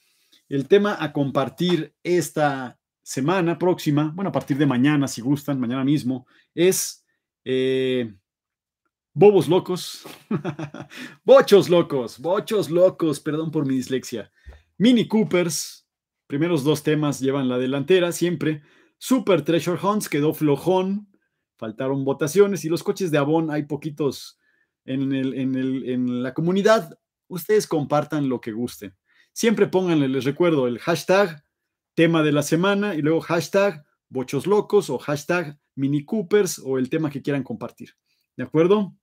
El tema a compartir esta semana próxima, bueno, a partir de mañana, si gustan, mañana mismo, es eh, bobos locos, bochos locos, bochos locos, perdón por mi dislexia. Mini Coopers, primeros dos temas llevan la delantera siempre. Super Treasure Hunts quedó flojón, faltaron votaciones y los coches de Avon hay poquitos en, la comunidad, ustedes compartan lo que gusten. Siempre pónganle, les recuerdo, el hashtag tema de la semana y luego hashtag bochos locos o hashtag mini coopers o el tema que quieran compartir. ¿De acuerdo?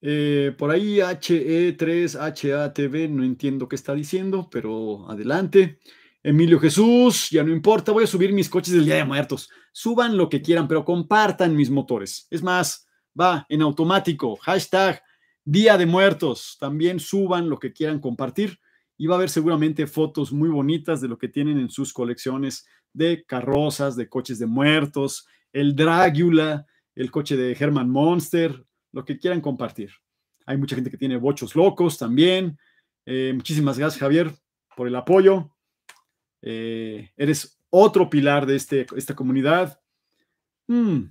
Eh, por ahí HE3HATV, no entiendo qué está diciendo, pero adelante. Emilio Jesús, ya no importa, voy a subir mis coches del Día de Muertos. Suban lo que quieran, pero compartan mis motores. Es más, va en automático. Hashtag Día de Muertos. También suban lo que quieran compartir y va a haber seguramente fotos muy bonitas de lo que tienen en sus colecciones de carrozas, de coches de muertos, el Drácula, el coche de Herman Monster, lo que quieran compartir. Hay mucha gente que tiene bochos locos también. Eh, muchísimas gracias, Javier, por el apoyo. Eh, eres otro pilar de este, esta comunidad. Mm.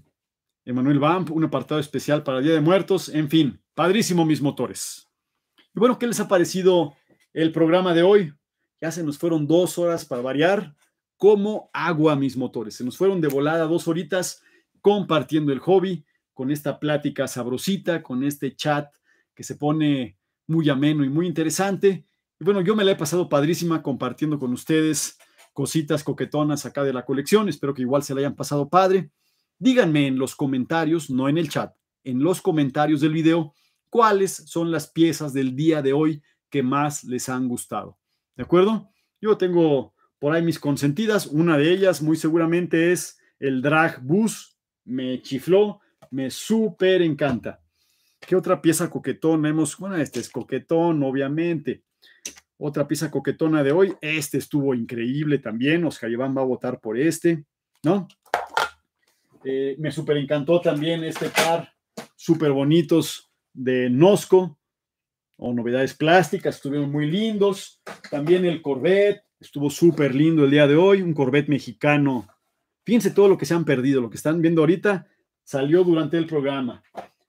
Emanuel Vamp, un apartado especial para Día de Muertos, en fin, padrísimo mis motores. Y bueno, ¿qué les ha parecido el programa de hoy? Ya se nos fueron dos horas para variar, como agua mis motores. Se nos fueron de volada dos horitas compartiendo el hobby, con esta plática sabrosita, con este chat que se pone muy ameno y muy interesante. Y bueno, yo me la he pasado padrísima compartiendo con ustedes cositas coquetonas acá de la colección. Espero que igual se la hayan pasado padre. Díganme en los comentarios, no en el chat, en los comentarios del video, cuáles son las piezas del día de hoy que más les han gustado. ¿De acuerdo? Yo tengo por ahí mis consentidas. Una de ellas muy seguramente es el drag bus. Me chifló, me súper encanta. ¿Qué otra pieza coquetona hemos? Bueno, este es coquetón, obviamente. Otra pieza coquetona de hoy. Este estuvo increíble también. Oscar Iván va a votar por este, ¿no? Eh, me super encantó también este par súper bonitos de Nosco o novedades plásticas, estuvieron muy lindos. También el Corvette estuvo súper lindo el día de hoy, un Corvette mexicano. Fíjense todo lo que se han perdido, lo que están viendo ahorita salió durante el programa.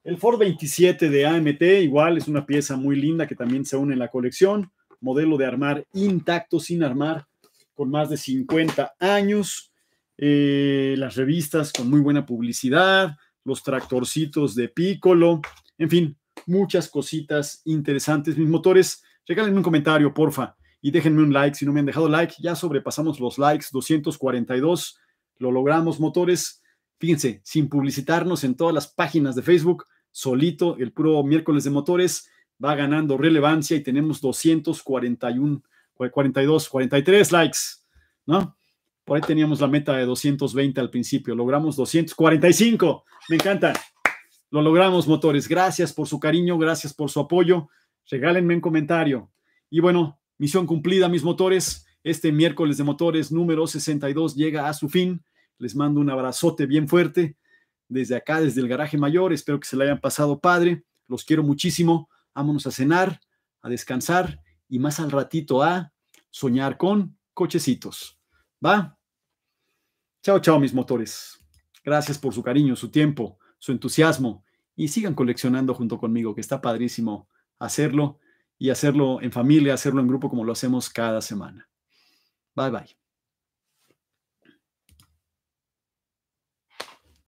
El Ford 27 de AMT, igual es una pieza muy linda que también se une en la colección. Modelo de armar intacto, sin armar, con más de 50 años. Eh, las revistas con muy buena publicidad, los tractorcitos de Piccolo, en fin, muchas cositas interesantes. Mis motores, regálenme un comentario, porfa, y déjenme un like si no me han dejado like. Ya sobrepasamos los likes, 242, lo logramos, motores. Fíjense, sin publicitarnos en todas las páginas de Facebook, solito, el puro miércoles de motores va ganando relevancia y tenemos 241, 42, 43 likes, ¿no? Por ahí teníamos la meta de 220 al principio, logramos 245. Me encanta. Lo logramos, motores. Gracias por su cariño, gracias por su apoyo. Regálenme un comentario. Y bueno, misión cumplida, mis motores. Este miércoles de motores número 62 llega a su fin. Les mando un abrazote bien fuerte desde acá, desde el garaje mayor. Espero que se la hayan pasado padre. Los quiero muchísimo. Vámonos a cenar, a descansar y más al ratito a soñar con cochecitos. ¿Va? Chao, chao, mis motores. Gracias por su cariño, su tiempo, su entusiasmo y sigan coleccionando junto conmigo, que está padrísimo hacerlo y hacerlo en familia, hacerlo en grupo como lo hacemos cada semana. Bye bye.